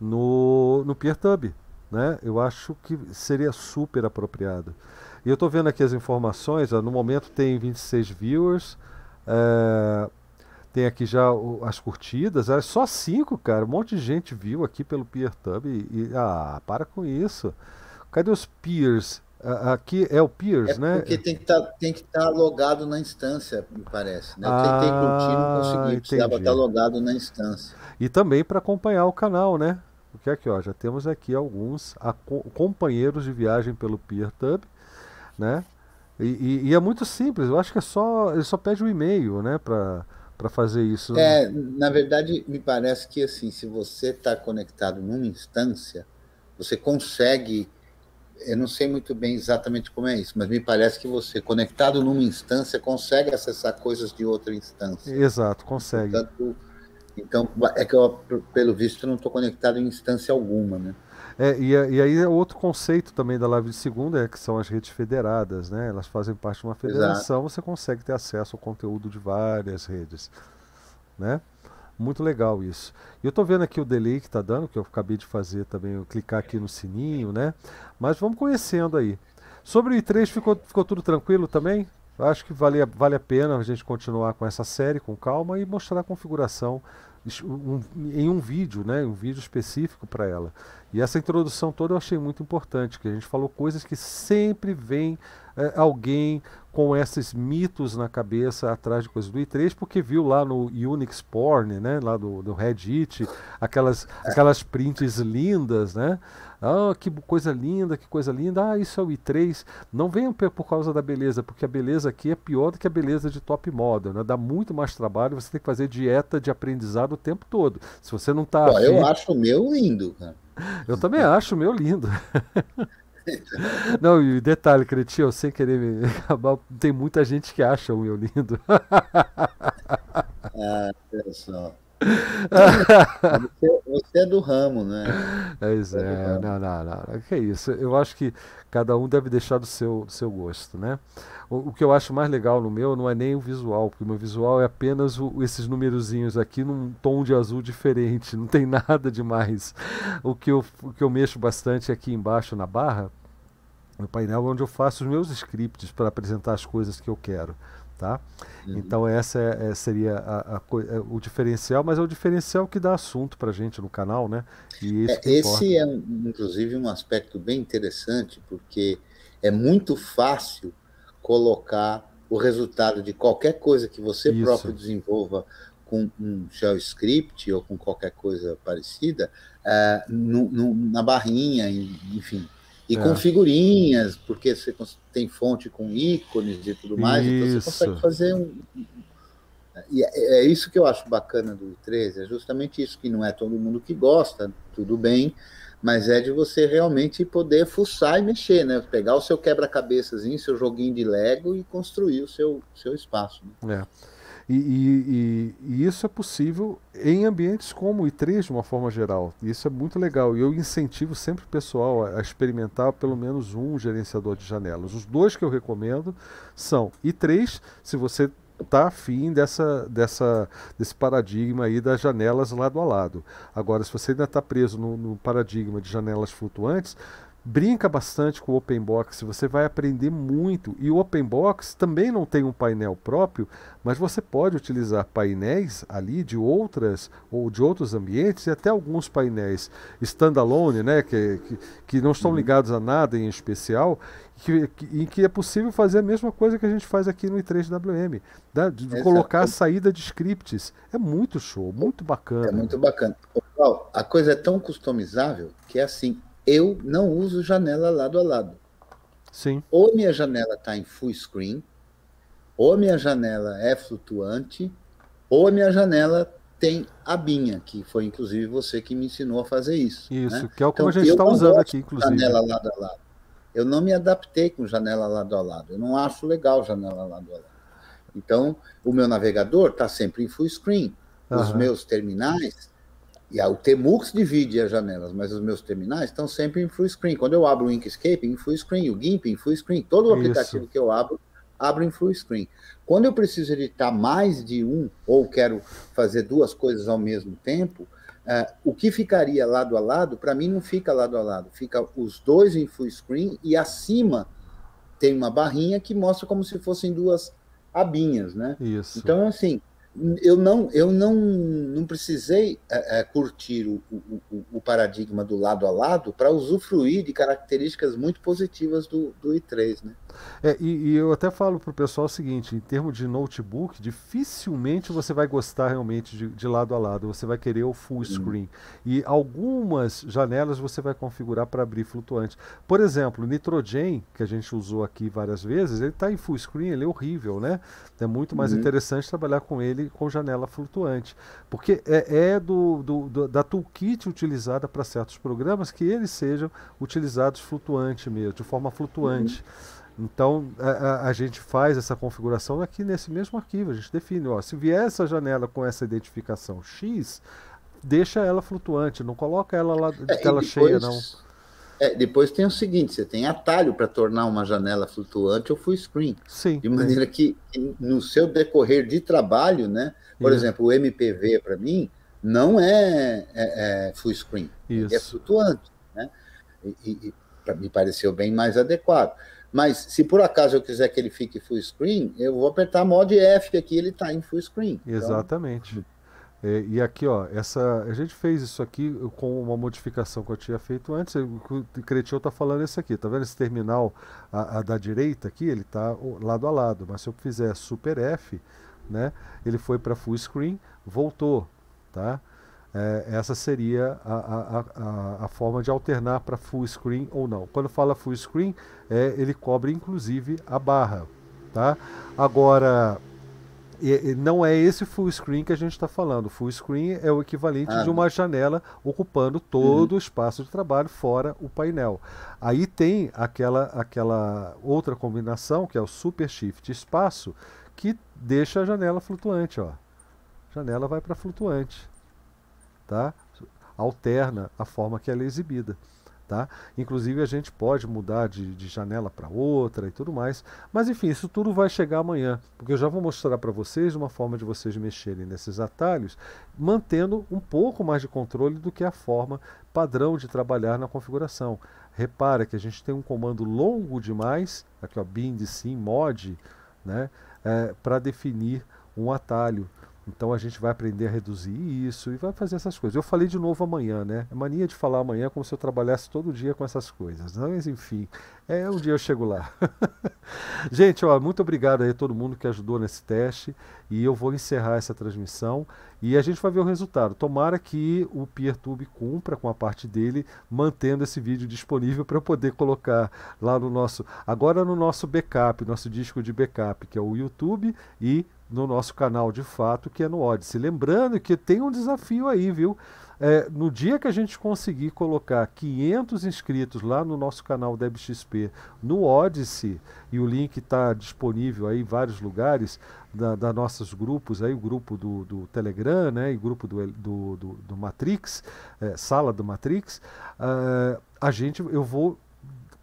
no, no PeerTube, né? Eu acho que seria super apropriado. E eu estou vendo aqui as informações, ó, no momento tem 26 viewers, é, tem aqui já o, as curtidas, é só 5, cara, um monte de gente viu aqui pelo PeerTube e, e ah, para com isso. Cadê os peers? Aqui é o Peers, é né? Porque tem que tá, estar tá logado na instância, me parece. Né? Ah, Quem tem curtido conseguiu, estar tá logado na instância. E também para acompanhar o canal, né? O que é que, ó, já temos aqui alguns companheiros de viagem pelo PeerTube né? E, e, e, é muito simples, eu acho que é só. Ele só pede um e-mail, né? para para fazer isso. Né? É, na verdade, me parece que assim, se você está conectado numa instância, você consegue. Eu não sei muito bem exatamente como é isso, mas me parece que você, conectado numa instância, consegue acessar coisas de outra instância. Exato, consegue. Portanto, então, é que eu, pelo visto, não estou conectado em instância alguma, né? É, e, é, e, aí é outro conceito também da live de segunda é que são as redes federadas, né? Elas fazem parte de uma federação, Exato. você consegue ter acesso ao conteúdo de várias redes, né? Muito legal isso. E eu estou vendo aqui o delay que está dando, que eu acabei de fazer também, eu clicar aqui no sininho, né? Mas vamos conhecendo aí. Sobre o I3 ficou, ficou tudo tranquilo também? Acho que vale, vale a pena a gente continuar com essa série com calma e mostrar a configuração um, em um vídeo, né, um vídeo específico para ela. E essa introdução toda eu achei muito importante, que a gente falou coisas que sempre vem é, alguém com esses mitos na cabeça atrás de coisas do i3, porque viu lá no Unix Porn, né, lá do, do Reddit, aquelas, é. aquelas prints lindas, né, ah, que coisa linda, que coisa linda. Ah, isso é o i3. Não venham por causa da beleza, porque a beleza aqui é pior do que a beleza de top model, né? Dá muito mais trabalho, você tem que fazer dieta de aprendizado o tempo todo. Se você não está afim... Eu acho o meu lindo, Eu também acho o meu lindo. Não, e detalhe, Cretinho, sem querer me acabar, tem muita gente que acha o meu lindo. Ah, pessoal. Você, é do ramo, né? Pois é, é não, não, não. Que isso. Eu acho que cada um deve deixar do seu, seu gosto, né? O, o, que eu acho mais legal no meu não é nem o visual, porque o meu visual é apenas o, esses numerozinhos aqui num tom de azul diferente, não tem nada demais. O que eu, o que eu mexo bastante é aqui embaixo na barra, no painel, onde eu faço os meus scripts para apresentar as coisas que eu quero. Tá? Uhum. Então, essa é, é, seria a, a, é, o diferencial, mas é o diferencial que dá assunto para gente no canal. Né? E é isso é, esse é, inclusive, um aspecto bem interessante, porque é muito fácil colocar o resultado de qualquer coisa que você isso. próprio desenvolva com um javascript ou com qualquer coisa parecida uh, no, no, na barrinha, enfim. E é. com figurinhas, porque você tem fonte com ícones e tudo mais, isso. então você consegue fazer um. E é, é, isso que eu acho bacana do 13, é justamente isso, que não é todo mundo que gosta, tudo bem, mas é de você realmente poder fuçar e mexer, né? Pegar o seu quebra-cabeças, seu joguinho de Lego e construir o seu, seu espaço. Né? É. E, e, e, e, isso é possível em ambientes como o I3 de uma forma geral. Isso é muito legal. E eu incentivo sempre o pessoal a, a, experimentar pelo menos um gerenciador de janelas. Os dois que eu recomendo são I3, se você está afim dessa, dessa, desse paradigma aí das janelas lado a lado. Agora, se você ainda está preso no, no paradigma de janelas flutuantes, brinca bastante com o Open Box, você vai aprender muito. E o Open Box também não tem um painel próprio, mas você pode utilizar painéis ali de outras ou de outros ambientes e até alguns painéis standalone, né, que, que, que não estão uhum. ligados a nada em especial, que, que, em que é possível fazer a mesma coisa que a gente faz aqui no i3WM, da né, de Exato. colocar a saída de scripts. É muito show, muito é bacana. É muito bacana. Pessoal, a coisa é tão customizável que é assim, eu não uso janela lado a lado. Sim. Ou minha janela está em full screen, ou minha janela é flutuante, ou minha janela tem a binha. que foi inclusive você que me ensinou a fazer isso. Né? Isso, né? que é o que então, a gente está usando aqui, inclusive. Janela lado a lado. Eu não me adaptei com janela lado a lado. Eu não acho legal janela lado a lado. Então, o meu navegador está sempre em full screen. Os uhum. meus terminais e o Temux divide as janelas, mas os meus terminais estão sempre em full screen. Quando eu abro o Inkscape, em full screen, o GIMP em full screen, todo o aplicativo Isso. que eu abro, abro em full screen. Quando eu preciso editar mais de um, ou quero fazer duas coisas ao mesmo tempo, uh, o que ficaria lado a lado, para mim não fica lado a lado, fica os dois em full screen e acima tem uma barrinha que mostra como se fossem duas abinhas, né? Isso. Então, assim, eu não eu não, não precisei é, é curtir o, o, o, paradigma do lado a lado para usufruir de características muito positivas do, do i3, né? É, e, e, eu até falo para o pessoal o seguinte: em termos de notebook, dificilmente você vai gostar realmente de, de lado a lado. Você vai querer o full uhum. screen. Uhum. E algumas janelas você vai configurar para abrir flutuante. Por exemplo, o Nitrogen, que a gente usou aqui várias vezes, ele está em full screen, ele é horrível, né? É muito mais uhum. interessante trabalhar com ele com janela flutuante. Porque é, é do, do, do, da toolkit utilizada para certos programas que eles sejam utilizados flutuante mesmo, de forma flutuante. Uhum. Então a, a, gente faz essa configuração aqui nesse mesmo arquivo. A gente define, ó, se vier essa janela com essa identificação X, deixa ela flutuante, não coloca ela lá de é, tela depois, cheia, não. É, depois tem o seguinte, você tem atalho para tornar uma janela flutuante ou full screen. Sim. De maneira é. que no seu decorrer de trabalho, né? Por exemplo, o MPV para mim não é, é, é, full screen, é Isso. é flutuante, né? E, e, me pareceu bem mais adequado. Mas se por acaso eu quiser que ele fique full screen, eu vou apertar mod F aqui, ele está em full screen. Então, Exatamente. É, e aqui, ó, essa, a gente fez isso aqui com uma modificação que eu tinha feito antes. O Cretinho está falando isso aqui, tá vendo esse terminal a, a da direita aqui? Ele está lado a lado, mas se eu fizer Super F, né, ele foi para full screen, voltou, tá? É, essa seria a, a, a, a, forma de alternar para full screen ou não. Quando fala full screen, é, ele cobre inclusive a barra. Tá? Agora, e, e não é esse full screen que a gente está falando. Full screen é o equivalente ah. de uma janela ocupando uhum. todo uhum. o espaço de trabalho fora o painel. Aí tem aquela, aquela outra combinação que é o super shift espaço que deixa a janela flutuante. Ó. Janela vai para flutuante tá? alterna a forma que ela é exibida. Tá? Inclusive a gente pode mudar de, de janela para outra e tudo mais. Mas enfim, isso tudo vai chegar amanhã, porque eu já vou mostrar para vocês uma forma de vocês mexerem nesses atalhos, mantendo um pouco mais de controle do que a forma padrão de trabalhar na configuração. Repara que a gente tem um comando longo demais, aqui ó, bind sim mod, né, é, para definir um atalho. Então a gente vai aprender a reduzir isso e vai fazer essas coisas. Eu falei de novo amanhã, né? É mania de falar amanhã como se eu trabalhasse todo dia com essas coisas. Né? Mas enfim, é um dia eu chego lá. gente, ó, muito obrigado aí a todo mundo que ajudou nesse teste. E eu vou encerrar essa transmissão e a gente vai ver o resultado. Tomara que o PeerTube cumpra com a parte dele, mantendo esse vídeo disponível para eu poder colocar lá no nosso. Agora no nosso backup, nosso disco de backup, que é o YouTube e no nosso canal de fato, que é no Odyssey. Lembrando que tem um desafio aí, viu? É, no dia que a gente conseguir colocar 500 inscritos lá no nosso canal DebXP no Odyssey, e o link está disponível aí em vários lugares da, da, nossos grupos, aí o grupo do, do Telegram, né, e grupo do, do, do, do Matrix, é, sala do Matrix, uh, a gente, eu vou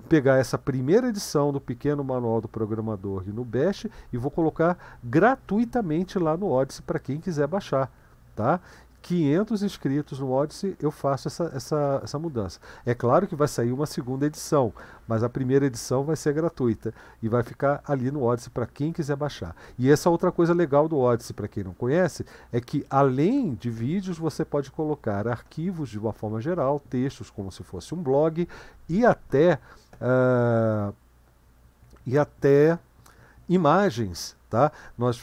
pegar essa primeira edição do pequeno manual do programador e no Bash e vou colocar gratuitamente lá no Odyssey para quem quiser baixar, tá? 500 inscritos no Odyssey, eu faço essa, essa, essa mudança. É claro que vai sair uma segunda edição, mas a primeira edição vai ser gratuita e vai ficar ali no Odyssey para quem quiser baixar. E essa outra coisa legal do Odyssey, para quem não conhece, é que além de vídeos, você pode colocar arquivos de uma forma geral, textos como se fosse um blog e até uh, e até imagens. Tá? Nós,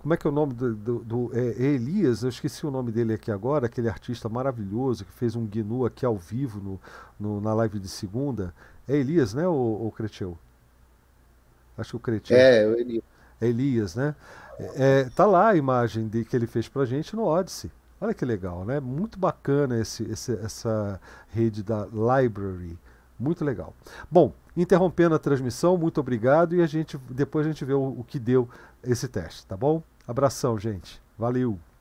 como é que é o nome do, do, do é, é, Elias? Eu esqueci o nome dele aqui agora, aquele artista maravilhoso que fez um GNU aqui ao vivo no, no na live de segunda. É Elias, né, o, o Creteu? Acho que o Creteu. É, o Elias. É Elias, né? É, tá lá a imagem de, que ele fez pra gente no Odyssey. Olha que legal, né? Muito bacana esse, esse essa rede da Library. Muito legal. Bom, interrompendo a transmissão, muito obrigado e a gente depois a gente vê o, o que deu esse teste, tá bom? Abração, gente. Valeu.